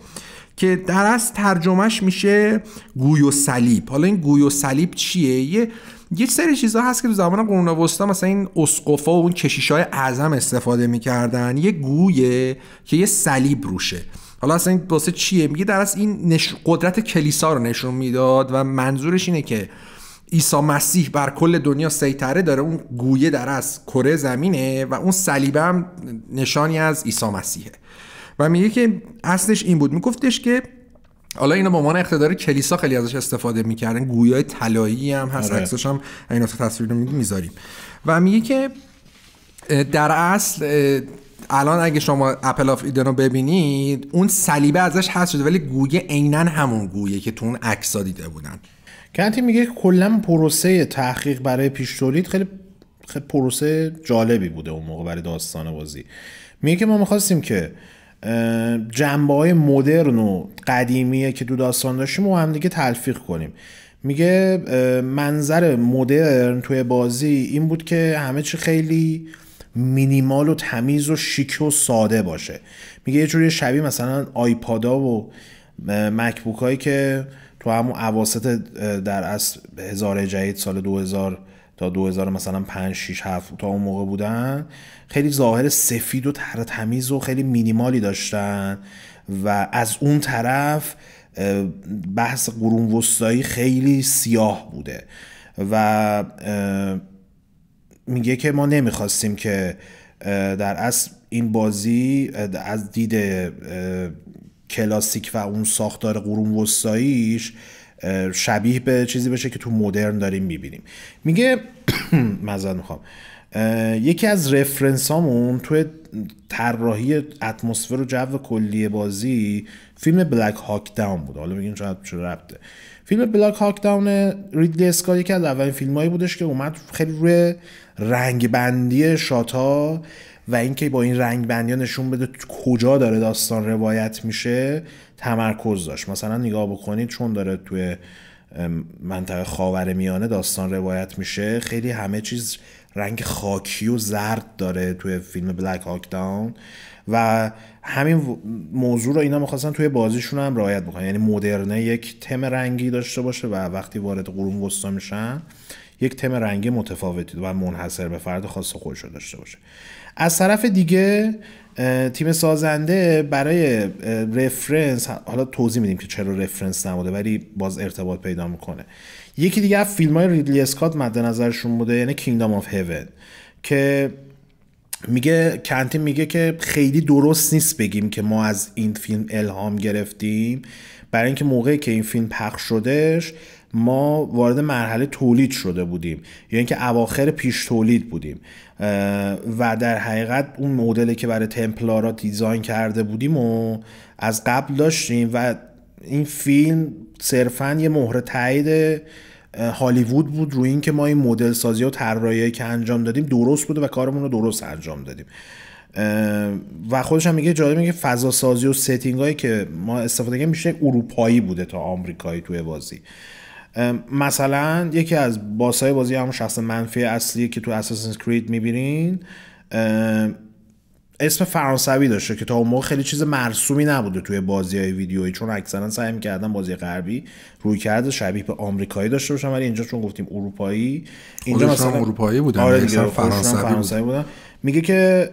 که در از ترجمهش میشه گوی و صلیب حالا این گوی و صلیب چیه یه یه سری چیزها هست که تو زبان قرون وسطا مثلا این اسقفا و اون کشیشای اعظم استفاده میکردن یه گویه که یه صلیب روشه حالا اصلا این واسه چیه میگه در از این نش... قدرت کلیسا رو نشون میداد و منظورش اینه که عیسی مسیح بر کل دنیا سیطره داره اون گویه در از کره زمینه و اون صلیب هم نشانی از عیسی مسیحه و میگه که اصلش این بود میگفتش که حالا اینو به عنوان اقتدار کلیسا خیلی ازش استفاده میکردن گویای طلایی هم هست آره. عکسش هم این تصویر رو میذاریم و میگه که در اصل الان اگه شما اپل آف ایدن رو ببینید اون صلیبه ازش هست شده ولی گویه عینا همون گویه که تو اون عکسا دیده بودن کنتی میگه کلا پروسه تحقیق برای پیش تولید خیلی خیلی پروسه جالبی بوده اون موقع برای داستان بازی میگه که ما میخواستیم که جنبه های مدرن و قدیمیه که دو داستان داشتیم و هم دیگه تلفیق کنیم میگه منظر مدرن توی بازی این بود که همه چی خیلی مینیمال و تمیز و شیک و ساده باشه میگه یه جوری شبیه مثلا آیپادا و مکبوک هایی که تو همون عواسط در از هزار جدید سال 2000 تا 2000 مثلا 5 6 7 تا اون موقع بودن خیلی ظاهر سفید و تر تمیز و خیلی مینیمالی داشتن و از اون طرف بحث قرون وسطایی خیلی سیاه بوده و میگه که ما نمیخواستیم که در اصل این بازی از دید کلاسیک و اون ساختار قرون وسطاییش شبیه به چیزی باشه که تو مدرن داریم میبینیم میگه مزد میخوام یکی از رفرنس هامون توی طراحی اتمسفر و جو کلی بازی فیلم بلک هاک داون بود حالا میگیم چرا چرا ربطه فیلم بلاک هاک داون ریدلی اسکات یکی از اولین هایی بودش که اومد خیلی روی رنگ بندی شات و اینکه با این رنگ بندی نشون بده کجا داره داستان روایت میشه تمرکز داشت مثلا نگاه بکنید چون داره توی منطقه خاور میانه داستان روایت میشه خیلی همه چیز رنگ خاکی و زرد داره توی فیلم بلک هاک داون و همین موضوع رو اینا میخواستن توی بازیشون هم رعایت بکنن یعنی مدرنه یک تم رنگی داشته باشه و وقتی وارد قرون وسطا میشن یک تم رنگی متفاوتی و منحصر به فرد خاص خودش داشته باشه از طرف دیگه تیم سازنده برای رفرنس حالا توضیح میدیم که چرا رفرنس نموده ولی باز ارتباط پیدا میکنه یکی دیگه فیلم های ریدلی اسکات مد نظرشون بوده یعنی کینگدام آف هیون که میگه کنتیم میگه که خیلی درست نیست بگیم که ما از این فیلم الهام گرفتیم برای اینکه موقعی که این فیلم پخش شدهش ما وارد مرحله تولید شده بودیم یا یعنی اینکه اواخر پیش تولید بودیم و در حقیقت اون مدلی که برای تمپلارا دیزاین کرده بودیم و از قبل داشتیم و این فیلم صرفا یه مهر تایید هالیوود بود روی اینکه ما این مدل سازی و طراحی که انجام دادیم درست بوده و کارمون رو درست انجام دادیم و خودش هم میگه جالب میگه فضا سازی و ستینگ هایی که ما استفاده کردیم میشه اروپایی بوده تا آمریکایی توی بازی مثلا یکی از باسای بازی همون شخص منفی اصلی که تو اساسن کرید میبینین اسم فرانسوی داشته که تا اون موقع خیلی چیز مرسومی نبوده توی بازی های ویدیویی چون اکثرا سعی کردن بازی غربی روی کرده شبیه به آمریکایی داشته باشن ولی اینجا چون گفتیم اروپایی اینجا مثلا اروپایی بودن آره یعنی فرانسوی, فرانسوی بودن میگه که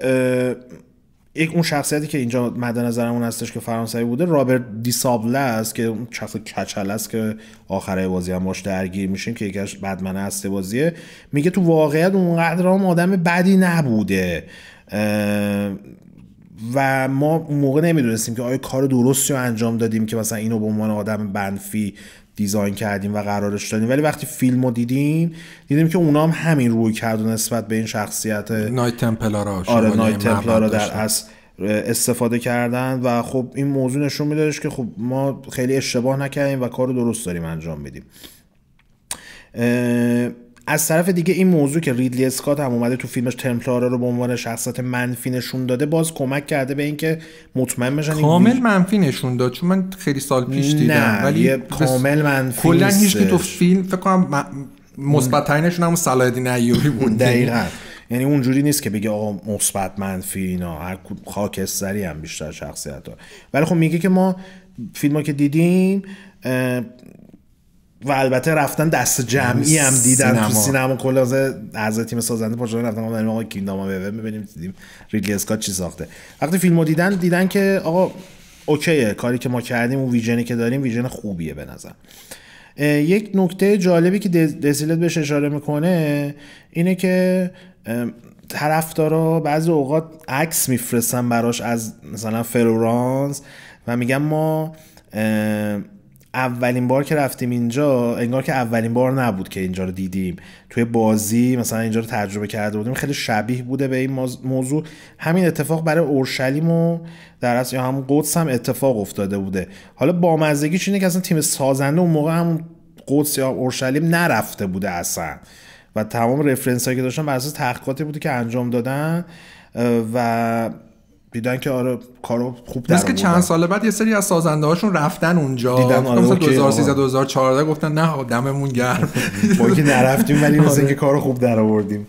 یک اون شخصیتی که اینجا مد نظرمون هستش که فرانسوی بوده رابرت دیسابل است که اون شخص کچل است که آخره بازی هم باش درگیر میشیم که یکیش بدمنه است بازیه میگه تو واقعیت اونقدر هم آدم بدی نبوده و ما موقع نمیدونستیم که آیا کار درستی رو انجام دادیم که مثلا اینو به عنوان آدم بنفی دیزاین کردیم و قرارش دادیم ولی وقتی فیلم رو دیدیم دیدیم که اونا هم همین روی کرد و نسبت به این شخصیت نایت تمپلارا آره، نایت تمپلارا در اصل استفاده کردن و خب این موضوع نشون میدادش که خب ما خیلی اشتباه نکردیم و کار درست داریم انجام میدیم از طرف دیگه این موضوع که ریدلی اسکات هم اومده تو فیلمش تمپلارا رو به عنوان شخصیت منفی نشون داده باز کمک کرده به اینکه مطمئن بشن کامل منفی نشون داد چون من خیلی سال پیش دیدم نه، ولی کامل منفی کلا هیچ تو فیلم فکر کنم مثبت ترینشون هم الدین ایوبی بود دقیقاً یعنی اونجوری نیست که بگه آقا مثبت منفی اینا هر خاکستری هم بیشتر شخصیت ولی خب میگه که ما فیلم ها که دیدیم و البته رفتن دست جمعی هم دیدن سینما. تو سینما کلا از تیم سازنده پروژه رفتن ما بریم آقا کینداما ببینیم دیدیم ریدلی اسکات چی ساخته وقتی فیلمو دیدن دیدن که آقا اوکیه کاری که ما کردیم اون ویژنی که داریم ویژن خوبیه به نظر یک نکته جالبی که دسیلت بهش اشاره میکنه اینه که طرفدارا بعضی اوقات عکس میفرستن براش از مثلا فرورانس و میگن ما اولین بار که رفتیم اینجا انگار که اولین بار نبود که اینجا رو دیدیم توی بازی مثلا اینجا رو تجربه کرده بودیم خیلی شبیه بوده به این موضوع همین اتفاق برای اورشلیم و در اصل یا همون قدس هم اتفاق افتاده بوده حالا بامزدگیش اینه که اصلا تیم سازنده اون موقع همون قدس یا اورشلیم نرفته بوده اصلا و تمام رفرنس هایی که داشتن بر اساس تحقیقاتی بوده که انجام دادن و دیدن که آره کارو خوب در که چند سال بعد یه سری از سازنده هاشون رفتن اونجا دیدن آره مثلا 2013 2014 آره. گفتن نه دممون گرم با که نرفتیم ولی مثلا آره. که کارو خوب در آوردیم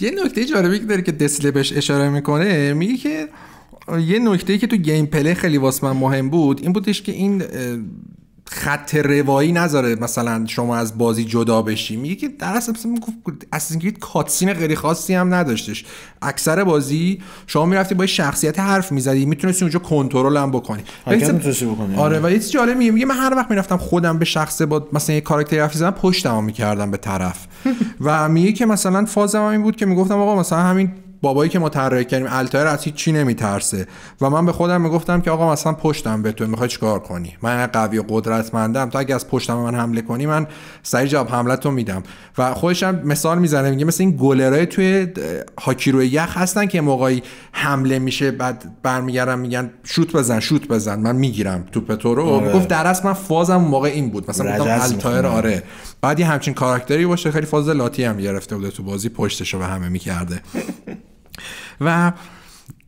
یه نکته جالبی که داره که دسل بهش اشاره میکنه میگه که یه نکته که تو گیم پلی خیلی واسه من مهم بود این بودش که این خط روایی نذاره مثلا شما از بازی جدا بشی میگه که در اصل مثلا میگفت اساسین کاتسین خیلی خاصی هم نداشتش اکثر بازی شما میرفتی با شخصیت حرف میزدی میتونستی اونجا کنترل هم بکنی یعنی بکنی آره،, آره و یه جالب میگه میگه من هر وقت میرفتم خودم به شخص با مثلا یه کاراکتر حرف زدم پشتمو میکردم به طرف و میگه که مثلا فازم این بود که میگفتم آقا مثلا همین بابایی که ما طراحی کردیم التایر از هیچ چی نمیترسه و من به خودم میگفتم که آقا مثلا پشتم به تو میخوای چیکار کنی من قوی و قدرتمندم تو اگه از پشتم من حمله کنی من سری جواب حمله رو میدم و خودش هم مثال میزنه میگه مثل این گلرای توی هاکی روی یخ هستن که موقعی حمله میشه بعد برمیگردن میگن شوت بزن شوت بزن من میگیرم توپ تو رو آره. گفت در اصل من فازم موقع این بود مثلا گفتم التایر آره بعد یه همچین کاراکتری باشه خیلی فاز لاتی هم گرفته بوده تو بازی رو به همه میکرده و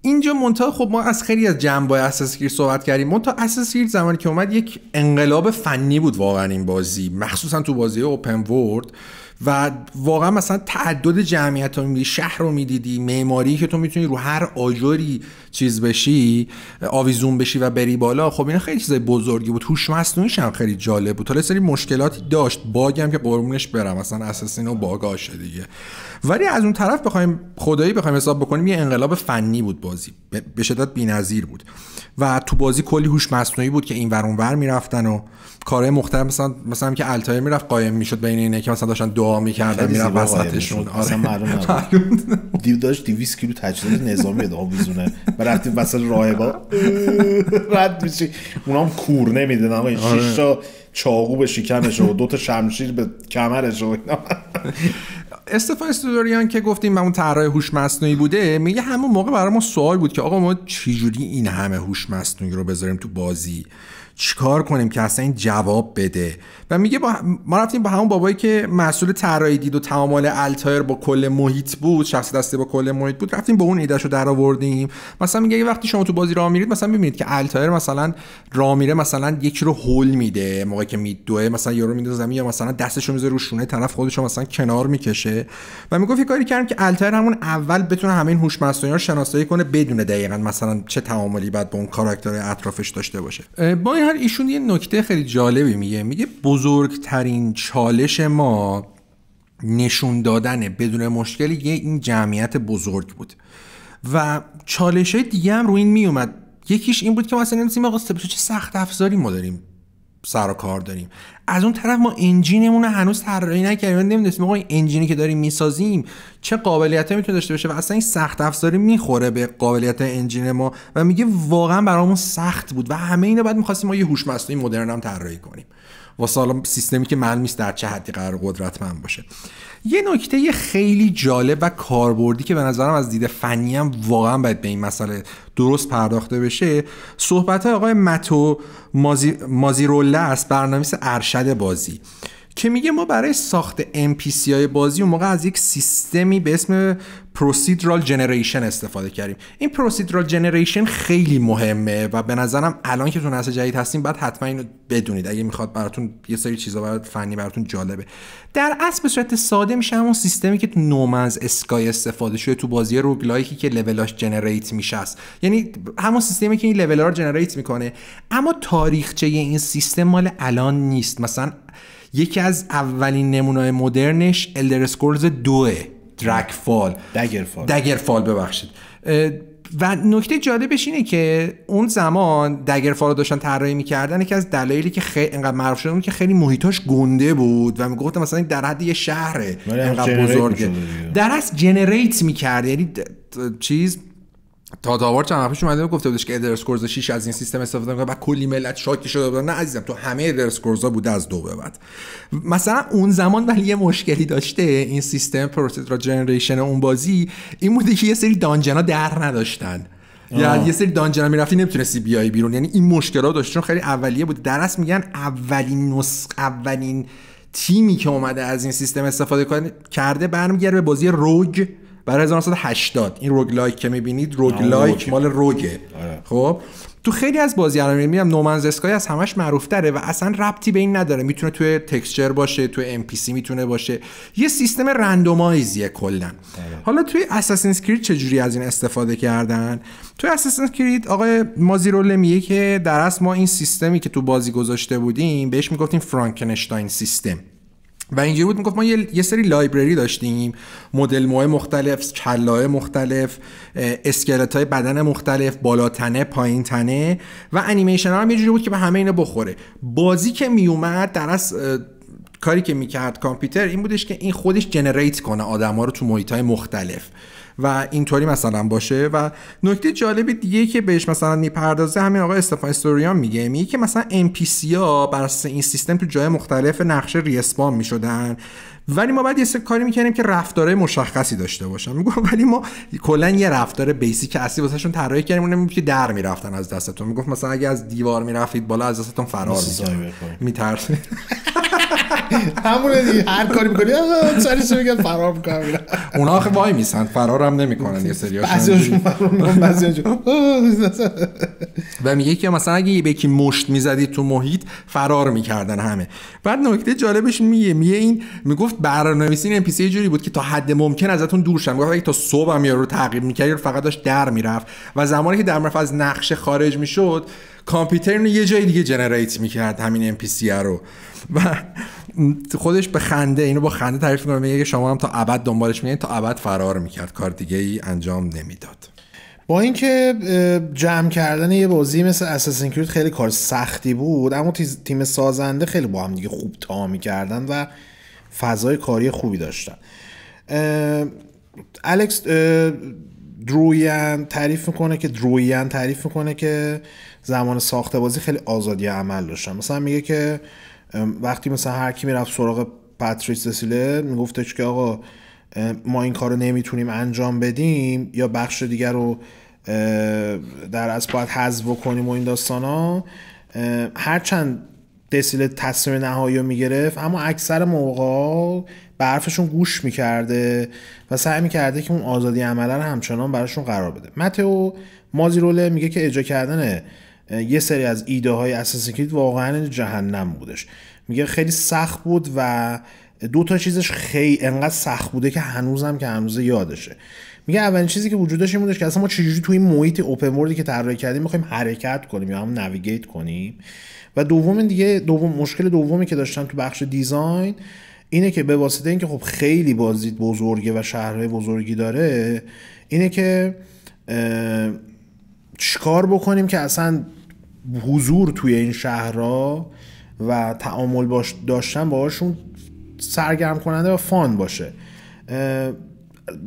اینجا مونتا خب ما از خیلی از جنب های صحبت کردیم مونتا اساسیر زمانی که اومد یک انقلاب فنی بود واقعا این بازی مخصوصا تو بازی اوپن ورد و واقعا مثلا تعدد جمعیت ها میدیدی شهر رو میدیدی معماری که تو میتونی رو هر آجری چیز بشی آویزون بشی و بری بالا خب این خیلی چیزای بزرگی بود هوش مصنوعیش هم خیلی جالب بود حالا سری مشکلاتی داشت باگ هم که قربونش برم مثلا اساسینو باگاشه دیگه ولی از اون طرف بخوایم خدایی بخوایم حساب بکنیم یه انقلاب فنی بود بازی به شدت بی‌نظیر بود و تو بازی کلی هوش مصنوعی بود که این ور اون ور میرفتن و کارهای مختلف مثلا مثلا که التایر میرفت قایم میشد بین اینه که مثلا داشتن دعا میکردن میرفت وسطشون آره معلوم دیو داشت 200 کیلو تجهیز نظامی ادا میزونه و رفتیم وسط راهبا رد میشی اونام کور نمیدن آقا 6 چاقو به شکمش و دو تا شمشیر به کمرش و اینا استفان استودوریان که گفتیم همون اون طراح هوش مصنوعی بوده میگه همون موقع برای ما سوال بود که آقا ما چجوری این همه هوش مصنوعی رو بذاریم تو بازی چیکار کنیم که اصلا این جواب بده و میگه با ما رفتیم با همون بابایی که مسئول طراحی دید و تمامال التایر با کل محیط بود شخص دسته با کل محیط بود رفتیم با اون ایدهشو در آوردیم مثلا میگه وقتی شما تو بازی راه میرید مثلا میبینید که التایر مثلا راه میره مثلا یکی رو هول میده موقعی که میدوه مثلا یارو میندازه زمین یا مثلا دستشو میذاره رو شونه طرف خودشو مثلا کنار میکشه و میگفت یه کاری کردم که التایر همون اول بتونه همین هوش مصنوعی رو شناسایی کنه بدون دقیقا مثلا چه تعاملی بعد با اون کاراکتر اطرافش داشته باشه با هر ایشون یه نکته خیلی جالبی میگه میگه بزرگترین چالش ما نشون دادن بدون مشکل یه این جمعیت بزرگ بود و چالش های دیگه هم روی این میومد یکیش این بود که مثلا نمیسیم آقا چه سخت افزاری ما داریم سر و کار داریم از اون طرف ما انجینمون رو هنوز طراحی نکردیم یعنی نمیدونستیم آقا این انجینی که داریم میسازیم چه قابلیت میتونه داشته باشه و اصلا این سخت افزاری میخوره به قابلیت انجین ما و میگه واقعا برامون سخت بود و همه اینا بعد میخواستیم ما یه هوش مصنوعی مدرن هم طراحی کنیم واسه حالا سیستمی که معلوم نیست در چه حدی قرار قدرتمند باشه یه نکته خیلی جالب و کاربردی که به نظرم از دید فنی هم واقعا باید به این مسئله درست پرداخته بشه صحبت های آقای متو مازی... مازیروله است برنامیس ارشد بازی که میگه ما برای ساخت NPC های بازی اون موقع از یک سیستمی به اسم پروسیدرال جنریشن استفاده کردیم این پروسیدرال جنریشن خیلی مهمه و به نظرم الان که تو نسل جدید هستیم بعد حتما اینو بدونید اگه میخواد براتون یه سری چیزا برات فنی براتون جالبه در اصل به صورت ساده میشه همون سیستمی که تو نومنز اسکای استفاده شده تو بازی روگلایکی که لولاش جنریت میشه یعنی همون سیستمی که این لولا رو جنریت میکنه اما تاریخچه این سیستم مال الان نیست مثلا یکی از اولین نمونه‌های مدرنش الدر Scrolls 2 درک فال دگر فال ببخشید و نکته جالبش اینه که اون زمان دگر فال رو داشتن طراحی میکردن یکی از دلایلی که خیلی انقدر معروف شده بود که خیلی محیطاش گنده بود و میگفتن مثلا در حد یه شهره انقدر بزرگه در از جنریت میکرد یعنی چیز تا داور چند وقت اومده گفته بودش که ادرس کورز 6 از این سیستم استفاده میکنه و کلی ملت شاکی شده بودن نه عزیزم تو همه ادرس ها بوده از دو به بعد مثلا اون زمان ولی یه مشکلی داشته این سیستم پروسیدرال جنریشن اون بازی این بوده که یه سری دانجنا در نداشتن یا یعنی یه سری دانجنا میرفتی نمیتونستی بیای بیرون یعنی این ها داشت چون خیلی اولیه بود درس میگن اولین نسخ اولین تیمی که اومده از این سیستم استفاده کرده برمیگرده به بازی روگ برای 1980 این روگلایک که میبینید روگلایک مال روگه آره. خب تو خیلی از بازی الان میبینم نومنز اسکای از همش معروف تره و اصلا ربطی به این نداره میتونه توی تکسچر باشه توی ام میتونه باشه یه سیستم رندومایزیه کلا آره. حالا توی اسکرید چه چجوری از این استفاده کردن توی اساسین آقا آقای مازیرول میگه که در ما این سیستمی که تو بازی گذاشته بودیم بهش میگفتیم فرانکنشتاین سیستم و اینجوری بود میگفت ما یه, سری لایبرری داشتیم مدل موه مختلف کلاه مختلف اسکلت های بدن مختلف بالاتنه پایین تنه و انیمیشن ها هم یه جوری بود که به همه اینا بخوره بازی که میومد در از کاری که میکرد کامپیوتر این بودش که این خودش جنریت کنه آدم ها رو تو محیط های مختلف و اینطوری مثلا باشه و نکته جالب دیگه که بهش مثلا میپردازه همین آقا استفان استوریان میگه میگه که مثلا ام ها بر این سیستم تو جای مختلف نقشه ریسپان میشدن ولی ما بعد یه سری کاری میکنیم که رفتاره مشخصی داشته باشن میگم ولی ما کلا یه رفتار بیسیک اصلی واسهشون طراحی کردیم اونم که در میرفتن از دستتون میگفت مثلا اگه از دیوار میرفتید بالا از دستتون فرار میترسید همونه دیگه هر کاری میکنی سرش میگن فرار میکنم اونا آخه وای میسن فرار هم نمیکنن یه سری هاشون و میگه که مثلا اگه یکی مشت میزدی تو محیط فرار میکردن همه بعد نکته جالبش میگه میگه این میگفت برنامه‌نویسی این سی جوری بود که تا حد ممکن ازتون دور شن میگفت اگه تا صبح هم یارو تعقیب میکردی فقط داشت در میرفت و زمانی که در میرفت از نقشه خارج میشد کامپیوتر رو یه جای دیگه جنریت میکرد همین ام رو و خودش به خنده اینو با خنده تعریف میکنه میگه شما هم تا ابد دنبالش میگین تا ابد فرار میکرد کار دیگه ای انجام نمیداد با اینکه جمع کردن یه بازی مثل اساسین کرید خیلی کار سختی بود اما تیم سازنده خیلی با هم دیگه خوب تا میکردن و فضای کاری خوبی داشتن الکس درویان تعریف میکنه که درویان تعریف میکنه که زمان ساخته بازی خیلی آزادی عمل داشتن مثلا میگه که وقتی مثلا هر کی میرفت سراغ پاتریس دسیله میگفتش که آقا ما این کار رو نمیتونیم انجام بدیم یا بخش دیگر رو در از باید حذف کنیم و این داستان ها هرچند دسیل تصمیم نهایی رو میگرفت اما اکثر موقع به حرفشون گوش میکرده و سعی میکرده که اون آزادی عملا همچنان براشون قرار بده متو مازی روله میگه که اجرا کردن یه سری از ایده های اساسین واقعا جهنم بودش میگه خیلی سخت بود و دو تا چیزش خیلی انقدر سخت بوده که هنوزم که هنوز یادشه میگه اولین چیزی که وجود داشت این بودش که اصلا ما چجوری توی این محیط اوپن وردی که طراحی کردیم میخوایم حرکت کنیم یا هم نویگیت کنیم و دوم دیگه دوم مشکل دومی که داشتم تو بخش دیزاین اینه که به واسطه اینکه خب خیلی بازدید بزرگه و شهرهای بزرگی داره اینه که چیکار بکنیم که اصلا حضور توی این شهرها و تعامل باش داشتن باهاشون سرگرم کننده و فان باشه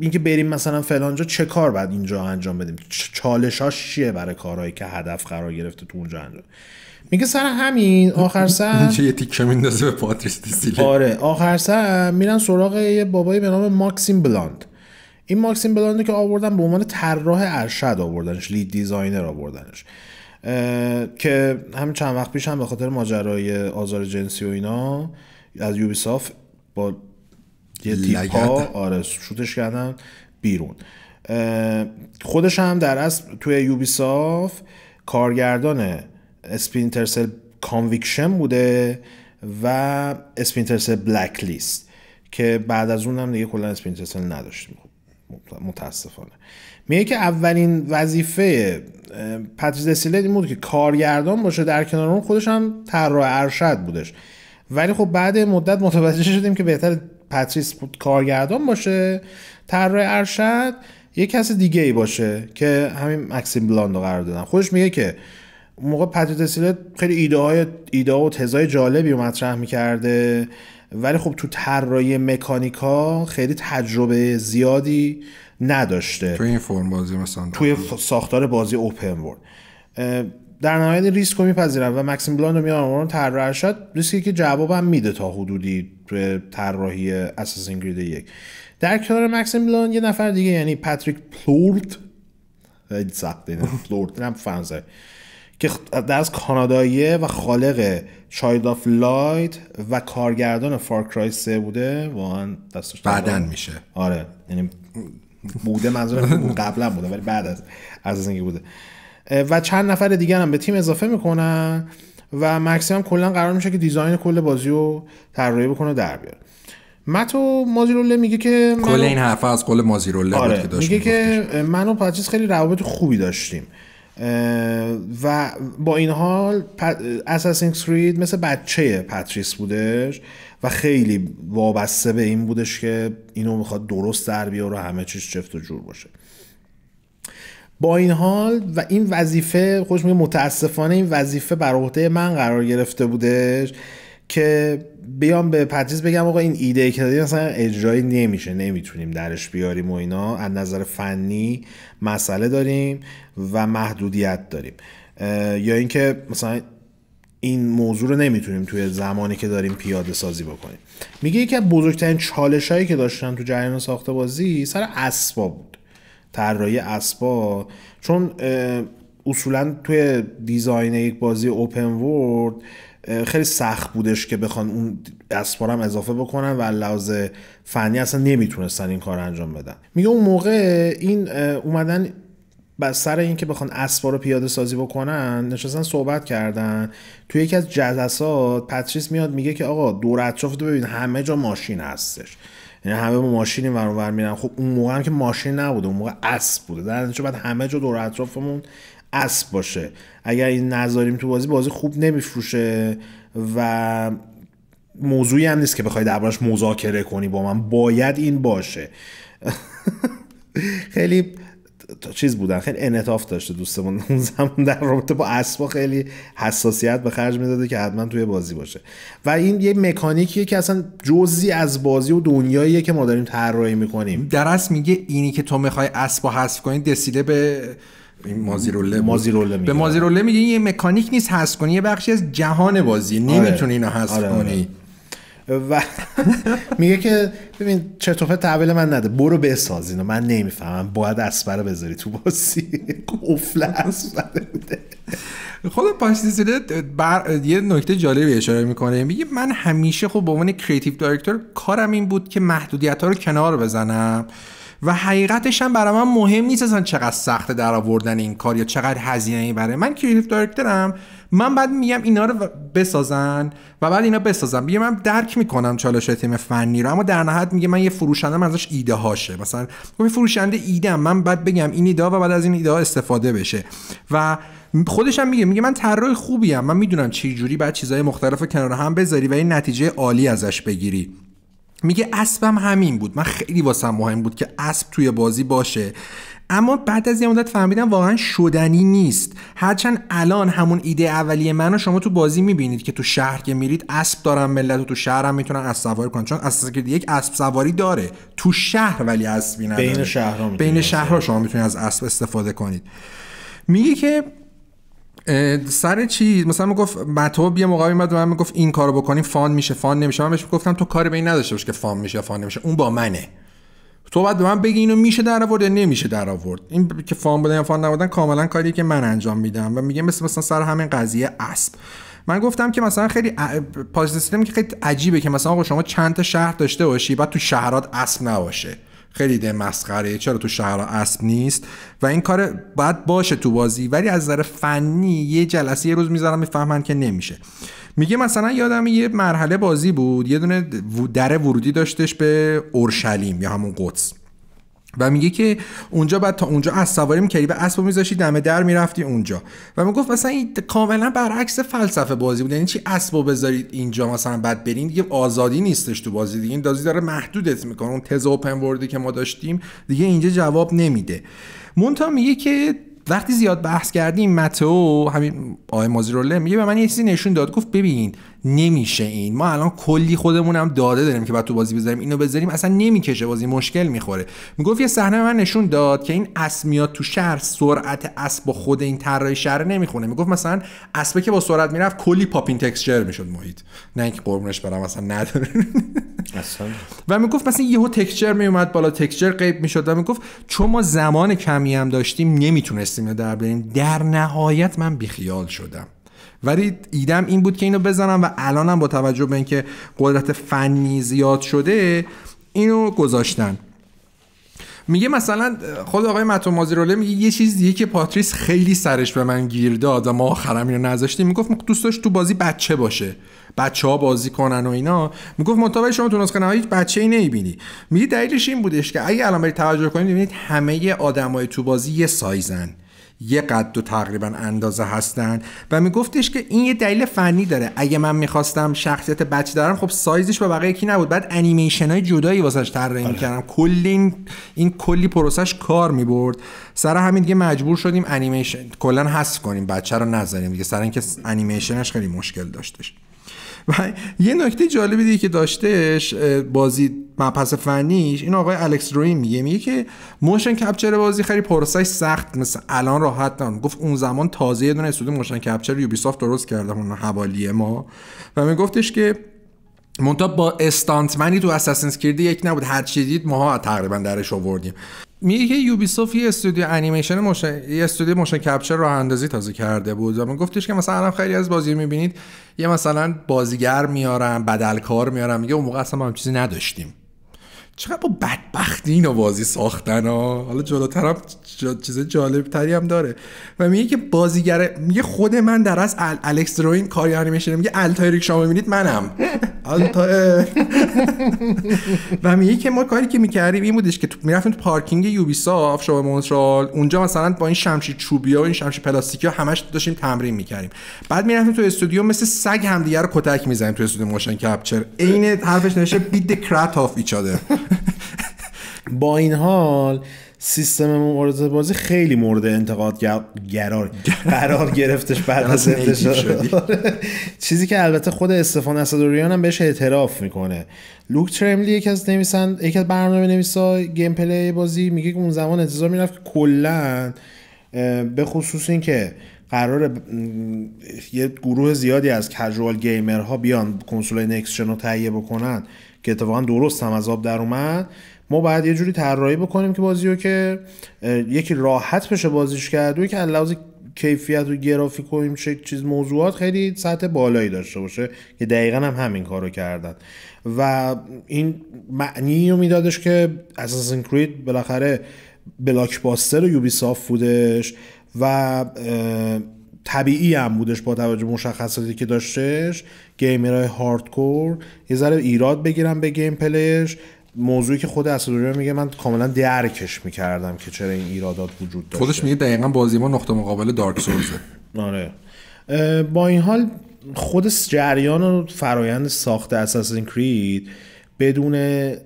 اینکه بریم مثلا فلانجا چه کار باید اینجا انجام بدیم چالشاش چیه برای کارهایی که هدف قرار گرفته تو اونجا انجام میگه سر همین آخر سر چه یه تیکه میندازه به پاتریس دیسیلی آره آخر سر میرن سراغ یه بابایی به نام ماکسیم بلاند این ماکسیم بلاند که آوردن به عنوان طراح ارشد آوردنش لید دیزاینر آوردنش که همین چند وقت پیش هم به خاطر ماجرای آزار جنسی و اینا از یوبیساف با یه تیپا آره شوتش کردن بیرون خودش هم در اصل توی یوبیساف کارگردان اسپینترسل کانویکشن بوده و اسپینترسل بلک لیست که بعد از اون هم دیگه کلا اسپینترسل نداشتیم خب، متاسفانه میگه که اولین وظیفه پتریس دسیلت این بود که کارگردان باشه در کنار اون خودش هم طراح ارشد بودش ولی خب بعد مدت متوجه شدیم که بهتر پتریس بود کارگردان باشه طراح ارشد یه کس دیگه ای باشه که همین مکسیم بلاندو قرار دادن خودش میگه که موقع پتریس دسیلت خیلی ایده های ایده و تزای جالبی رو مطرح میکرده ولی خب تو طراحی مکانیکا خیلی تجربه زیادی نداشته توی این فرم بازی مثلا توی ساختار بازی اوپن ورد در نهایت ریسک رو میپذیرن و مکسیم بلاند رو میارم اون شد ریسکی که جواب هم میده تا حدودی طراحی اساس اینگرید یک در کنار مکسیم بلاند یه نفر دیگه یعنی پاتریک پلورت خیلی سخته پلورد هم فرانسه که از کاناداییه و خالق چایلد آف لایت و کارگردان فارکرای 3 بوده واقعا دستش بعدن میشه آره یعنی بوده منظورم قبلا بوده ولی بعد از از اینکه بوده و چند نفر دیگر هم به تیم اضافه میکنن و هم کلا قرار میشه که دیزاین کل بازی رو طراحی بکنه و در بیاره متو مازیروله میگه که کل این حرفه از کل مازیروله آره. بود که داشت میگه که من و پاتریس خیلی روابط خوبی داشتیم و با این حال اساسینگ کرید مثل بچه پاتریس بودش و خیلی وابسته به این بودش که اینو میخواد درست در بیاره همه چیز چفت و جور باشه با این حال و این وظیفه خوش میگه متاسفانه این وظیفه بر عهده من قرار گرفته بودش که بیام به پتریس بگم آقا این ایده که دادی مثلا اجرایی نمیشه نمیتونیم درش بیاریم و اینا از نظر فنی مسئله داریم و محدودیت داریم یا اینکه مثلا این موضوع رو نمیتونیم توی زمانی که داریم پیاده سازی بکنیم میگه یکی از بزرگترین چالش هایی که داشتن تو جریان ساخته بازی سر اسباب بود طراحی اسبا چون اصولا توی دیزاین یک بازی اوپن ورد خیلی سخت بودش که بخوان اون رو هم اضافه بکنن و لحاظ فنی اصلا نمیتونستن این کار انجام بدن میگه اون موقع این اومدن بر سر اینکه بخوان اسبا رو پیاده سازی بکنن نشستن صحبت کردن توی یکی از جلسات پاتریس میاد میگه که آقا دور اطراف ببین همه جا ماشین هستش یعنی همه با ماشین این ور میرن خب اون موقع هم که ماشین نبوده اون موقع اسب بوده در نتیجه بعد همه جا دور اطرافمون اسب باشه اگر این نذاریم تو بازی بازی خوب نمیفروشه و موضوعی هم نیست که بخوای دربارش مذاکره کنی با من باید این باشه خیلی چیز بودن خیلی انعطاف داشته دوستمون اون زمان در رابطه با اسبا خیلی حساسیت به خرج میداده که حتما توی بازی باشه و این یه مکانیکیه که اصلا جزی از بازی و دنیاییه که ما داریم طراحی میکنیم اصل میگه اینی که تو میخوای اسبا حذف کنی دسیله به مازیروله به مازیروله میگه این یه مکانیک نیست حذف کنی یه بخشی از جهان بازی آره. نمیتونی اینو حذف آره، آره. کنی و میگه که ببین چطوره تحویل من نده برو بسازین من نمیفهمم باید اسبره بذاری تو باسی قفل اسبره بوده خود پاشتیزیده بر... یه نکته جالبی اشاره میکنه میگه من همیشه خب به عنوان کریتیو دایرکتور کارم این بود که محدودیت ها رو کنار بزنم و حقیقتش هم برای من مهم نیست اصلا چقدر سخته در آوردن این کار یا چقدر هزینه برای من کریتیو دایرکتورم من بعد میگم اینا رو بسازن و بعد اینا بسازن بیا من درک میکنم چالش تیم فنی رو اما در نهایت میگه من یه فروشنده ازش ایده هاشه مثلا خب یه فروشنده ایده من بعد بگم این ایده و بعد از این ایده ها استفاده بشه و خودش هم میگه میگه من طراح خوبی هم. من میدونم چه جوری بعد چیزای مختلف کنار هم بذاری و این نتیجه عالی ازش بگیری میگه اسبم همین بود من خیلی واسم مهم بود که اسب توی بازی باشه اما بعد از یه مدت فهمیدم واقعا شدنی نیست هرچند الان همون ایده اولیه منو شما تو بازی میبینید که تو شهر که میرید اسب دارن ملت و تو شهر هم میتونن اسب سواری کنن چون که یک اسب سواری داره تو شهر ولی اسبی نداره بین شهرها بین شهرها شما میتونید از اسب استفاده کنید میگه که سر چی مثلا گفت متوب یه موقعی اومد من گفت این کارو بکنیم فان میشه فان نمیشه من بهش گفتم تو کاری به این نداشته باش که فان میشه فان نمیشه اون با منه تو بعد به من بگی اینو میشه در آورد یا نمیشه در آورد این که فان بودن یا فان نبودن کاملا کاری که من انجام میدم و میگم مثل مثلا سر همین قضیه اسب من گفتم که مثلا خیلی پازیتیو که خیلی عجیبه که مثلا آقا شما چند تا شهر داشته باشی بعد تو شهرات اسب نباشه خیلی ده مسخره چرا تو شهر اسب نیست و این کار بعد باشه تو بازی ولی از نظر فنی یه جلسه یه روز میذارم میفهمن که نمیشه میگه مثلا یادم یه مرحله بازی بود یه دونه در ورودی داشتش به اورشلیم یا همون قدس و میگه که اونجا بعد تا اونجا از سواری میکردی اسبو میذاشتی دم در میرفتی اونجا و میگفت مثلا این کاملا برعکس فلسفه بازی بود یعنی چی اسبو بذارید اینجا مثلا بعد برین دیگه آزادی نیستش تو بازی دیگه این دازی داره محدودت میکنه اون تز اوپن که ما داشتیم دیگه اینجا جواب نمیده مونتا میگه که وقتی زیاد بحث کردیم متو همین آقای روله میگه به من یه چیزی نشون داد گفت ببین نمیشه این ما الان کلی خودمون هم داده داریم که بعد تو بازی بذاریم اینو بذاریم اصلا نمیکشه بازی مشکل میخوره میگفت یه صحنه من نشون داد که این اسب تو شهر سرعت اسب با خود این طراحی شهر نمیخونه میگفت مثلا اسبه که با سرعت میرفت کلی پاپین تکسچر میشد محیط نه اینکه قربونش برم اصلا نداره اصلا. و میگفت مثلا یهو تکسچر میومد بالا تکسچر غیب میشد و میگفت چون ما زمان کمی هم داشتیم نمیتونستیم در بریم در نهایت من بیخیال شدم ولی ایدم این بود که اینو بزنم و الانم با توجه به اینکه قدرت فنی زیاد شده اینو گذاشتن میگه مثلا خود آقای متو مازیروله میگه یه چیز دیگه که پاتریس خیلی سرش به من گیر داد و ما آخرم اینو نذاشتیم میگفت دوست داشت تو بازی بچه باشه بچه ها بازی کنن و اینا میگفت منتها شما تو نسخه نهایی هیچ بچه‌ای نمیبینی میگه دلیلش این بودش که اگه الان توجه کنید ببینید همه آدمای تو بازی یه سایزن یه قد و تقریبا اندازه هستن و میگفتش که این یه دلیل فنی داره اگه من میخواستم شخصیت بچه دارم خب سایزش با بقیه یکی نبود بعد انیمیشن های جدایی واسش طراحی آره. میکردم کلی این, کلی پروسش کار میبرد سر همین دیگه مجبور شدیم انیمیشن کلا حذف کنیم بچه رو نذاریم دیگه سر اینکه انیمیشنش خیلی مشکل داشتش و یه نکته جالبی دیگه که داشتهش بازی مبحث فنیش این آقای الکس روی میگه میگه که موشن کپچر بازی خیلی پروسش سخت مثل الان راحت نان گفت اون زمان تازه یه دونه استودیو موشن کپچر یوبی سافت درست کرده اون حوالی ما و میگفتش که مونتا با استانتمنی تو اساسنس کرید یک نبود هر چی دید ماها تقریبا درش آوردیم میگه که یوبیسوف یه استودیو انیمیشن موشن یه استودیو موشن کپچر راه اندازی تازه کرده بود و من گفتش که مثلا الان خیلی از بازی میبینید یه مثلا بازیگر میارم بدلکار میارم میگه اون موقع اصلا ما هم چیزی نداشتیم چقدر با بدبختی اینو بازی ساختن ها حالا جلوتر هم جا... چیز جالب تری هم داره و میگه که بازیگره میگه خود من در از ال... الکس دروین کاری انیمیشن میگه التایریک شما میبینید منم التایر و میگه که ما کاری که میکردیم این بودش که تو... میرفتیم تو پارکینگ یوبیساف شما مونترال اونجا مثلا با این شمشیر چوبی ها و این شمشیر پلاستیکی ها همش داشتیم تمرین میکردیم بعد میرفتیم تو استودیو مثل سگ همدیگه رو کتک میزنیم تو استودیو موشن کپچر عین حرفش نشه بیت کرات اف ایچ با این حال سیستم مبارزه بازی خیلی مورد انتقاد قرار قرار گرفتش بعد از چیزی که البته خود استفان اسدوریان هم بهش اعتراف میکنه لوک ترملی یکی از نویسند یکی از برنامه نویسا گیم پلی بازی میگه که اون زمان انتظار میرفت که کلا به خصوص اینکه قرار یه گروه زیادی از کژوال گیمرها بیان کنسول نکسشن رو تهیه بکنن که اتفاقا درست هم از آب در اومد ما باید یه جوری طراحی بکنیم که بازی رو که یکی راحت بشه بازیش کرد و یکی علاوه کیفیت و گرافیک و این چیز موضوعات خیلی سطح بالایی داشته باشه که دقیقا هم همین کارو کردن و این معنی رو میدادش که اساسین کرید بالاخره و یوبیسافت بودش و طبیعی هم بودش با توجه مشخصاتی که داشتش گیمرهای هاردکور یه ذره ایراد بگیرم به گیم پلیش موضوعی که خود اسدوریا میگه من کاملا درکش میکردم که چرا این ایرادات وجود داشته خودش میگه دقیقا بازی ما نقطه مقابل دارک سولزه آره با این حال خود جریان و فرایند ساخت اساسین کرید بدون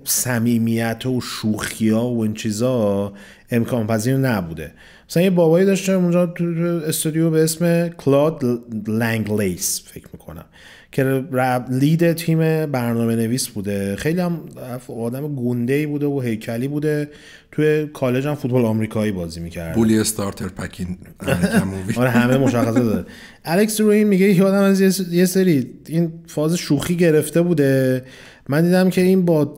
صمیمیت و شوخی ها و این چیزا امکان پذیر نبوده مثلا یه بابایی داشتم اونجا تو استودیو به اسم کلاد لنگلیس فکر میکنم که لید تیم برنامه نویس بوده خیلی هم آدم گنده بوده و هیکلی بوده توی کالج هم فوتبال آمریکایی بازی میکرد بولی استارتر پکین آره همه مشخصه داره الکس روین میگه یه آدم از یه سری این فاز شوخی گرفته بوده من دیدم که این با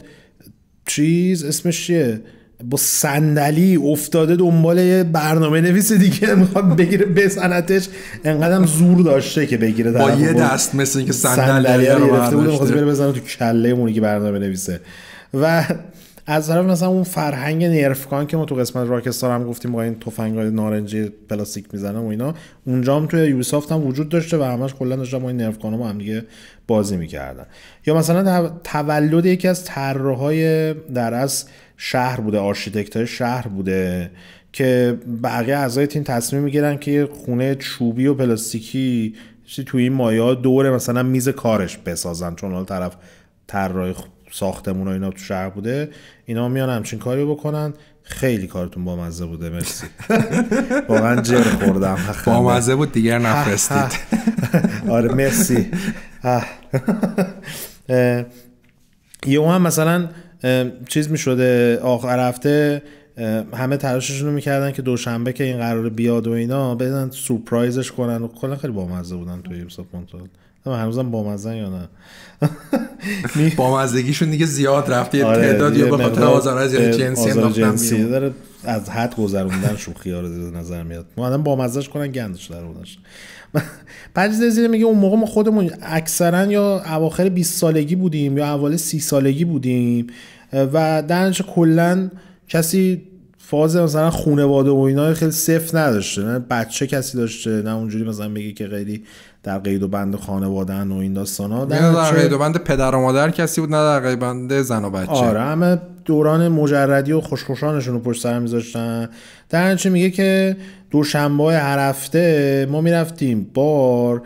چیز اسمش چیه با صندلی افتاده دنبال یه برنامه نویس دیگه میخواد بگیره بزنتش انقدرم زور داشته که بگیره با یه دست مثل اینکه صندلی رو گرفته خب، خب، بزنه تو کله اونی که برنامه نویسه و از طرف مثلا اون فرهنگ نرفکان که ما تو قسمت راکستار هم گفتیم با این های نارنجی پلاستیک میزنه و اینا اونجا هم توی یوبیسافت هم وجود داشته و همش کلا داشتن با این نرفکان هم, هم دیگه بازی میکردن یا مثلا تولد یکی از طراحهای در از شهر بوده آرشیتکت شهر بوده که بقیه اعضای تیم تصمیم میگیرن که یه خونه چوبی و پلاستیکی توی این مایا دوره مثلا میز کارش بسازن چون حالا طرف طراح ساختمون و اینا تو شهر بوده اینا میان همچین کاری بکنن خیلی کارتون با مزه بوده مرسی واقعا جر خوردم با مزه بود دیگر نفرستید آره مرسی یه هم مثلا چیز می شده آخر هفته همه تلاششون رو میکردن که دوشنبه که این قرار بیاد و اینا بدن سورپرایزش کنن و کلا خیلی بامزه بودن توی یوسف هنوزم بامزن یا نه بامزدگیشون دیگه زیاد رفته آره تعداد یا به خاطر آزار یعنی جنسی آزار جنسی داره از حد گذروندن شوخی ها رو زیر نظر میاد ما بامزش کنن گندش در بودنش بعد زیر میگه اون موقع ما خودمون اکثرا یا اواخر 20 سالگی بودیم یا اول 30 سالگی بودیم و درنش کلا کسی فاز مثلا خونواده و اینا خیلی صفر نداشته نه بچه کسی داشته نه اونجوری مثلا بگی که خیلی در قید و بند خانواده و این داستان ها در, در قید و بند پدر و مادر کسی بود نه در قید بند زن و بچه آره همه دوران مجردی و خوشخوشانشون رو پشت سر میذاشتن در چه میگه که دوشنبه هر هفته ما میرفتیم بار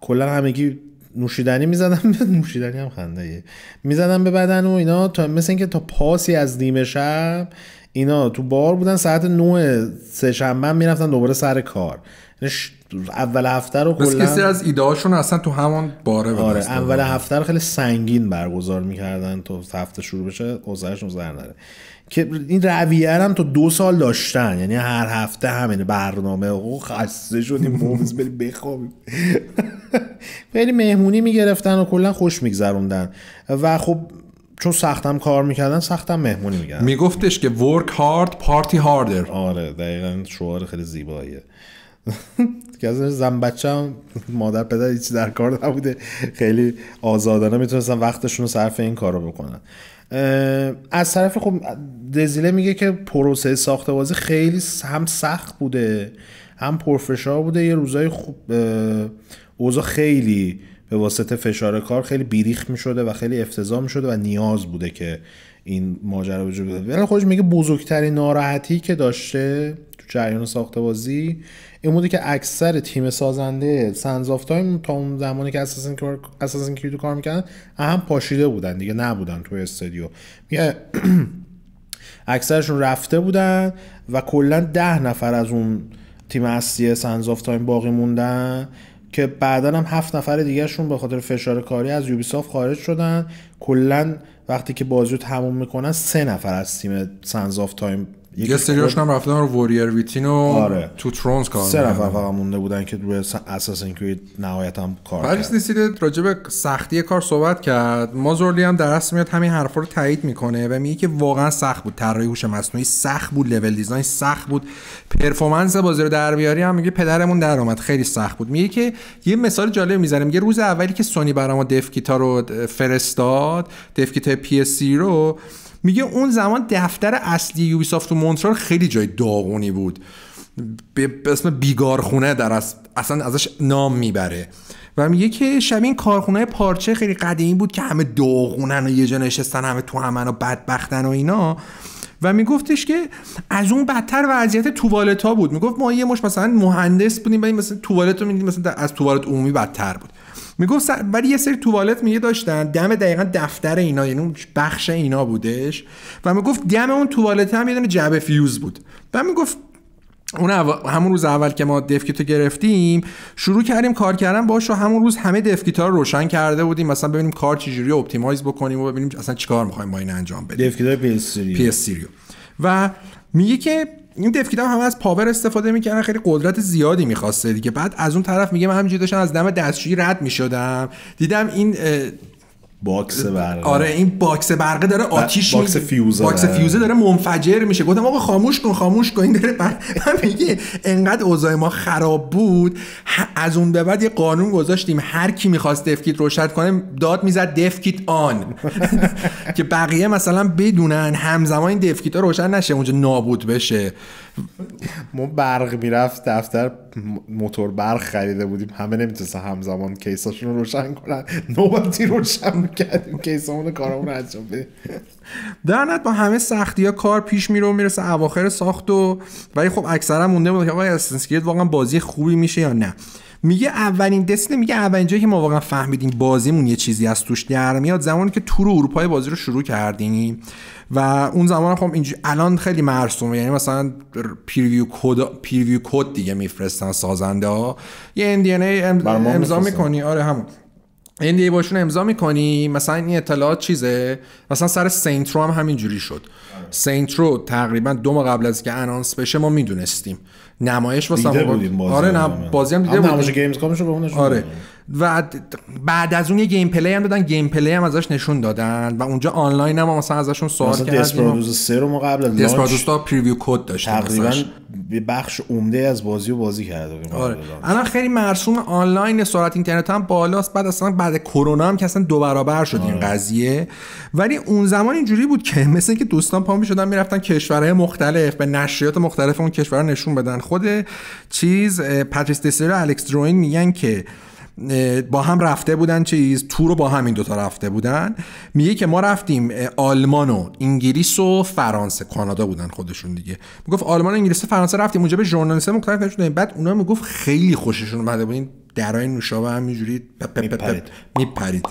کلا همگی نوشیدنی میزدم نوشیدنی هم خنده میزدن به بدن و اینا تا مثل اینکه تا پاسی از نیمه شب اینا تو بار بودن ساعت نه سه شنبه میرفتن دوباره سر کار اول هفته رو کلا کسی از هاشون اصلا تو همون باره آره اول هفته رو خیلی سنگین برگزار میکردن تو هفته شروع بشه اوضاعشون زر نره که این رویه هم تو دو سال داشتن یعنی هر هفته همین برنامه او خسته شدیم موز بریم خیلی مهمونی میگرفتن و کلا خوش میگذروندن و خب چون سختم کار میکردن سختم مهمونی میگردن میگفتش که work hard party harder آره دقیقا شعار خیلی زیباییه که از زن بچه مادر پدر هیچ در کار نبوده خیلی آزادانه میتونستن وقتشون رو صرف این کار رو بکنن از طرف خب دزیله میگه که پروسه ساخت خیلی هم سخت بوده هم پرفشار بوده یه روزای خوب اوضاع خیلی به واسطه فشار کار خیلی بیریخ میشده و خیلی افتضاح میشده و نیاز بوده که این ماجرا وجود بده ولی خودش میگه بزرگترین ناراحتی که داشته تو جریان ساخته بازی این بوده که اکثر تیم سازنده سنز تایم تا اون زمانی که اساسین کار اساسین کریدو کار میکردن اهم پاشیده بودن دیگه نبودن تو استودیو میگه اکثرشون رفته بودن و کلا ده نفر از اون تیم اصلی سنز تایم باقی موندن که بعدا هم هفت نفر دیگرشون به خاطر فشار کاری از یوبیسافت خارج شدن کلا وقتی که بازی رو تموم میکنن سه نفر از تیم سنز آف تایم یه سریاش خب هم رفتن رو وریر ویتین و آره. تو ترونز کار سه نفر فقط مونده بودن که روی اساس نهایت هم کار کرد پریس نیسید راجع به سختی کار صحبت کرد مازورلی هم در میاد همین حرفا رو تایید میکنه و میگه که واقعا سخت بود طراحی هوش مصنوعی سخت بود لول دیزاین سخت بود پرفورمنس بازی رو در بیاری هم میگه پدرمون در اومد خیلی سخت بود میگه که یه مثال جالب میزنه میگه روز اولی که سونی برام دف رو فرستاد دف پی اس رو میگه اون زمان دفتر اصلی یوبیسافت و مونترال خیلی جای داغونی بود به اسم بیگارخونه در اصلا ازش نام میبره و میگه که شبیه این کارخونه پارچه خیلی قدیمی بود که همه داغونن و یه جا نشستن همه تو همن و بدبختن و اینا و میگفتش که از اون بدتر وضعیت توالت ها بود میگفت ما یه مش مثلا مهندس بودیم و مثلا توالت رو مثلا از توالت عمومی بدتر بود میگفت ولی یه سری توالت میگه داشتن دم دقیقا دفتر اینا یعنی اون بخش اینا بودش و میگفت دم اون توالت هم یه دونه جعبه فیوز بود و میگفت اون همون روز اول که ما دفکیتو گرفتیم شروع کردیم کار کردن باش و همون روز همه دفکیتا رو روشن کرده بودیم مثلا ببینیم کار چجوری اپتیمایز بکنیم و ببینیم اصلا چیکار میخوایم با این انجام بدیم دفکیتای پی اس و میگه که این تفکیدا هم از پاور استفاده میکردن خیلی قدرت زیادی میخواسته دیگه بعد از اون طرف میگه من همینجوری داشتم از دم دستشویی رد میشدم دیدم این باکس آره، برقه آره این باکس برقه داره آتیش باکس فیوزه باکس فیوزه داره منفجر میشه گفتم آقا خاموش کن خاموش کن این داره من, میگه انقدر اوضاع ما خراب بود از اون به بعد یه قانون گذاشتیم هر کی میخواست دفکیت روشت کنه داد میزد دفکیت آن که بقیه مثلا بدونن همزمان این دفکیت ها روشن نشه اونجا نابود بشه ما برق میرفت دفتر موتور برق خریده بودیم همه نمیتونستن همزمان کیساشون رو روشن کنن نوبتی روشن میکردیم کیسامون رو کارمون رو انجام بدیم در نت با همه سختی ها کار پیش میره و میرسه اواخر ساخت و ولی خب اکثرا مونده بود که آقای استنسکیت واقعا بازی خوبی میشه یا نه میگه اولین دسته میگه اولین جایی که ما واقعا فهمیدیم بازیمون یه چیزی از توش در میاد زمانی که تور اروپای بازی رو شروع کردیم و اون زمان خب اینجوری الان خیلی مرسومه یعنی مثلا پیرویو کد کد دیگه میفرستن سازنده ها یه ای امضا میکنی آره همون ای باشون امضا میکنی مثلا این اطلاعات چیزه مثلا سر سینترو هم همینجوری شد سینترو تقریبا دو ماه قبل از که انانس بشه ما میدونستیم نمایش واسه آره بازی هم دیده نمایش گیمز کامش رو به آره و بعد از اون یه گیم پلی هم دادن گیم پلی هم ازش نشون دادن و اونجا آنلاین هم مثلا ازشون سوال کردن پرودوس 3 رو ما قبل از تا پریویو کد داشت تقریبا به بخش عمده از بازی و بازی کرده بودیم آره. آره. الان خیلی مرسوم آنلاین سرعت اینترنت هم بالاست بعد اصلا بعد کرونا هم که اصلا دو برابر شد این آره. قضیه ولی اون زمان اینجوری بود که مثلا که دوستان پا میشدن می‌رفتن کشورهای مختلف به نشریات مختلف اون کشورها نشون بدن خود چیز پاتریس دسر الکس دروین میگن که با هم رفته بودن چیز تو رو با همین دوتا رفته بودن میگه که ما رفتیم آلمان و انگلیس و فرانسه کانادا بودن خودشون دیگه میگفت آلمان و انگلیس و فرانسه رفتیم اونجا به ژورنالیست مختلف نشون بعد اونا میگفت خیلی خوششون اومده بودین درای نوشابه همینجوری میپرید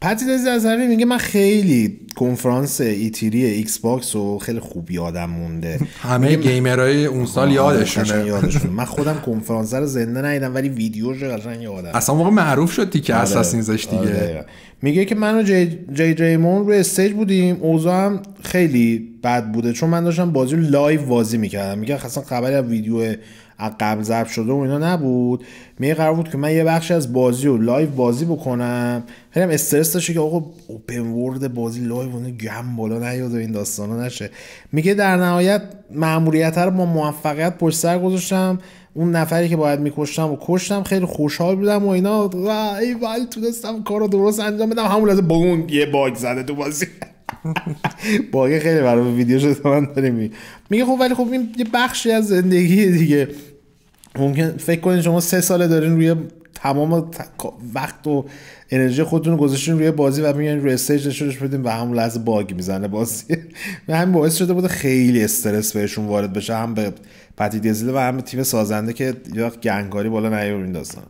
پتی زرزری میگه من خیلی کنفرانس ایتیری ایکس باکس رو خیلی خوب یادم مونده همه گیمرهای اون سال یادشونه من خودم کنفرانس رو زنده ندیدم ولی رو قشنگ یادم اصلا موقع معروف شد دیگه اساسینزش آره، آره، دیگه میگه که من و جی جی ریمون روی استیج بودیم اوضاع هم خیلی بد بوده چون من داشتم بازی رو لایو بازی میکردم میگه اصلا خبری از ویدیو قبل ضرب شده و اینا نبود می قرار بود که من یه بخش از بازی و لایو بازی بکنم خیلی استرس داشته که آقا اوپن ورد بازی لایو اون گم بالا نیاد و این داستانا نشه میگه در نهایت ماموریت رو با موفقیت پشت سر گذاشتم اون نفری که باید میکشتم و کشتم خیلی خوشحال بودم و اینا تونستم کار درست انجام بدم همون لحظه اون یه باگ زده تو بازی باگه خیلی برای ویدیو شده من داریم میگه خب ولی خب این یه بخشی از زندگی دیگه ممکن فکر کنید شما سه ساله دارین روی تمام وقت و انرژی خودتون رو گذاشتین روی بازی و میگن روی استیج نشونش بدین و همون لحظه باگ میزنه بازی و همین باعث شده بوده خیلی استرس بهشون وارد بشه هم به پتی دزیل و هم به تیم سازنده که یه گنگاری بالا نیار این داستان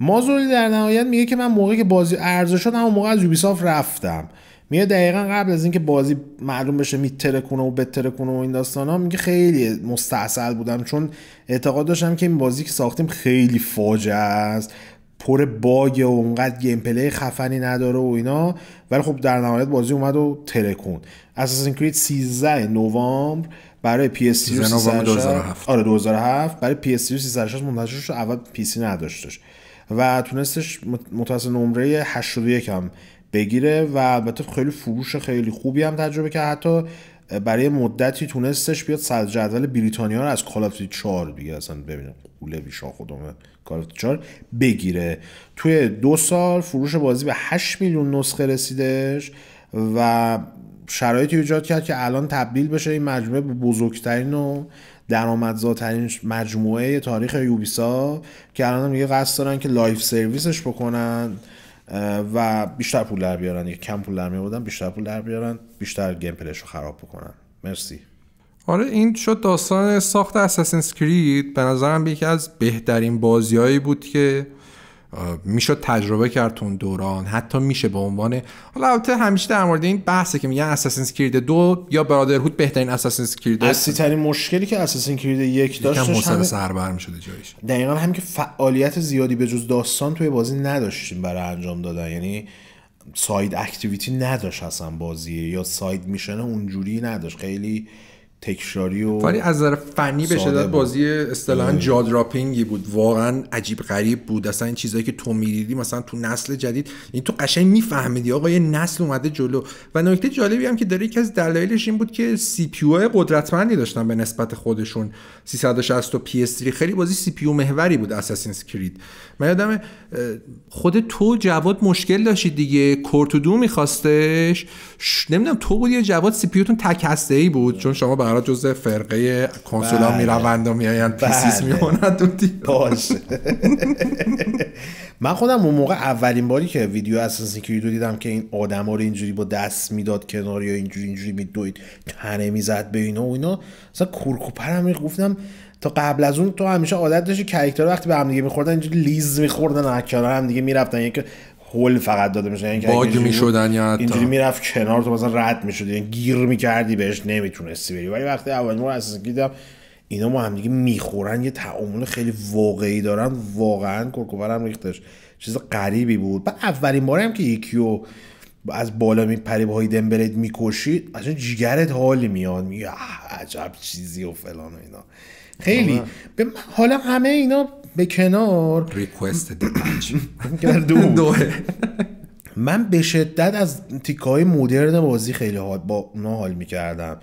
مازولی در نهایت میگه که من موقعی که بازی ارزش شد همون موقع از رفتم میاد دقیقا قبل از اینکه بازی معلوم بشه میترکونه و بترکونه و این داستان ها میگه خیلی مستاصل بودم چون اعتقاد داشتم که این بازی که ساختیم خیلی فاجعه است پر باگ و اونقدر گیم پلی خفنی نداره و اینا ولی خب در نهایت بازی اومد و ترکون اساسین کرید 13 نوامبر برای PS3 2007 آره 2007 برای PS3 منتشر شد اول سی نداشتش و تونستش متأسفانه نمره 81 هم بگیره و البته خیلی فروش خیلی خوبی هم تجربه کرد حتی برای مدتی تونستش بیاد صدر جدول بریتانیا رو از کال 4 دیگه اصلا ببینیم قوله بیشا خودمه کال چار 4 بگیره توی دو سال فروش بازی به 8 میلیون نسخه رسیدش و شرایطی ایجاد کرد که الان تبدیل بشه این مجموعه به بزرگترین و درآمدزاترین مجموعه تاریخ یوبیسا که الان هم یه قصد دارن که لایف سرویسش بکنن و بیشتر پول در بیارن یک کم پول در بودن بیشتر پول در بیارن بیشتر گیم پلیش رو خراب بکنن مرسی آره این شد داستان ساخت اساسین کرید به نظرم یکی از بهترین بازیهایی بود که میشد تجربه کرد تو اون دوران حتی میشه به عنوان حالا البته همیشه در مورد این بحثه که میگن اساسین کرید دو یا برادرهود بهترین اساسین کرید اصلی ترین مشکلی که اساسین کرید یک داشت یکم سر بر شده جایش دقیقا هم که فعالیت زیادی به جز داستان توی بازی نداشتیم برای انجام دادن یعنی ساید اکتیویتی نداشت اصلا بازی یا ساید میشنه اونجوری نداشت خیلی تکشاری و ولی از نظر فنی به شدت بازی اصطلاحا آره. جادراپینگی بود واقعا عجیب غریب بود اصلا این چیزایی که تو میدیدی مثلا تو نسل جدید این تو قشنگ میفهمیدی آقا یه نسل اومده جلو و نکته جالبی هم که داره یکی از دلایلش این بود که سی پی قدرتمندی داشتن به نسبت خودشون 360 و PS3 خیلی بازی سی پی محوری بود اساسین من یادم خود تو جواد مشکل داشتی دیگه کورتودو میخواستش نمیدونم تو بود یه جواد سی تکسته تک هسته ای بود بله. چون شما برای جزء فرقه کنسولا ها بله. میروند و میآیند پیسیس بله. میمونند باش من خودم اون موقع اولین باری که ویدیو اساس رو دیدم که این آدما رو اینجوری با دست میداد کنار یا اینجوری اینجوری میدوید تنه میزد به اینا و اینا مثلا هم گفتم تو قبل از اون تو همیشه عادت داشتی کاراکتر وقتی به هم دیگه میخوردن اینجوری لیز می‌خوردن، از کنار هم دیگه میرفتن یکی یعنی هول فقط داده میشه یعنی باگ یا حتی اینجوری میرفت کنار تو مثلا رد میشد یعنی گیر می‌کردی، بهش نمی‌تونستی بری ولی وقتی اول مور اساس دیدم اینا ما هم دیگه میخورن یه تعامل خیلی واقعی دارن واقعا کرکوبر هم ریختش چیز غریبی بود و اولین هم که یکیو از بالا میپری با های دمبلت میکشید اصلا جیگرت حالی میاد میگه عجب چیزی و فلان و اینا خیلی آره. به حالا همه اینا به کنار ریکوست دو من به شدت از تیکه های مدرن بازی خیلی حال با اونا حال میکردم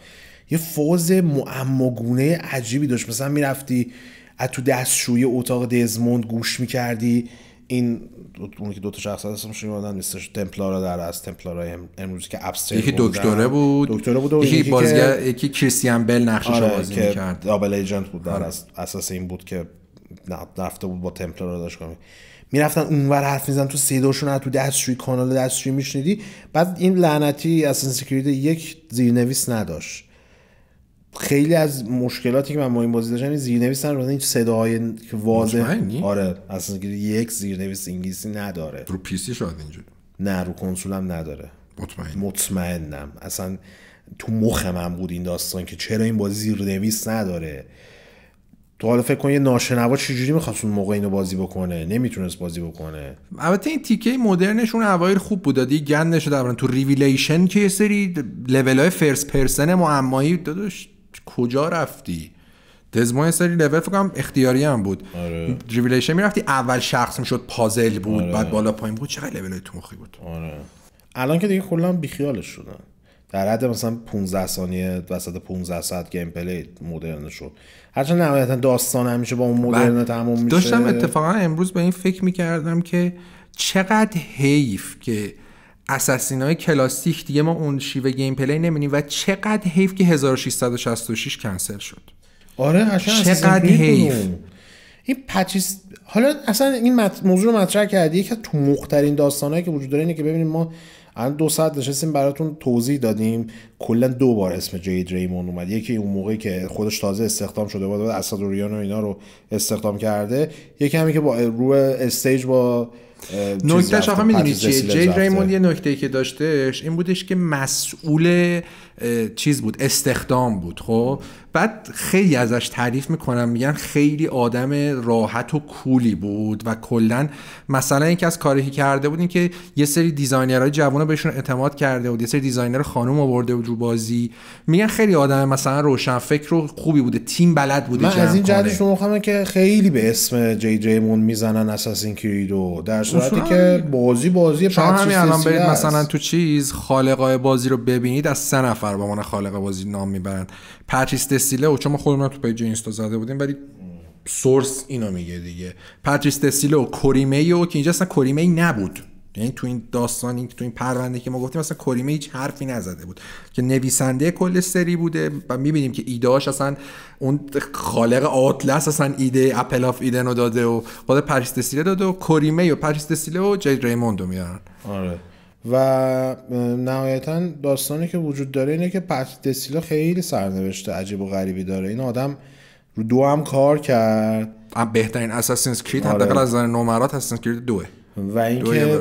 یه فاز معماگونه عجیبی داشت مثلا میرفتی از تو دستشوی اتاق دزموند گوش میکردی این اون که دو تا شخص هستم یادم نیستش تمپلارا در از تمپلارا امروزی که ابستر یکی دکتره بود دکتره بود یکی بازیگر یکی کریستیان بل نقشش آره بازی می‌کرد دابل ایجنت بود در آره. اساس این بود که نفته بود با تمپلارا داشت کنه میرفتن اونور حرف میزن تو از تو دستشوی کانال دستشوی میشنیدی بعد این لعنتی اصلا سکیوریتی یک زیرنویس نداشت خیلی از مشکلاتی که من با این بازی داشتم زیرنویس رو این صداهای واضح آره اصلا یک زیرنویس انگلیسی نداره رو پی سی شاید اینجوری نه رو کنسولم نداره مطمئن مطمئنم اصلا تو مخ من بود این داستان که چرا این بازی زیرنویس نداره تو حالا فکر کن یه ناشنوا چجوری میخواست اون موقع اینو بازی بکنه نمیتونست بازی بکنه البته این تیکه مدرنشون اوایل خوب بود دادی گندش در تو ریویلیشن که یه سری لول های فرست پرسن معمایی داداش کجا رفتی دزمو سری لول فکر کنم اختیاری هم بود آره. ریویلیشن میرفتی اول شخص میشد پازل بود آره. بعد بالا پایین بود چقدر لول مخی بود آره. الان که دیگه کلا بیخیالش شدن در حد مثلا 15 ثانیه وسط 15 ساعت گیم پلی مدرن شد هرچند نهایتا داستان همیشه با اون بله. مدرن تموم میشه داشتم اتفاقا امروز به این فکر میکردم که چقدر حیف که اساسین های کلاسیک دیگه ما اون شیوه گیم پلی نمینیم و چقدر حیف که 1666 کنسل شد آره قشنگ چقدر حیف این پچیس حالا اصلا این مط... موضوع رو مطرح کردی یکی تو مخترین داستانهایی که وجود داره اینه که ببینیم ما الان دو ساعت نشستیم براتون توضیح دادیم کلا دو بار اسم جی دریمون اومد یکی اون موقعی که خودش تازه استخدام شده بود و ریان و اینا رو استخدام کرده یکی همی که با روی استیج با نکتهش آخه میدونی چیه جی ریموند یه نکته که داشتهش این بودش که مسئول چیز بود استخدام بود خب بعد خیلی ازش تعریف میکنم میگن خیلی آدم راحت و کولی بود و کلا مثلا اینکه از کاری کرده بود که یه سری دیزاینرهای رو بهشون اعتماد کرده بود یه سری دیزاینر خانم آورده بود رو بازی میگن خیلی آدم مثلا روشن فکر و خوبی بوده تیم بلد بوده من از این جهت شما که خیلی به اسم جی جی مون میزنن اساسین کریدو در صورتی که بازی بازی مثلا تو چیز خالقای بازی رو ببینید از سه نفر با عنوان خالق بازی نام میبرن پاتریس و چون ما خودمون تو پیج اینستا زده بودیم ولی سورس اینو میگه دیگه پاتریس کریمه و که اینجا اصلا ای نبود یعنی تو این داستان این تو این پرونده که ما گفتیم اصلا کریمه هیچ حرفی نزده بود که نویسنده کل سری بوده و میبینیم که ایدهاش اصلا اون خالق آتلاس اصلا ایده اپل ایده ایدن رو داده و خود پرستسیله داده و کریمه و پرستسیله و جی ریموند میارن آره و نهایتا داستانی که وجود داره اینه که پت دسیلا خیلی سرنوشت عجیب و غریبی داره این آدم رو دو هم کار کرد بهترین اساسینز کرید آره. حداقل از نظر نمرات اساسینز کرید دوه و اینکه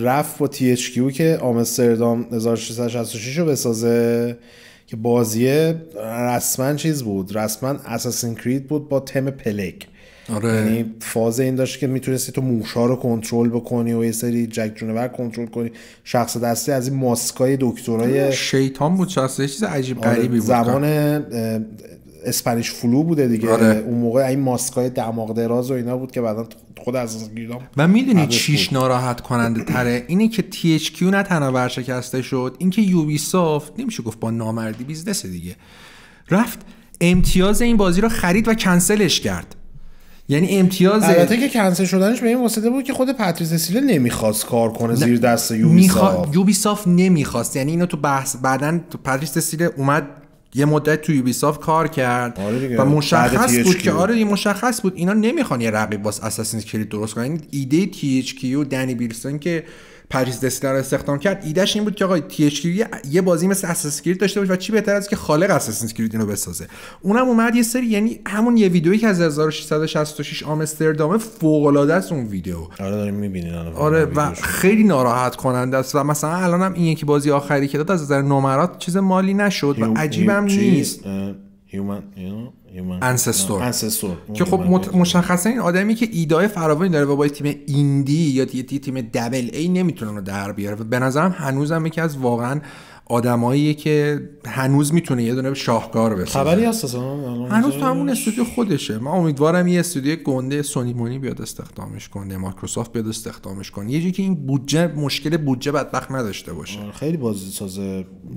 رفت و تی اچ کیو که آمستردام 1666 رو بسازه که بازیه رسما چیز بود رسما اساسین کرید بود با تم پلک آره. یعنی فاز این داشت که میتونستی تو موشا رو کنترل بکنی و یه سری جک جونور کنترل کنی شخص دستی از این ماسکای دکترای آره، شیطان بود شخص چیز عجیب آره، غریبی بود زبان اسپانیش فلو بوده دیگه آره. اون موقع این ماسکای دماغ دراز و اینا بود که بعدا خود از گیرام و میدونی چیش ناراحت کننده تره اینه که THQ نه تنها ورشکسته شد اینکه یوبی سافت نمیشه گفت با نامردی بیزنس دیگه رفت امتیاز این بازی رو خرید و کنسلش کرد یعنی امتیاز البته که کنسل شدنش به این واسطه بود که خود پاتریس سیل نمیخواست کار کنه زیر دست یوبیسافت ساف نمیخواست یعنی اینو تو بحث بعدن تو پاتریس سیل اومد یه مدت تو ساف کار کرد آره و مشخص بود که آره مشخص بود اینا نمیخوان یه رقیب باز اساسین کرید درست کنن یعنی ایده تی اچ کیو دنی بیلسون که پریز دسلر رو استخدام کرد ایدهش این بود که آقای تی یه بازی مثل اساسین کرید داشته باشه و چی بهتر از که خالق اساسین کرید اینو بسازه اونم اومد یه سری یعنی همون یه ویدیویی که از 1666 آمستردام فوق العاده است اون ویدیو آره داریم می‌بینین آره و خیلی ناراحت کننده است و مثلا الانم این یکی بازی آخری که داد از نظر نمرات چیز مالی نشد و عجیبم نیست هیومن انسستور که خب مشخصه این آدمی که ایدای فراوانی داره و با تیم ایندی یا تیم دبل ای نمیتونه رو در بیاره و به نظرم هنوزم یکی از واقعا آدمایی که هنوز میتونه یه دونه شاهکار بسازه خبری هست هنوز تو همون استودیو خودشه من امیدوارم یه استودیو گنده سونی مونی بیاد استخدامش کنه مایکروسافت بیاد استخدامش کنه یه جایی که این بودجه مشکل بودجه بدبخت نداشته باشه آره، خیلی بازیساز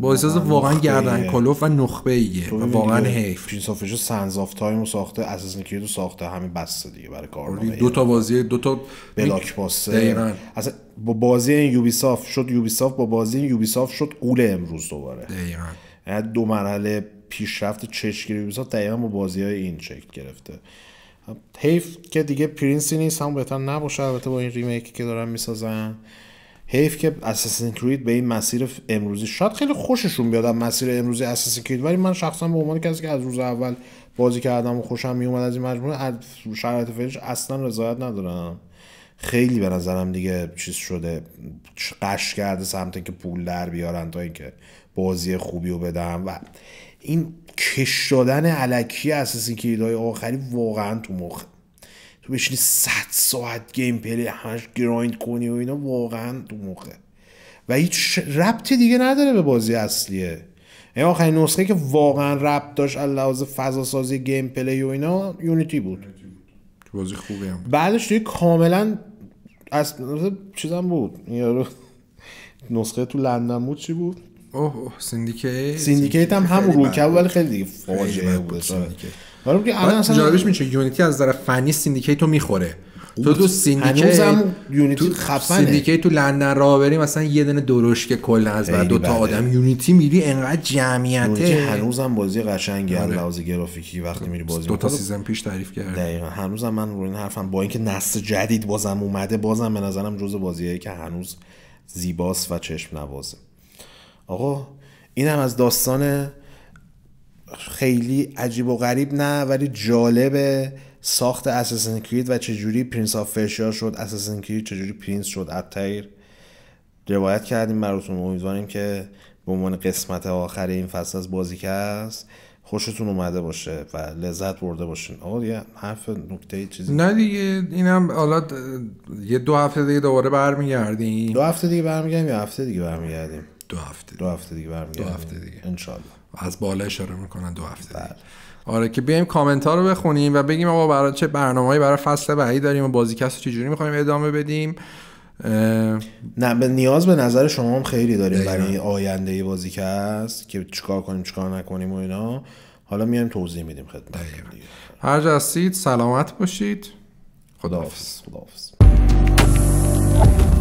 بازیساز واقعا گردن کلوف و نخبه ایه و واقعا حیف پرنس سنز اف تایم ساخته اساس کریدو ساخته همین بس دیگه برای کار. آره، دو تا بازی دو تا بلاک باسه اصلا با بازی یوبی شد یوبی با بازی یوبی شد قوله امروز دوباره دقیقا یعنی دو مرحله پیشرفت چشگیری بیسا دقیقا با بازی های این شکل گرفته حیف که دیگه پرینسی نیست هم بهتر نباشه البته با این ریمیکی که دارن میسازن حیف که اساسین کرید به این مسیر امروزی شاید خیلی خوششون بیاد مسیر امروزی اساسین کرید ولی من شخصا به عنوان کسی که از روز اول بازی کردم و خوشم میومد از این مجموعه شرایط فعلیش اصلا رضایت ندارم خیلی به نظرم دیگه چیز شده قش کرده سمت که پول در بیارن تا اینکه بازی خوبی رو بدم و این کش دادن علکی اساسی که ایدای آخری واقعا تو مخه تو بشینی 100 ساعت گیم پلی همش گرایند کنی و اینا واقعا تو مخه و هیچ ربطی دیگه نداره به بازی اصلیه این یعنی آخرین نسخه که واقعا ربط داشت لحاظ فضا سازی گیم پلی و اینا یونیتی بود بازی خوبی هم بعدش دیگه کاملا از چیزم بود یارو نسخه تو لندن بود چی بود اوه اوه سیندیکیت سیندیکیت هم همون که ولی خیلی دیگه فاجعه بود حالا جالبش میشه یونیتی از نظر فنی سیندیکیت رو میخوره خب، تو تو سیندیکیت یونیتی خفنه سیندیکیت تو لندن راه بریم مثلا یه دونه که کل از بعد دو تا آدم یونیتی میری انقدر جمعیت هنوزم بازی قشنگه از آره. لحاظ گرافیکی وقتی میری بازی دو تا سیزن پیش تعریف کرد دقیقاً هنوزم من روی این حرفم با اینکه نسل جدید بازم اومده بازم به نظرم جزء بازیایی که هنوز زیباست و چشم نوازه آقا اینم از داستان خیلی عجیب و غریب نه ولی جالبه ساخت اساسین کرید و چجوری پرینس آف فرشیا شد اساسن کرید چجوری پرینس شد اتایر روایت کردیم براتون امیدواریم که به عنوان قسمت آخر این فصل از که هست خوشتون اومده باشه و لذت برده باشین آقا یه حرف نکته چیزی نه دیگه اینم حالا یه دو هفته دیگه دوباره برمیگردیم دو هفته دیگه برمیگردیم یا هفته دیگه برمیگردیم دو هفته دو هفته دیگه برمیگردیم دو هفته دیگه انشالله از بالا اشاره میکنن دو هفته دیگه. بله. آره که بیایم کامنت ها رو بخونیم و بگیم آقا برای چه برنامه‌ای برای فصل بعدی داریم و بازیکست رو چجوری میخوایم ادامه بدیم نه به نیاز به نظر شما هم خیلی داریم برای آینده بازیکست که چیکار کنیم چیکار نکنیم و اینا حالا میایم توضیح میدیم خدمت هر هستید سلامت باشید خداحافظ خداحافظ